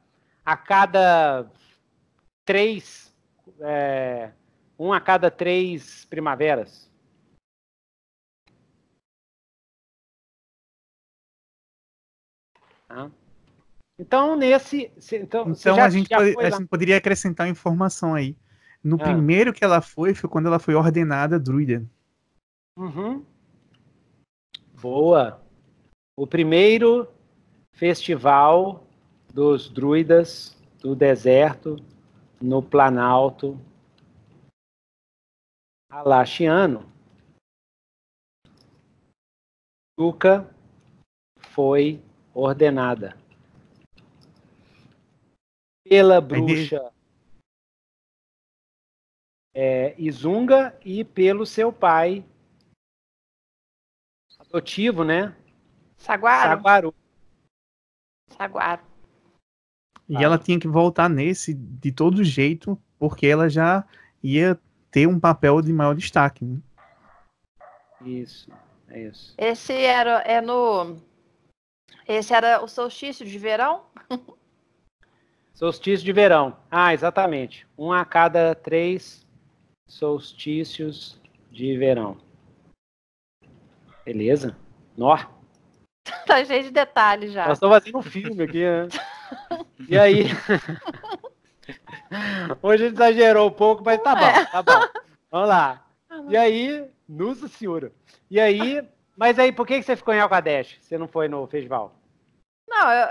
a cada três. É, um a cada três primaveras. Então, nesse. Então, então já, a, gente pode, a gente poderia acrescentar informação aí. No ah. primeiro que ela foi, foi quando ela foi ordenada druida. Uhum. Boa. O primeiro festival dos druidas do deserto no Planalto Alachiano. Luca foi ordenada pela é bruxa é, Izunga e pelo seu pai adotivo, né? Saguaro. Saguaro. Saguaro. E ela tinha que voltar nesse de todo jeito, porque ela já ia ter um papel de maior destaque. Né? Isso, é isso. Esse era é no esse era o solstício de verão? Solstício de verão. Ah, exatamente. Um a cada três solstícios de verão. Beleza? Nó. Tá cheio de detalhes já. Nós estamos fazendo um filme aqui, né? e aí? Hoje a gente exagerou um pouco, mas tá bom, é. tá bom. Vamos lá. E aí, nossa senhora. E aí, mas aí, por que, que você ficou em Alcadesh? Você não foi no festival? Não, eu,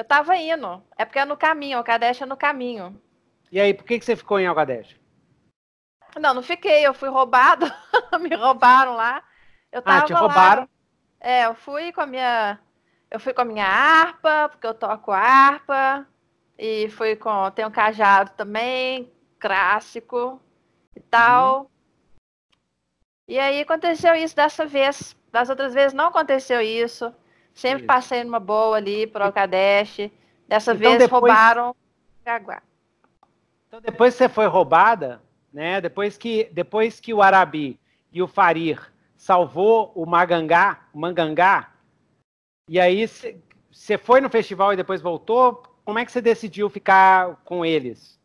eu tava indo. É porque é no caminho, Alcadesh é no caminho. E aí, por que, que você ficou em Alcadesh? Não, não fiquei, eu fui roubado. Me roubaram lá. Eu tava ah, te roubaram? Lá. É, eu fui com a minha. Eu fui com a minha harpa, porque eu toco harpa. E fui com. Tem um cajado também, clássico e tal. Uhum. E aí aconteceu isso dessa vez. Das outras vezes não aconteceu isso. Sempre passei numa boa ali pro Alcadeste. Dessa então, vez depois... roubaram Jaguar. Então depois que você foi roubada, né? Depois que depois que o Arabi e o Farir salvou o Magangá, o Mangangá, e aí você foi no festival e depois voltou, como é que você decidiu ficar com eles?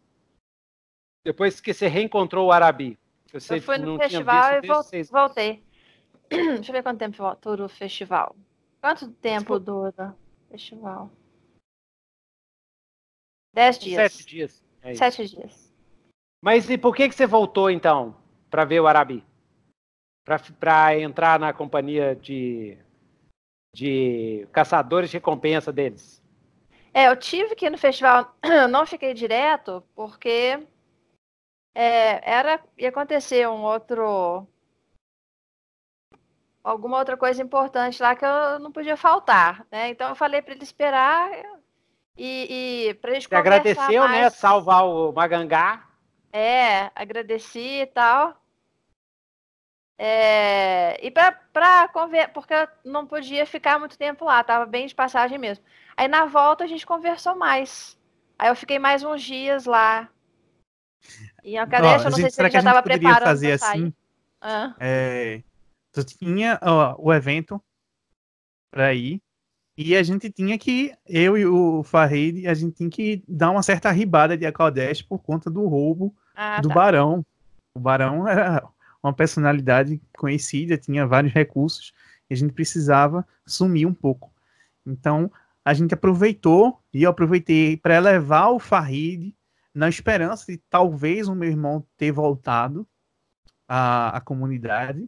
Depois que você reencontrou o Arabi. Eu, fui no festival e voltei. voltei. Deixa eu ver quanto tempo dura o festival. Quanto tempo dura o festival? Dez dias. Sete dias. É Sete dias. Mas e por que, que você voltou, então, para ver o Arabi? Para entrar na companhia de, de caçadores de recompensa deles? É, eu tive que ir no festival, não fiquei direto, porque é, era ia acontecer um outro alguma outra coisa importante lá que eu não podia faltar, né? Então eu falei para ele esperar e, e para eles conversar agradeceu, né? mais. né? Salvar o Magangá. É, agradeci e tal. É, e para conversar, porque eu não podia ficar muito tempo lá, tava bem de passagem mesmo. Aí na volta a gente conversou mais. Aí eu fiquei mais uns dias lá. E a cadeia, não, eu não sei se ele já estava preparado. Fazer assim, ah. é, Tu tinha ó, o evento para ir e a gente tinha que, eu e o Farid, a gente tinha que dar uma certa ribada de Acaldeste por conta do roubo ah, do tá. Barão. O Barão era uma personalidade conhecida, tinha vários recursos e a gente precisava sumir um pouco. Então, a gente aproveitou e eu aproveitei para levar o Farid na esperança de talvez o meu irmão ter voltado à, à comunidade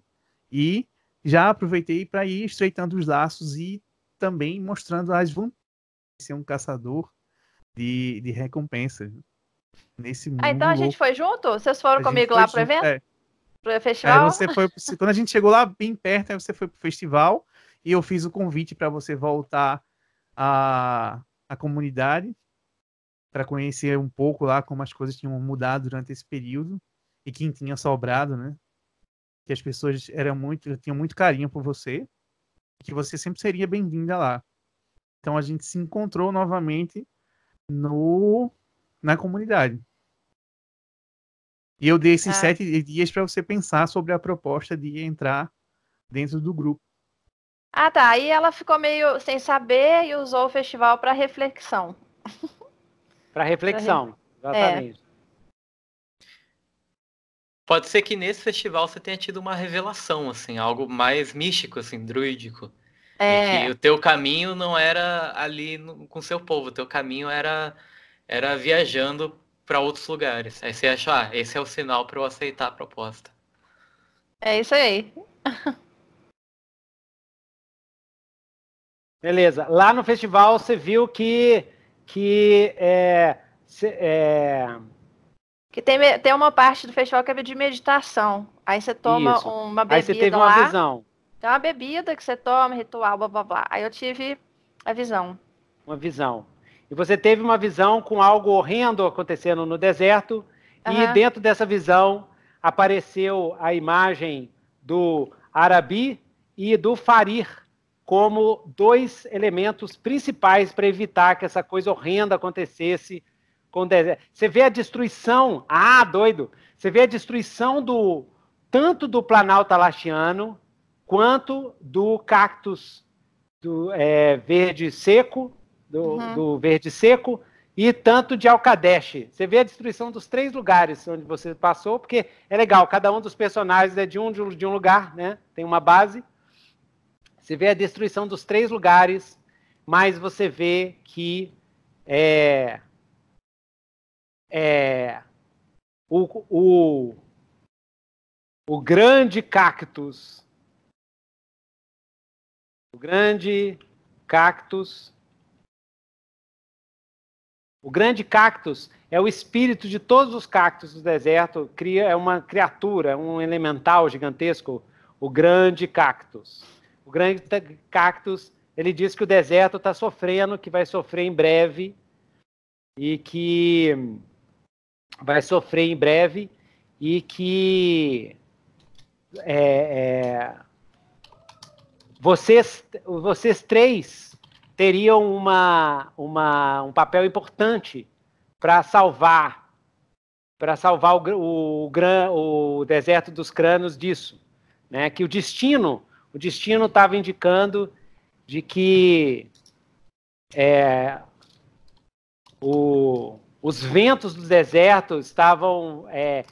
e já aproveitei para ir estreitando os laços e também mostrando as vantagens de ser um caçador de, de recompensas nesse mundo. Ah, então a gente foi junto? Vocês foram a comigo lá para o evento? É. é festival? Aí você foi, quando a gente chegou lá bem perto, aí você foi pro festival e eu fiz o convite para você voltar à, à comunidade para conhecer um pouco lá como as coisas tinham mudado durante esse período e quem tinha sobrado, né? que as pessoas eram muito, tinham muito carinho por você, que você sempre seria bem-vinda lá. Então a gente se encontrou novamente no na comunidade. E eu dei esses ah. sete dias para você pensar sobre a proposta de entrar dentro do grupo. Ah, tá. Aí ela ficou meio sem saber e usou o festival para reflexão. Para reflexão, é. exatamente. É. Pode ser que nesse festival você tenha tido uma revelação, assim, algo mais místico, assim, druídico. É. Que o teu caminho não era ali no, com seu povo, o teu caminho era, era viajando para outros lugares. Aí você acha, ah, esse é o sinal para eu aceitar a proposta. É isso aí. Beleza. Lá no festival você viu que, que é, cê, é que tem, tem uma parte do festival que é de meditação. Aí você toma Isso. uma bebida. Aí você teve uma lá, visão. Tem uma bebida que você toma, ritual, blá blá blá. Aí eu tive a visão. Uma visão. E você teve uma visão com algo horrendo acontecendo no deserto. Uhum. E dentro dessa visão apareceu a imagem do Arabi e do Farir como dois elementos principais para evitar que essa coisa horrenda acontecesse com deserto. Você vê a destruição, ah, doido, você vê a destruição do tanto do Planalto Alachiano quanto do cactus do é, verde seco, do, uhum. do, verde seco e tanto de Alcadeche. Você vê a destruição dos três lugares onde você passou, porque é legal, cada um dos personagens é de um, de um lugar, né? Tem uma base. Você vê a destruição dos três lugares, mas você vê que é, é, o, o, o grande cactus, o grande cactus, o grande cactus é o espírito de todos os cactos do deserto, cria é uma criatura, um elemental gigantesco, o grande cactus. O grande cactus, ele diz que o deserto está sofrendo, que vai sofrer em breve e que vai sofrer em breve e que é, é, vocês, vocês três teriam uma, uma, um papel importante para salvar para salvar o, o, o, o deserto dos cranos disso, né? Que o destino o destino estava indicando de que é, o os ventos do deserto estavam é,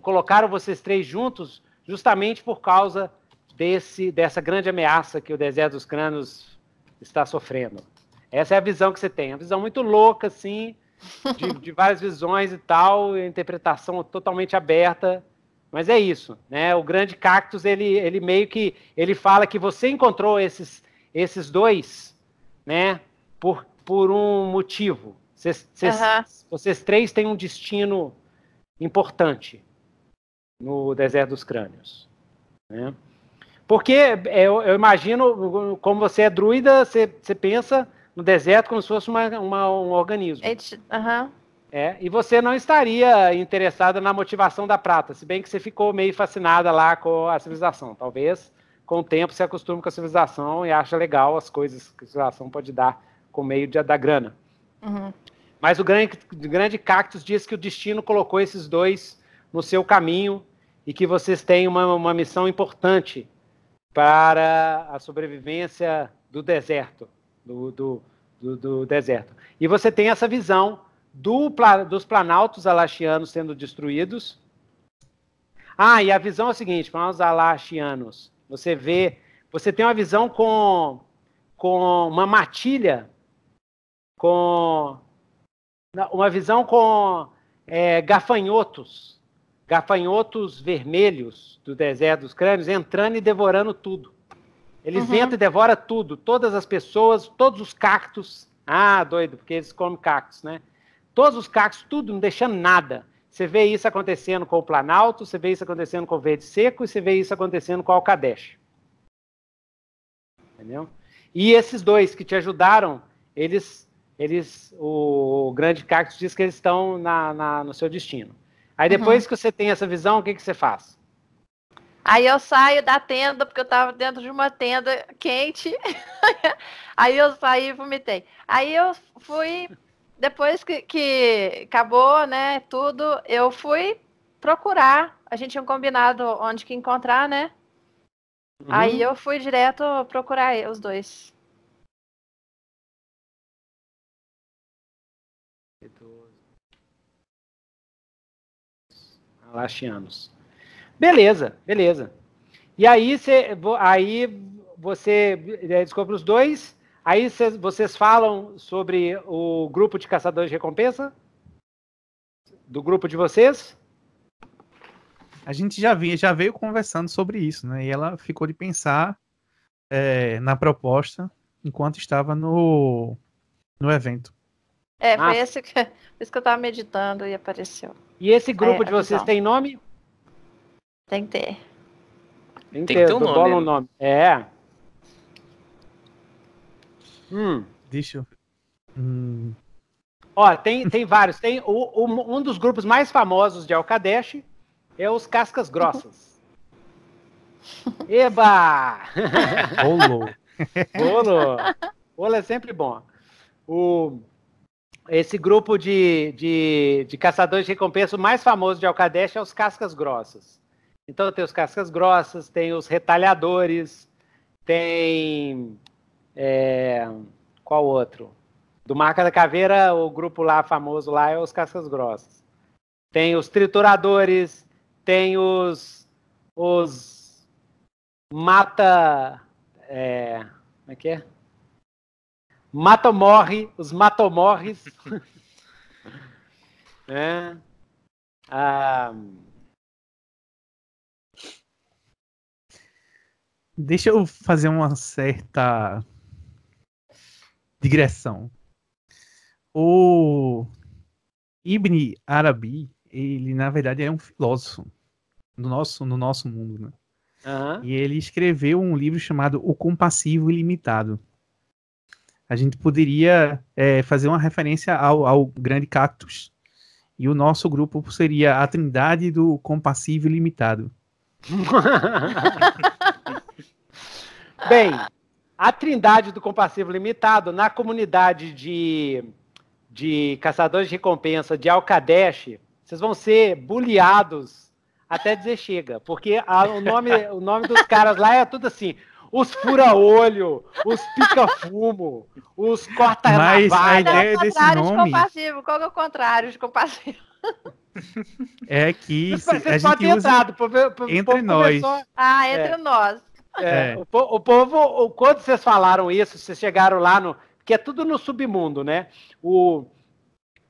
colocaram vocês três juntos justamente por causa desse dessa grande ameaça que o deserto dos crânios está sofrendo. Essa é a visão que você tem, uma visão muito louca assim, de, de várias visões e tal, interpretação totalmente aberta. Mas é isso, né? O grande cactus ele, ele meio que ele fala que você encontrou esses esses dois, né? Por por um motivo, Cês, cês, uhum. Vocês três têm um destino importante no Deserto dos Crânios. Né? Porque é, eu, eu, imagino, como você é druida, você, pensa no deserto como se fosse uma, uma um organismo. uhum. É, e você não estaria interessada na motivação da prata, se bem que você ficou meio fascinada lá com a civilização. Talvez com o tempo se acostume com a civilização e acha legal as coisas que a civilização pode dar com meio de, da grana. Uhum. Mas o grande, grande Cactus diz que o destino colocou esses dois no seu caminho e que vocês têm uma, uma missão importante para a sobrevivência do deserto, do, do, do, do deserto. E você tem essa visão do, dos planaltos alaxianos sendo destruídos. Ah, e a visão é a seguinte, para os alaxianos. Você vê, você tem uma visão com, com uma matilha com uma visão com é, gafanhotos, gafanhotos vermelhos do deserto dos crânios entrando e devorando tudo. Eles uhum. entram e devoram tudo, todas as pessoas, todos os cactos. Ah, doido, porque eles comem cactos, né? Todos os cactos, tudo, não deixando nada. Você vê isso acontecendo com o Planalto, você vê isso acontecendo com o Verde Seco e você vê isso acontecendo com o Alcadesh. Entendeu? E esses dois que te ajudaram, eles eles, o grande cactus diz que eles estão na, na no seu destino. Aí depois uhum. que você tem essa visão, o que, que você faz? Aí eu saio da tenda, porque eu estava dentro de uma tenda quente. Aí eu saí e vomitei. Aí eu fui, depois que, que acabou, né, tudo, eu fui procurar. A gente tinha combinado onde que encontrar, né? Uhum. Aí eu fui direto procurar os dois. Alastianos. Beleza, beleza. E aí, cê, aí você é, descobre os dois, aí cê, vocês falam sobre o grupo de caçadores de recompensa? Do grupo de vocês? A gente já, vinha, já veio conversando sobre isso, né? E ela ficou de pensar é, na proposta enquanto estava no, no evento. É, foi esse que, isso que eu tava meditando e apareceu. E esse grupo é, de vocês tem nome? Tem que ter. Tem que ter, um nome. Né? nome. É. Hum. Deixa eu... Hum. Ó, tem, tem vários. Tem o, o, um dos grupos mais famosos de Alcadesh é os Cascas Grossas. Eba! Bolo! Bolo! Bolo é sempre bom. O esse grupo de, de, de caçadores de recompensa, o mais famoso de Alcadesh é os cascas grossas. Então tem os cascas grossas, tem os retalhadores, tem. É, qual outro? Do Marca da Caveira, o grupo lá famoso lá é os cascas grossas. Tem os trituradores, tem os. os mata. É, como é que é? morre, os Matomorres. é. ah. Deixa eu fazer uma certa digressão. O Ibn Arabi, ele na verdade é um filósofo no nosso, no nosso mundo, né? Uhum. E ele escreveu um livro chamado O Compassivo Ilimitado a gente poderia é, fazer uma referência ao, ao, grande cactus. E o nosso grupo seria a Trindade do Compassivo Ilimitado. Bem, a Trindade do Compassivo Limitado, na comunidade de, de caçadores de recompensa de Alcadesh, vocês vão ser bulliados até dizer chega, porque a, o, nome, o nome dos caras lá é tudo assim os fura-olho, os pica-fumo, os corta-navalha. Mas a ideia é desse nome... De qual é o contrário de compassivo? É que a gente usa entrado, povo, povo, ah, é. entre nós. Ah, entre é. nós. É, é. O, o, povo, o, quando vocês falaram isso, vocês chegaram lá no... que é tudo no submundo, né? O,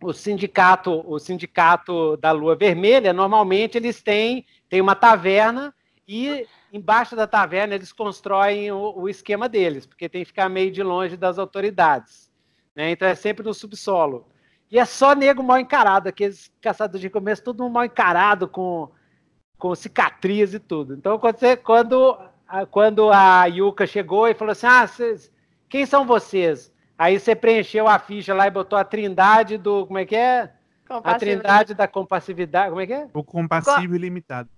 o sindicato, o sindicato da Lua Vermelha, normalmente eles têm, têm uma taverna e embaixo da taverna eles constroem o, o, esquema deles, porque tem que ficar meio de longe das autoridades. Né? Então é sempre no subsolo. E é só nego mal encarado, aqueles caçadores de começo, todo mal encarado, com, com cicatriz e tudo. Então, quando, você, quando, quando a Yuka chegou e falou assim: Ah, cês, quem são vocês? Aí você preencheu a ficha lá e botou a trindade do. Como é que é? A trindade da compassividade. Como é que é? O compassivo ilimitado.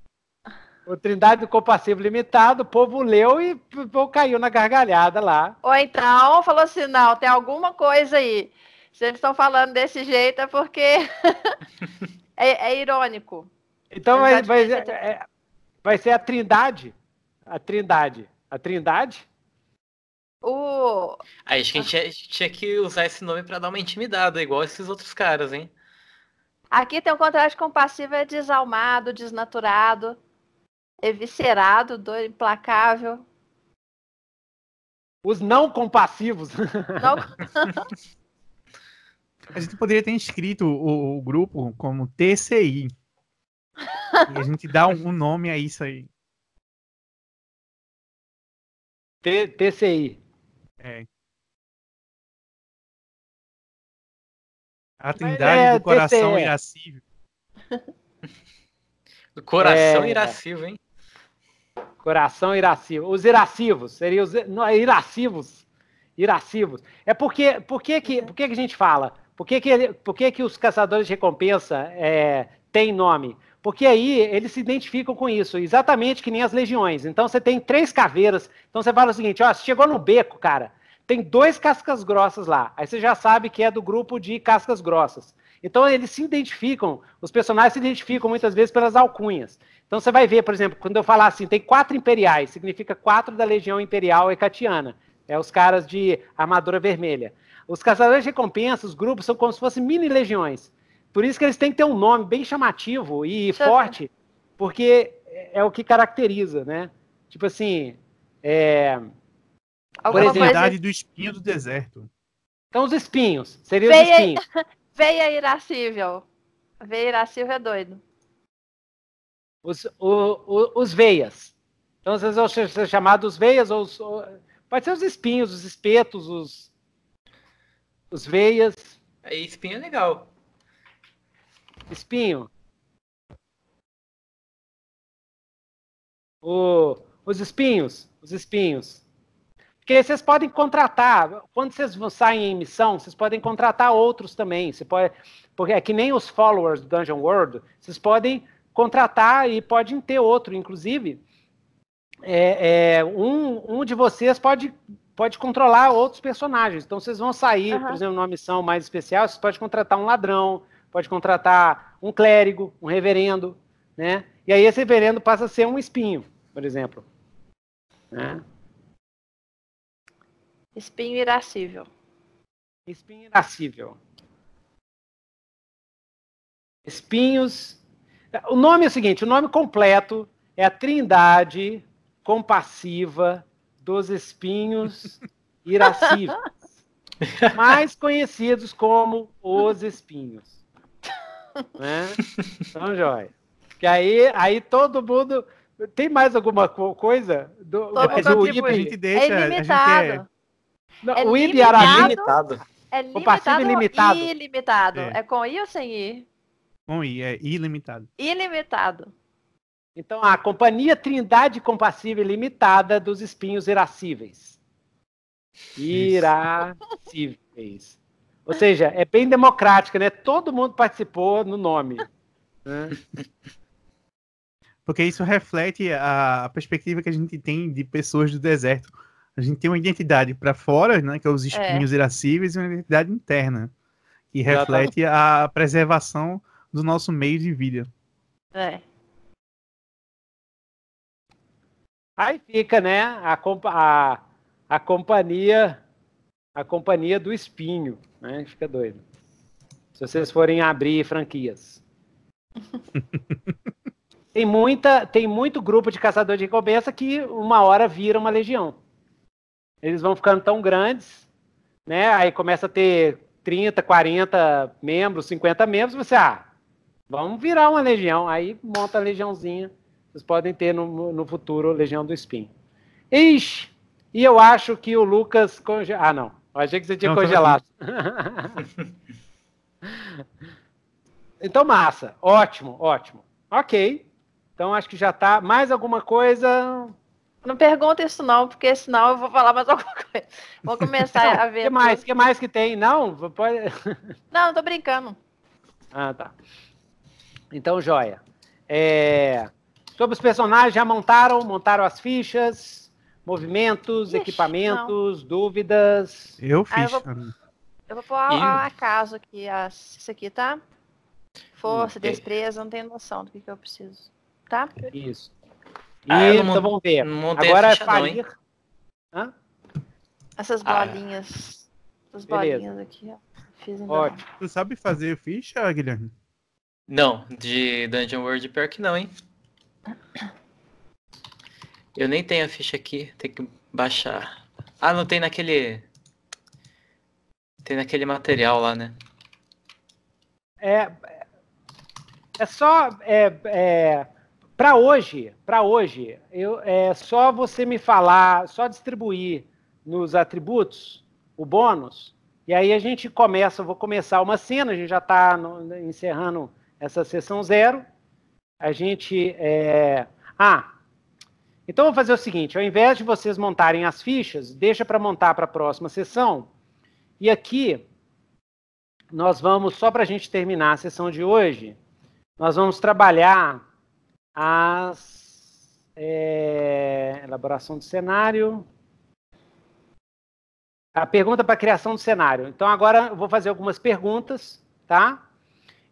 O Trindade do Compassivo Limitado, o povo leu e povo caiu na gargalhada lá. Ou então falou assim: não, tem alguma coisa aí. Se eles estão falando desse jeito é porque é, é, irônico. Então vai, vai, é, é, vai ser a Trindade. A Trindade. A Trindade? O... Aí, acho que a gente tinha, tinha que usar esse nome para dar uma intimidada, igual esses outros caras, hein? Aqui tem um contraste compassivo, é desalmado, desnaturado. Eviscerado, é dor implacável. Os não compassivos. Não... a gente poderia ter inscrito o, o grupo como TCI. E a gente dá um, um nome a isso aí. T TCI. É. A Trindade é, do Coração TCI. Irascível. Do Coração é, Irascível, hein? Coração iracivo Os irascivos, seriam os não, é irascivos. Irascivos. É porque, porque que, por que a gente fala? Por que, que, por que, que os caçadores de recompensa é, têm nome? Porque aí eles se identificam com isso, exatamente que nem as legiões. Então você tem três caveiras. Então você fala o seguinte: ó, você chegou no beco, cara, tem dois cascas grossas lá. Aí você já sabe que é do grupo de cascas grossas. Então eles se identificam, os personagens se identificam muitas vezes pelas alcunhas. Então você vai ver, por exemplo, quando eu falar assim, tem quatro imperiais, significa quatro da Legião Imperial Hecatiana. É os caras de armadura vermelha. Os caçadores de recompensa, os grupos, são como se fossem mini legiões. Por isso que eles têm que ter um nome bem chamativo e Deixa forte, porque é o que caracteriza, né? Tipo assim, é... Alguma do espinho do deserto. Então, os espinhos. Seriam os espinhos. Veia irascível. Veia irascível é doido. Os, o, o, os veias. Então, às vezes, vão ser chamados veias, ou, ou, pode ser os espinhos, os espetos, os, os veias. É, espinho é legal. Espinho. O, os espinhos, os espinhos. Porque vocês podem contratar, quando vocês saem em missão, vocês podem contratar outros também. Você pode, porque é que nem os followers do Dungeon World, vocês podem contratar e podem ter outro, inclusive. É, é, um, um de vocês pode, pode controlar outros personagens. Então vocês vão sair, uhum. por exemplo, numa missão mais especial, vocês podem contratar um ladrão, pode contratar um clérigo, um reverendo, né? E aí esse reverendo passa a ser um espinho, por exemplo. Né? Uhum. Espinho irascível. Espinho irascível. Espinhos. O nome é o seguinte: o nome completo é a Trindade Compassiva dos Espinhos Irascíveis, mais conhecidos como os espinhos. Né? Então, Joy. Que aí, aí todo mundo. Tem mais alguma coisa? Do, todo mas é o tipo, a gente deixa. É ilimitado. A gente é não, é o id e Limitado. É limitado. O passivo ilimitado. Ilimitado. É. é com i ou sem i? Com i, é ilimitado. Ilimitado. Então, a Companhia Trindade Compassiva Ilimitada dos Espinhos Irascíveis. Irascíveis. Ou seja, é bem democrática, né? Todo mundo participou no nome. É. Porque isso reflete a perspectiva que a gente tem de pessoas do deserto. A gente tem uma identidade para fora, né, que é os é. espinhos é. irascíveis, e uma identidade interna, que reflete a preservação do nosso meio de vida. É. Aí fica, né, a, a, a companhia a companhia do espinho, né? Fica doido. Se vocês forem abrir franquias. tem muita, tem muito grupo de caçador de recompensa que uma hora vira uma legião eles vão ficando tão grandes, né? Aí começa a ter 30, 40 membros, 50 membros, você, ah, vamos virar uma legião. Aí monta a legiãozinha. Vocês podem ter no, no futuro Legião do Espinho. Ixi, e eu acho que o Lucas. Conge... Ah, não. Eu achei que você tinha não, congelado. então, massa. Ótimo, ótimo. Ok. Então, acho que já está. Mais alguma coisa? Não pergunta isso não, porque senão eu vou falar mais alguma coisa. Vou começar não, a ver. O que mais? O que mais que tem? Não? Pode... não, tô brincando. Ah, tá. Então, joia. É... Sobre os personagens, já montaram? Montaram as fichas, movimentos, Ixi, equipamentos, não. dúvidas? Eu ah, fiz. Ah, eu, vou... pôr ao acaso aqui, as... isso aqui, tá? Força, okay. destreza, não tenho noção do que, que eu preciso. Tá? Isso. Ah, Isso, não, então vamos ver. Agora é falir. Não, Hã? Essas ah. bolinhas. Ah. Essas bolinhas Beleza. aqui, ó. Ótimo. Tu sabe fazer ficha, Guilherme? Não, de Dungeon World pior que não, hein? Eu nem tenho a ficha aqui, tem que baixar. Ah, não tem naquele. Tem naquele material lá, né? É. É só. É, é, para hoje, para hoje, eu, é só você me falar, só distribuir nos atributos o bônus, e aí a gente começa, eu vou começar uma cena, a gente já está encerrando essa sessão zero. A gente. É... Ah! Então vou fazer o seguinte: ao invés de vocês montarem as fichas, deixa para montar para a próxima sessão. E aqui nós vamos, só para a gente terminar a sessão de hoje, nós vamos trabalhar as é, elaboração do cenário. A pergunta para criação do cenário. Então agora eu vou fazer algumas perguntas, tá?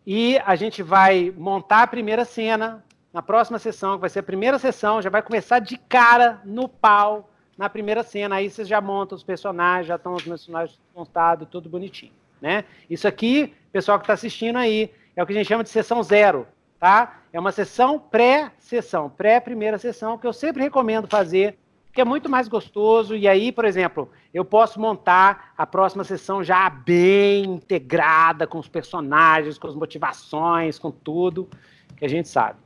E a gente vai montar a primeira cena na próxima sessão, que vai ser a primeira sessão, já vai começar de cara no pau na primeira cena. Aí vocês já montam os personagens, já estão os personagens montados, tudo bonitinho, né? Isso aqui, pessoal que está assistindo aí, é o que a gente chama de sessão zero tá? É uma sessão pré-sessão, pré-primeira sessão, que eu sempre recomendo fazer, que é muito mais gostoso. E aí, por exemplo, eu posso montar a próxima sessão já bem integrada com os personagens, com as motivações, com tudo que a gente sabe.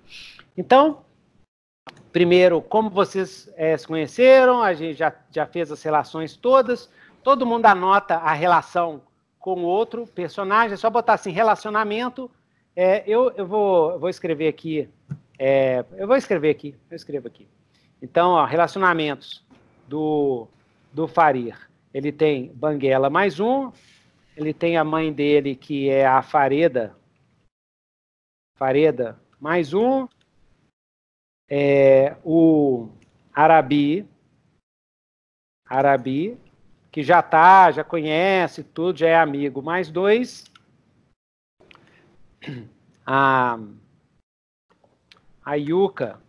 Então, primeiro, como vocês é, se conheceram, a gente já, já fez as relações todas, todo mundo anota a relação com o outro personagem, é só botar assim, relacionamento, é, eu, eu, vou, eu vou escrever aqui. É, eu vou escrever aqui. Eu escrevo aqui. Então, ó, relacionamentos do, do Farir. Ele tem Banguela mais um. Ele tem a mãe dele, que é a Fareda. Fareda mais um. É, o Arabi. Arabi, que já tá, já conhece tudo, já é amigo, mais dois a a Yuka.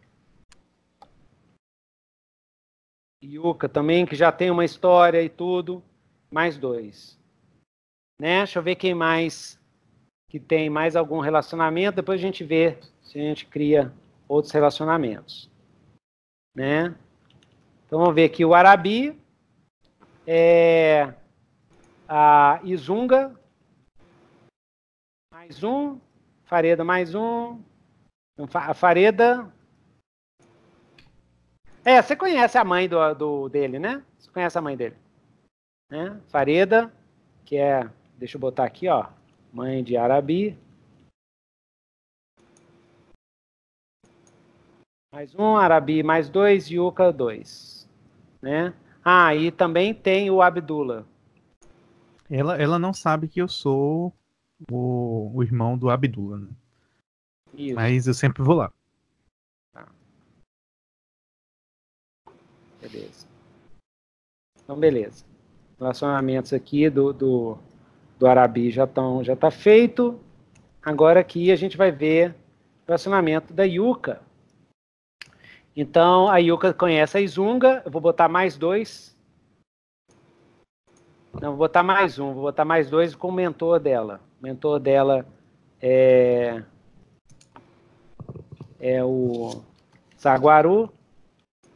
Yuka também, que já tem uma história e tudo. Mais dois. Né? Deixa eu ver quem mais que tem mais algum relacionamento. Depois a gente vê se a gente cria outros relacionamentos. Né? Então vamos ver aqui o Arabi, é, a Izunga, mais um. Fareda, mais um. A Fareda. É, você conhece a mãe do, do dele, né? Você conhece a mãe dele. Né? Fareda, que é. Deixa eu botar aqui, ó. Mãe de Arabi. Mais um, Arabi mais dois, Yuka dois. Né? Ah, e também tem o Abdullah. Ela, ela não sabe que eu sou o, o irmão do Abdullah, né? Isso. Mas eu sempre vou lá. Tá. Beleza. Então, beleza. Relacionamentos aqui do, do, do Arabi já, estão já tá feito. Agora aqui a gente vai ver o relacionamento da Yuka. Então, a Yuka conhece a Izunga. Eu vou botar mais dois. Não, vou botar mais um. Vou botar mais dois com o mentor dela. O mentor dela é, é o Saguaru,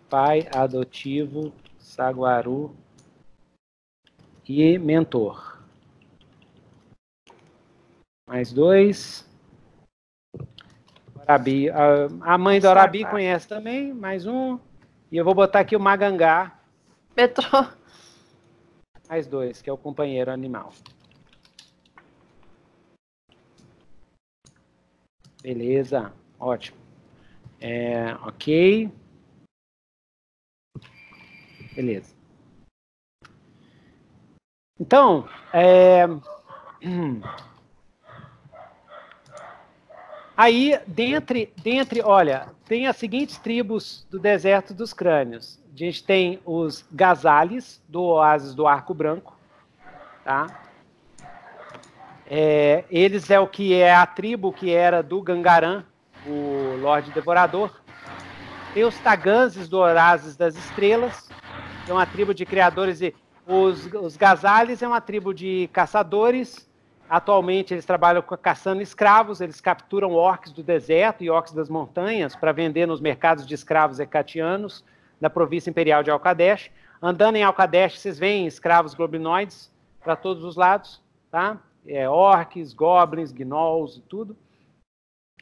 pai adotivo, Saguaru e mentor. Mais dois. A mãe do Arabi tá. conhece também, mais um. E eu vou botar aqui o Magangá. Metrô. Mais dois, que é o companheiro animal. Beleza, ótimo. É, ok. Beleza. Então, é... aí, dentre, dentre, olha, tem as seguintes tribos do deserto dos crânios. A gente tem os gazales, do oásis do Arco Branco, tá? É, eles é o que é a tribo que era do Gangaran, o Lorde Devorador. Tem os Taganzes do Horazes das Estrelas, que é uma tribo de criadores. E os, os Gazales é uma tribo de caçadores. Atualmente eles trabalham caçando escravos, eles capturam orcs do deserto e orcs das montanhas para vender nos mercados de escravos hecatianos da província imperial de Alcadesh. Andando em Alcadesh, vocês veem escravos globinoides para todos os lados, tá? é, orques, goblins, gnolls e tudo.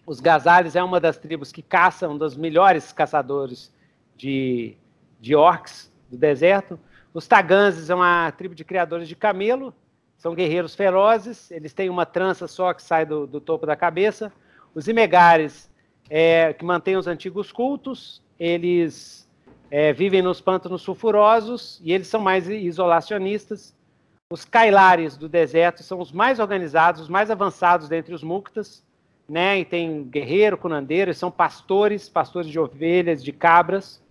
Os Gazales é uma das tribos que caçam, um dos melhores caçadores de, de orcs do deserto. Os Taganzes é uma tribo de criadores de camelo, são guerreiros ferozes, eles têm uma trança só que sai do, do topo da cabeça. Os Imegares, é, que mantêm os antigos cultos, eles é, vivem nos pântanos sulfurosos e eles são mais isolacionistas. Os Kailares do deserto são os mais organizados, os mais avançados dentre os Muktas, né? E tem guerreiro, curandeiro, eles são pastores, pastores de ovelhas, de cabras.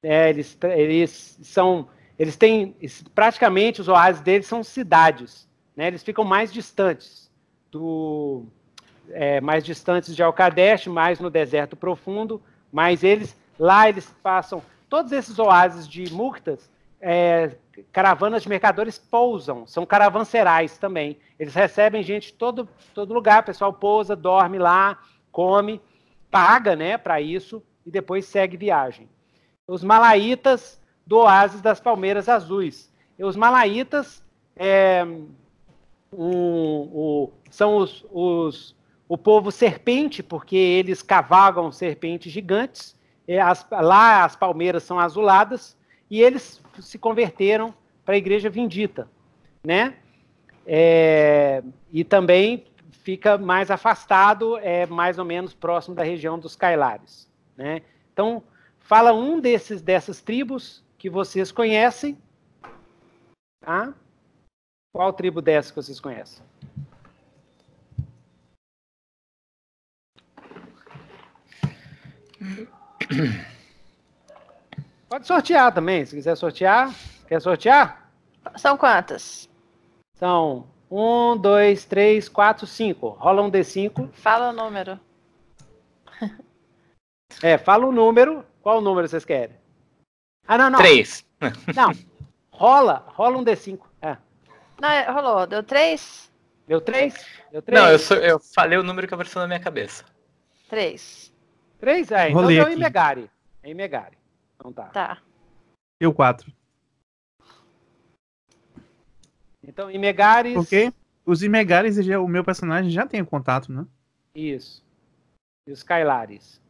É, eles, eles são, eles têm praticamente os oásis deles são cidades, né? Eles ficam mais distantes do é, mais distantes de Alcadeste, mais no deserto profundo, mas eles lá eles passam todos esses oásis de muktas é, caravanas de mercadores pousam, são caravanserais também. Eles recebem gente de todo, todo lugar, o pessoal pousa, dorme lá, come, paga né, para isso e depois segue viagem. Os malaitas do Oásis das Palmeiras Azuis. E os malaitas é, um, são os, os, o povo serpente, porque eles cavagam serpentes gigantes. É, as, lá as palmeiras são azuladas e eles se converteram para a Igreja Vindita, né? É, e também fica mais afastado, é mais ou menos próximo da região dos Cailares, né? Então, fala um desses dessas tribos que vocês conhecem, tá? Qual tribo dessa que vocês conhecem? Pode sortear também, se quiser sortear. Quer sortear? São quantas? São um, dois, três, quatro, cinco. Rola um D5. Fala o número. É, fala o número. Qual número vocês querem? Ah, não, não. Três. Não. Rola, rola um D5. É. Não, é, rolou. Deu três? Deu três? Deu três? Não, eu, sou, eu falei o número que apareceu na minha cabeça. Três. Três? É, então é deu aqui. em Megari. Em é Megari. Então tá. Tá. Eu quatro. Então, Imegares. ok os Imegares, é o meu personagem já tem contato, né? Isso. E os Kailares.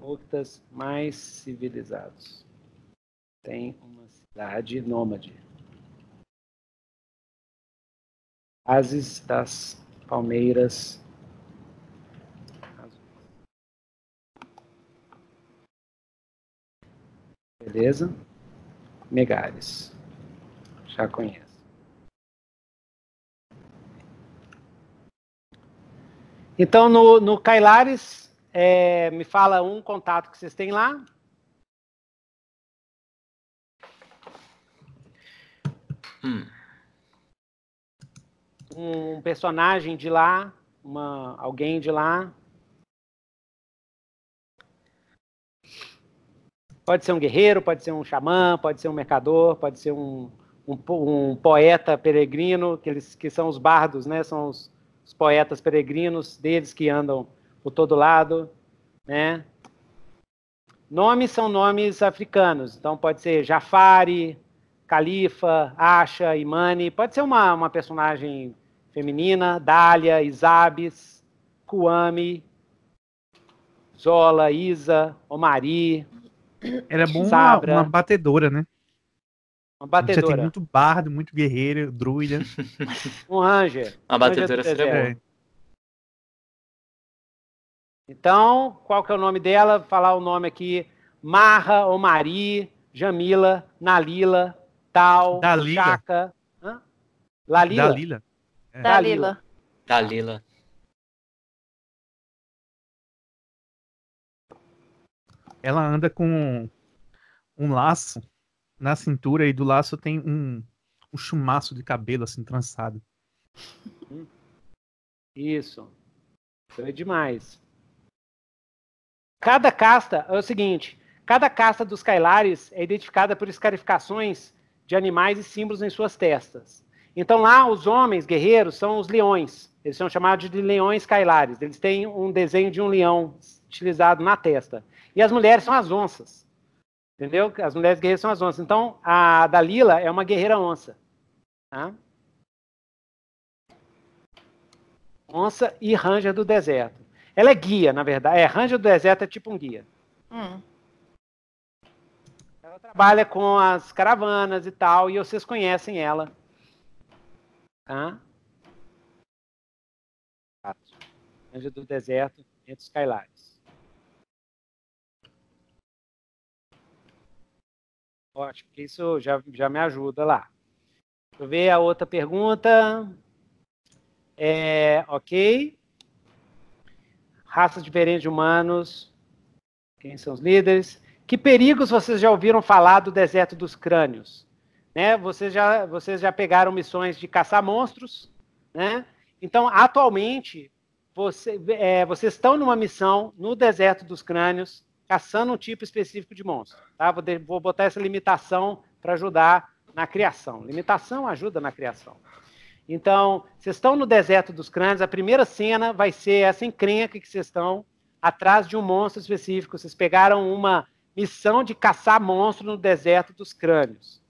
outras mais civilizados. Tem uma cidade nômade. Ases das palmeiras Beleza? Megares. Já conheço. Então, no, no é, me fala um contato que vocês têm lá. Hum. Um personagem de lá, uma, alguém de lá. Pode ser um guerreiro, pode ser um xamã, pode ser um mercador, pode ser um, um, um poeta peregrino, que, eles, que são os bardos, né? São os, os poetas peregrinos deles que andam por todo lado, né? Nomes são nomes africanos, então pode ser Jafari, Califa, Asha, Imani, pode ser uma, uma personagem feminina, Dália, Isabes, Kuami, Zola, Isa, Omari, era é bom uma, uma, batedora, né? Uma batedora. Você tem muito bardo, muito guerreiro, druida. um ranger. Uma batedora seria é. Então, qual que é o nome dela? Vou falar o nome aqui. Marra, Omari, Jamila, Nalila, Tal, Dalila. Chaca. Hã? Lalila? Dalila. É. Dalila. Dalila. ela anda com um laço na cintura e do laço tem um, um chumaço de cabelo assim trançado. Isso. Isso então é demais. Cada casta é o seguinte: cada casta dos Kailares é identificada por escarificações de animais e símbolos em suas testas. Então lá os homens guerreiros são os leões. Eles são chamados de leões Kailares. Eles têm um desenho de um leão utilizado na testa. E as mulheres são as onças. Entendeu? As mulheres guerreiras são as onças. Então, a Dalila é uma guerreira onça. Tá? Onça e ranger do deserto. Ela é guia, na verdade. É, ranger do deserto é tipo um guia. Hum. Ela trabalha com as caravanas e tal, e vocês conhecem ela. Tá? Ranger do deserto, entre os Cailares. Ótimo, isso já, já me ajuda lá. Deixa eu ver a outra pergunta. É, ok. Raças diferentes de humanos. Quem são os líderes? Que perigos vocês já ouviram falar do deserto dos crânios? Né? Vocês, já, vocês já pegaram missões de caçar monstros, né? Então, atualmente, você, é, vocês estão numa missão no deserto dos crânios caçando um tipo específico de monstro. Tá? Vou, vou botar essa limitação para ajudar na criação. Limitação ajuda na criação. Então, vocês estão no deserto dos crânios, a primeira cena vai ser essa encrenca que vocês estão atrás de um monstro específico. Vocês pegaram uma missão de caçar monstro no deserto dos crânios.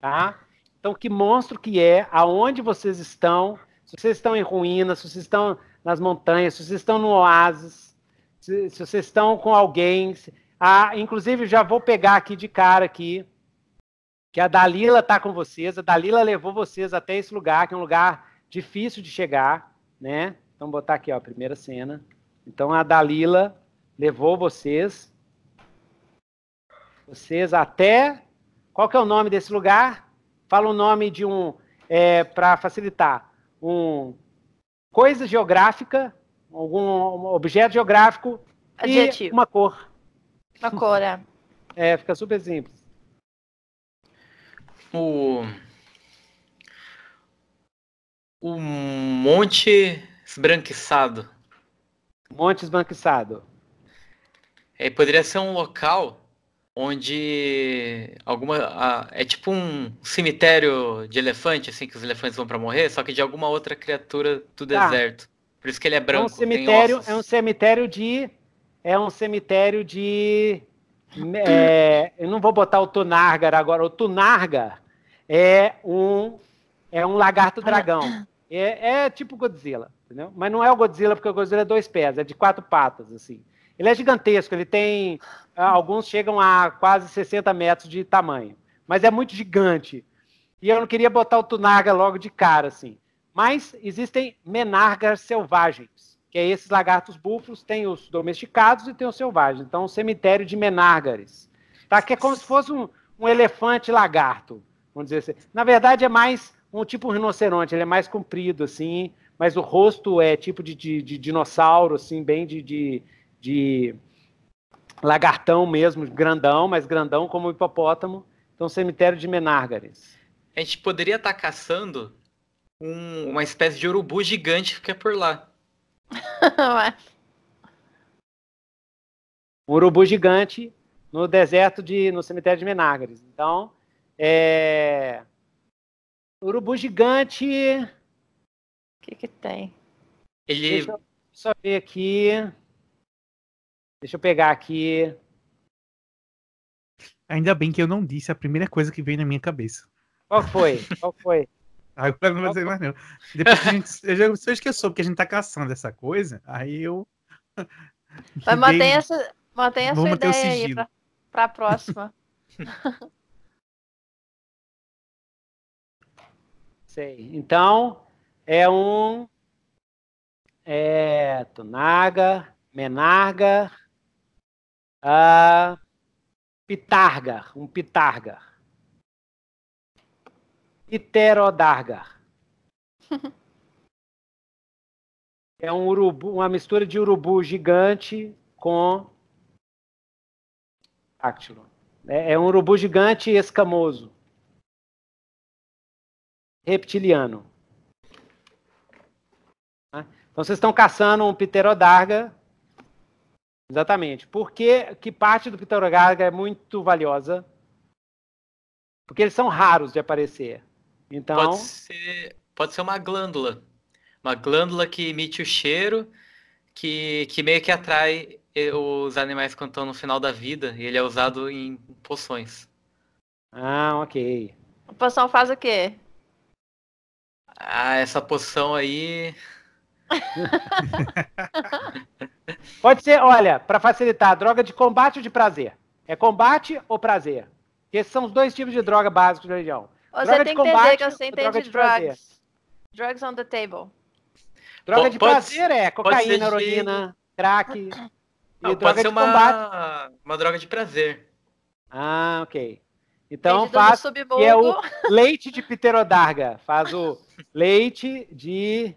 Tá? Então, que monstro que é, aonde vocês estão, se vocês estão em ruínas, se vocês estão nas montanhas, se vocês estão no oásis, se, se vocês estão com alguém. Se, ah, inclusive, já vou pegar aqui de cara aqui, que a Dalila está com vocês. A Dalila levou vocês até esse lugar, que é um lugar difícil de chegar, né? Então, botar aqui, ó, a primeira cena. Então, a Dalila levou vocês, vocês até... Qual que é o nome desse lugar? Fala o nome de um, é, para facilitar, um coisa geográfica algum objeto geográfico Adjetivo. e uma cor. Uma cor, é. É, fica super simples. O o Monte Esbranquiçado. Monte Esbranquiçado. É, poderia ser um local onde alguma é tipo um cemitério de elefante assim que os elefantes vão para morrer, só que de alguma outra criatura do tá. deserto. Por isso que ele é branco. É um cemitério, é um cemitério de. É um cemitério de. É, eu não vou botar o Tunargar agora. O Tunargar é um, é um lagarto ah. dragão. É, é tipo Godzilla, entendeu? Mas não é o Godzilla, porque o Godzilla é dois pés, é de quatro patas, assim. Ele é gigantesco, ele tem. Ah, alguns chegam a quase 60 metros de tamanho. Mas é muito gigante. E eu não queria botar o Tunaga logo de cara, assim. Mas existem menargas selvagens, que é esses lagartos búfalos, tem os domesticados e tem os selvagens. Então, um cemitério de menárgares, tá? que é como se fosse um, um elefante lagarto, vamos dizer assim. Na verdade, é mais um tipo um rinoceronte, ele é mais comprido, assim, mas o rosto é tipo de, de, de dinossauro, assim, bem de, de, de, lagartão mesmo, grandão, mas grandão como o hipopótamo. Então, cemitério de Menárgares. A gente poderia estar tá caçando um, uma espécie de urubu gigante fica é por lá. urubu gigante no deserto de no cemitério de Menagres. Então, é... urubu gigante. O que que tem? Ele Deixa eu só ver aqui. Deixa eu pegar aqui. Ainda bem que eu não disse a primeira coisa que veio na minha cabeça. Qual foi? Qual foi? Agora não vou dizer mais não. Depois a gente, eu já só porque a gente tá caçando essa coisa, aí eu. Mas mantenha, essa, mantém essa ideia aí pra, pra próxima. Sei. Então, é um. É. Tunaga, Menarga. Uh, pitarga. Um Pitarga. Pterodargar. é um urubu, uma mistura de urubu gigante com táctilo. É, é um urubu gigante escamoso. Reptiliano. Né? Então vocês estão caçando um pterodarga. Exatamente. Porque que parte do pterodarga é muito valiosa? Porque eles são raros de aparecer. Então. Pode ser, pode ser uma glândula. Uma glândula que emite o cheiro, que, que meio que atrai eh, os animais quando estão no final da vida. E ele é usado em poções. Ah, ok. A poção faz o quê? Ah, essa poção aí. Pode ser, olha, para facilitar, droga de combate ou de prazer? É combate ou prazer? Esses são os dois tipos de droga básicos da região. Você tem que combate, entender que eu sei entende drugs. Drugs on the table. Droga Bom, de pode, prazer é cocaína, heroína, de... crack. Não, pode ser uma, combate. uma droga de prazer. Ah, ok. Então Entendido faz que é o leite de pterodarga. Faz o leite de.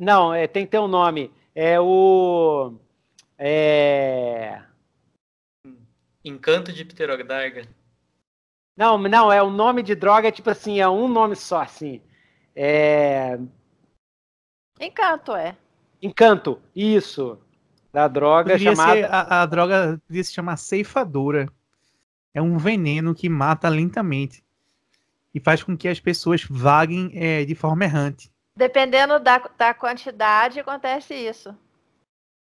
Não, é, tem que ter um nome. É o. É... Encanto de pterodarga. Não, não, é o nome de droga, é tipo assim, é um nome só, assim. É. Encanto, é. Encanto, isso. Da droga Podia chamada. a, a, droga podia se chamar ceifadora. É um veneno que mata lentamente e faz com que as pessoas vaguem é, de forma errante. Dependendo da, da quantidade, acontece isso.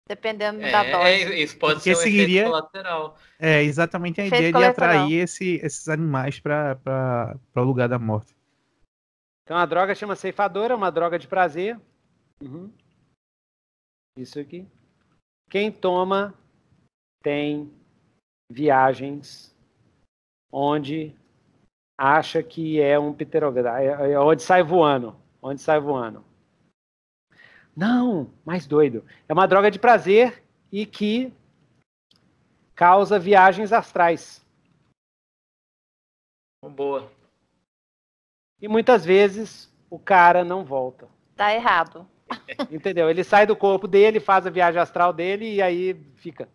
Dependendo é, da é, dose. É, isso pode Porque ser um seguiria, colateral. É, exatamente a efeito ideia colateral. de atrair esse, esses animais para o lugar da morte. Então a droga chama ceifadora, uma droga de prazer. Uhum. Isso aqui. Quem toma tem viagens onde acha que é um pterodáctilo, é, é onde sai voando, onde sai voando. Não, mais doido. É uma droga de prazer e que causa viagens astrais. Boa. E muitas vezes o cara não volta. Tá errado. Entendeu? Ele sai do corpo dele, faz a viagem astral dele e aí fica.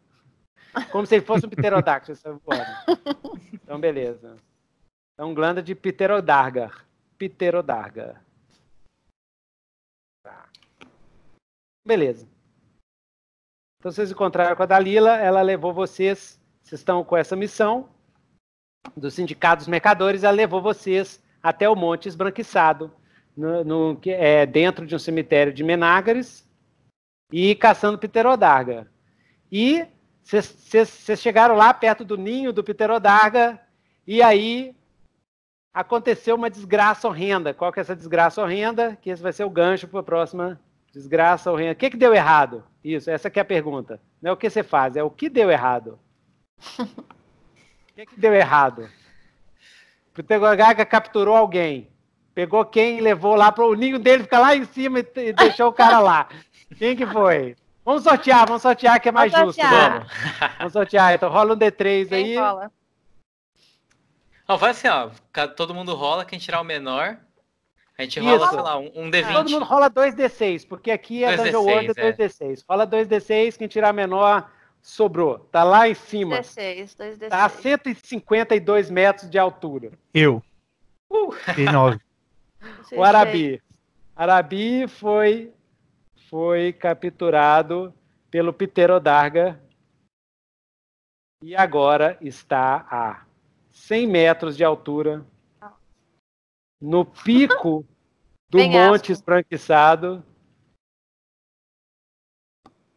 Como se ele fosse um pterodáctilo. É então, beleza. Então, glândula de pterodarga. Pterodarga. Beleza. Então vocês encontraram com a Dalila, ela levou vocês, vocês estão com essa missão dos sindicatos mercadores, ela levou vocês até o Monte Esbranquiçado, no, no é, dentro de um cemitério de Menágares, e caçando pterodarga. E vocês chegaram lá perto do ninho do pterodarga, e aí aconteceu uma desgraça horrenda. Qual que é essa desgraça horrenda? Que esse vai ser o gancho para a próxima Desgraça o reino. O que, que deu errado? Isso, essa que é a pergunta. Não é o que você faz, é o que deu errado. o que, que deu errado? Gaga capturou alguém. Pegou quem e levou lá para o ninho dele ficar lá em cima e, e deixou o cara lá. Quem que foi? Vamos sortear, vamos sortear que é mais vamos justo. Sortear. Vamos. vamos sortear. Então rola um D3 quem aí. Rola? Não, vai assim, ó. Todo mundo rola, quem tirar o menor a gente rola, sei lá, um, D20. Todo mundo rola 2D6, porque aqui é 2D6, Dungeon World é 2D6. Rola 2D6, quem tirar menor sobrou. Tá lá em cima. 2D6, 2D6. Tá a 152 metros de altura. Eu. Uh. E 9. o Arabi. Arabi foi, foi capturado pelo Pterodarga e agora está a 100 metros de altura no pico do Monte Esbranquiçado,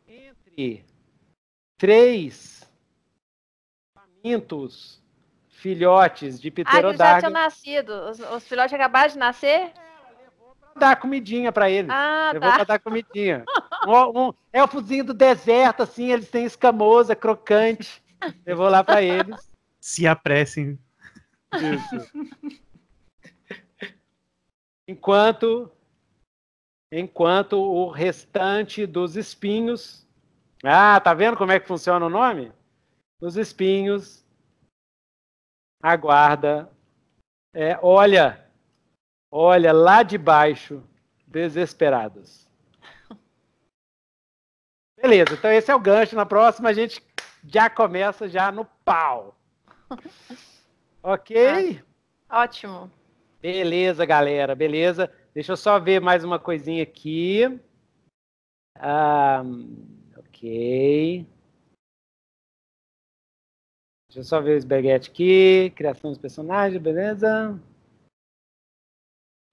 entre três famintos filhotes de pterodáctilo. Ah, eles já tinham nascido. Os, os filhotes acabaram de nascer? É, dar comidinha para eles. Ah, tá. levou tá. para dar comidinha. Um, um elfozinho é do deserto, assim, eles têm escamosa, crocante. Levou lá para eles. Se apressem. Isso enquanto enquanto o restante dos espinhos. Ah, tá vendo como é que funciona o nome? dos espinhos aguarda. É, olha, olha lá de baixo, desesperados. Beleza, então esse é o gancho. Na próxima a gente já começa já no pau. Ok? Ah, ótimo. Beleza, galera, beleza. Deixa eu só ver mais uma coisinha aqui. Ah, ok. Deixa eu só ver o esberguete aqui. Criação dos personagens, beleza?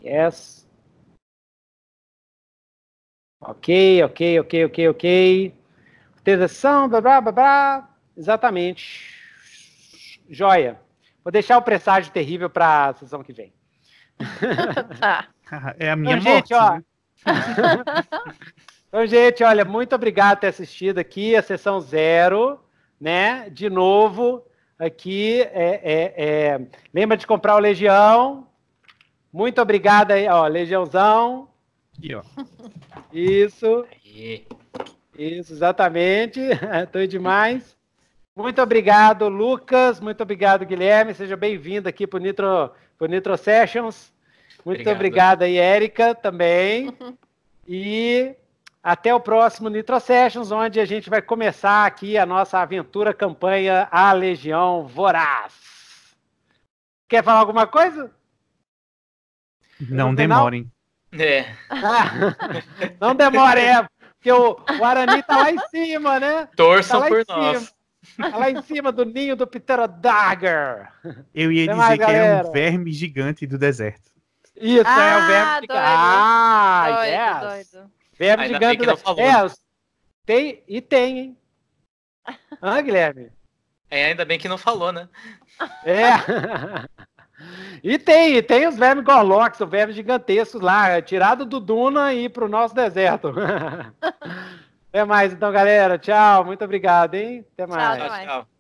Yes. Ok, ok, ok, ok, ok. Roteirização, blá, blá, blá, blá. Exatamente. Joia. Vou deixar o presságio terrível para a sessão que vem. tá. É a minha então, morte, gente, ó. Né? então, gente, olha, muito obrigado por ter assistido aqui a sessão zero, né? De novo, aqui, é, é, é... lembra de comprar o Legião. Muito obrigado aí, ó, Legiãozão. E, ó. Isso. Aê. Isso, exatamente. Estou demais. Muito obrigado, Lucas. Muito obrigado, Guilherme. Seja bem-vindo aqui para o Nitro, Nitro Sessions. Muito obrigado aí, Érica, também. Uhum. E até o próximo Nitro Sessions, onde a gente vai começar aqui a nossa aventura campanha A Legião Voraz. Quer falar alguma coisa? Não, demorem. É. Ah, não demorem, é, porque o Guarani tá lá em cima, né? Torçam tá por nós. Cima, tá lá em cima do ninho do Pterodagger. Eu ia Até dizer mais, que é galera. era um verme gigante do deserto. Isso, ah, é o ah, verbo de... Doido. Ah, doido, yes. doido. Verbo gigante. Da... É, tem e tem, hein? Ah, Guilherme. É, ainda bem que não falou, né? É. e tem, e tem os vermes gorlox, os vermes gigantescos lá, é tirado do Duna e ir pro nosso deserto. Até mais, então, galera. Tchau, muito obrigado, hein? Até mais. Tchau, tchau. tchau.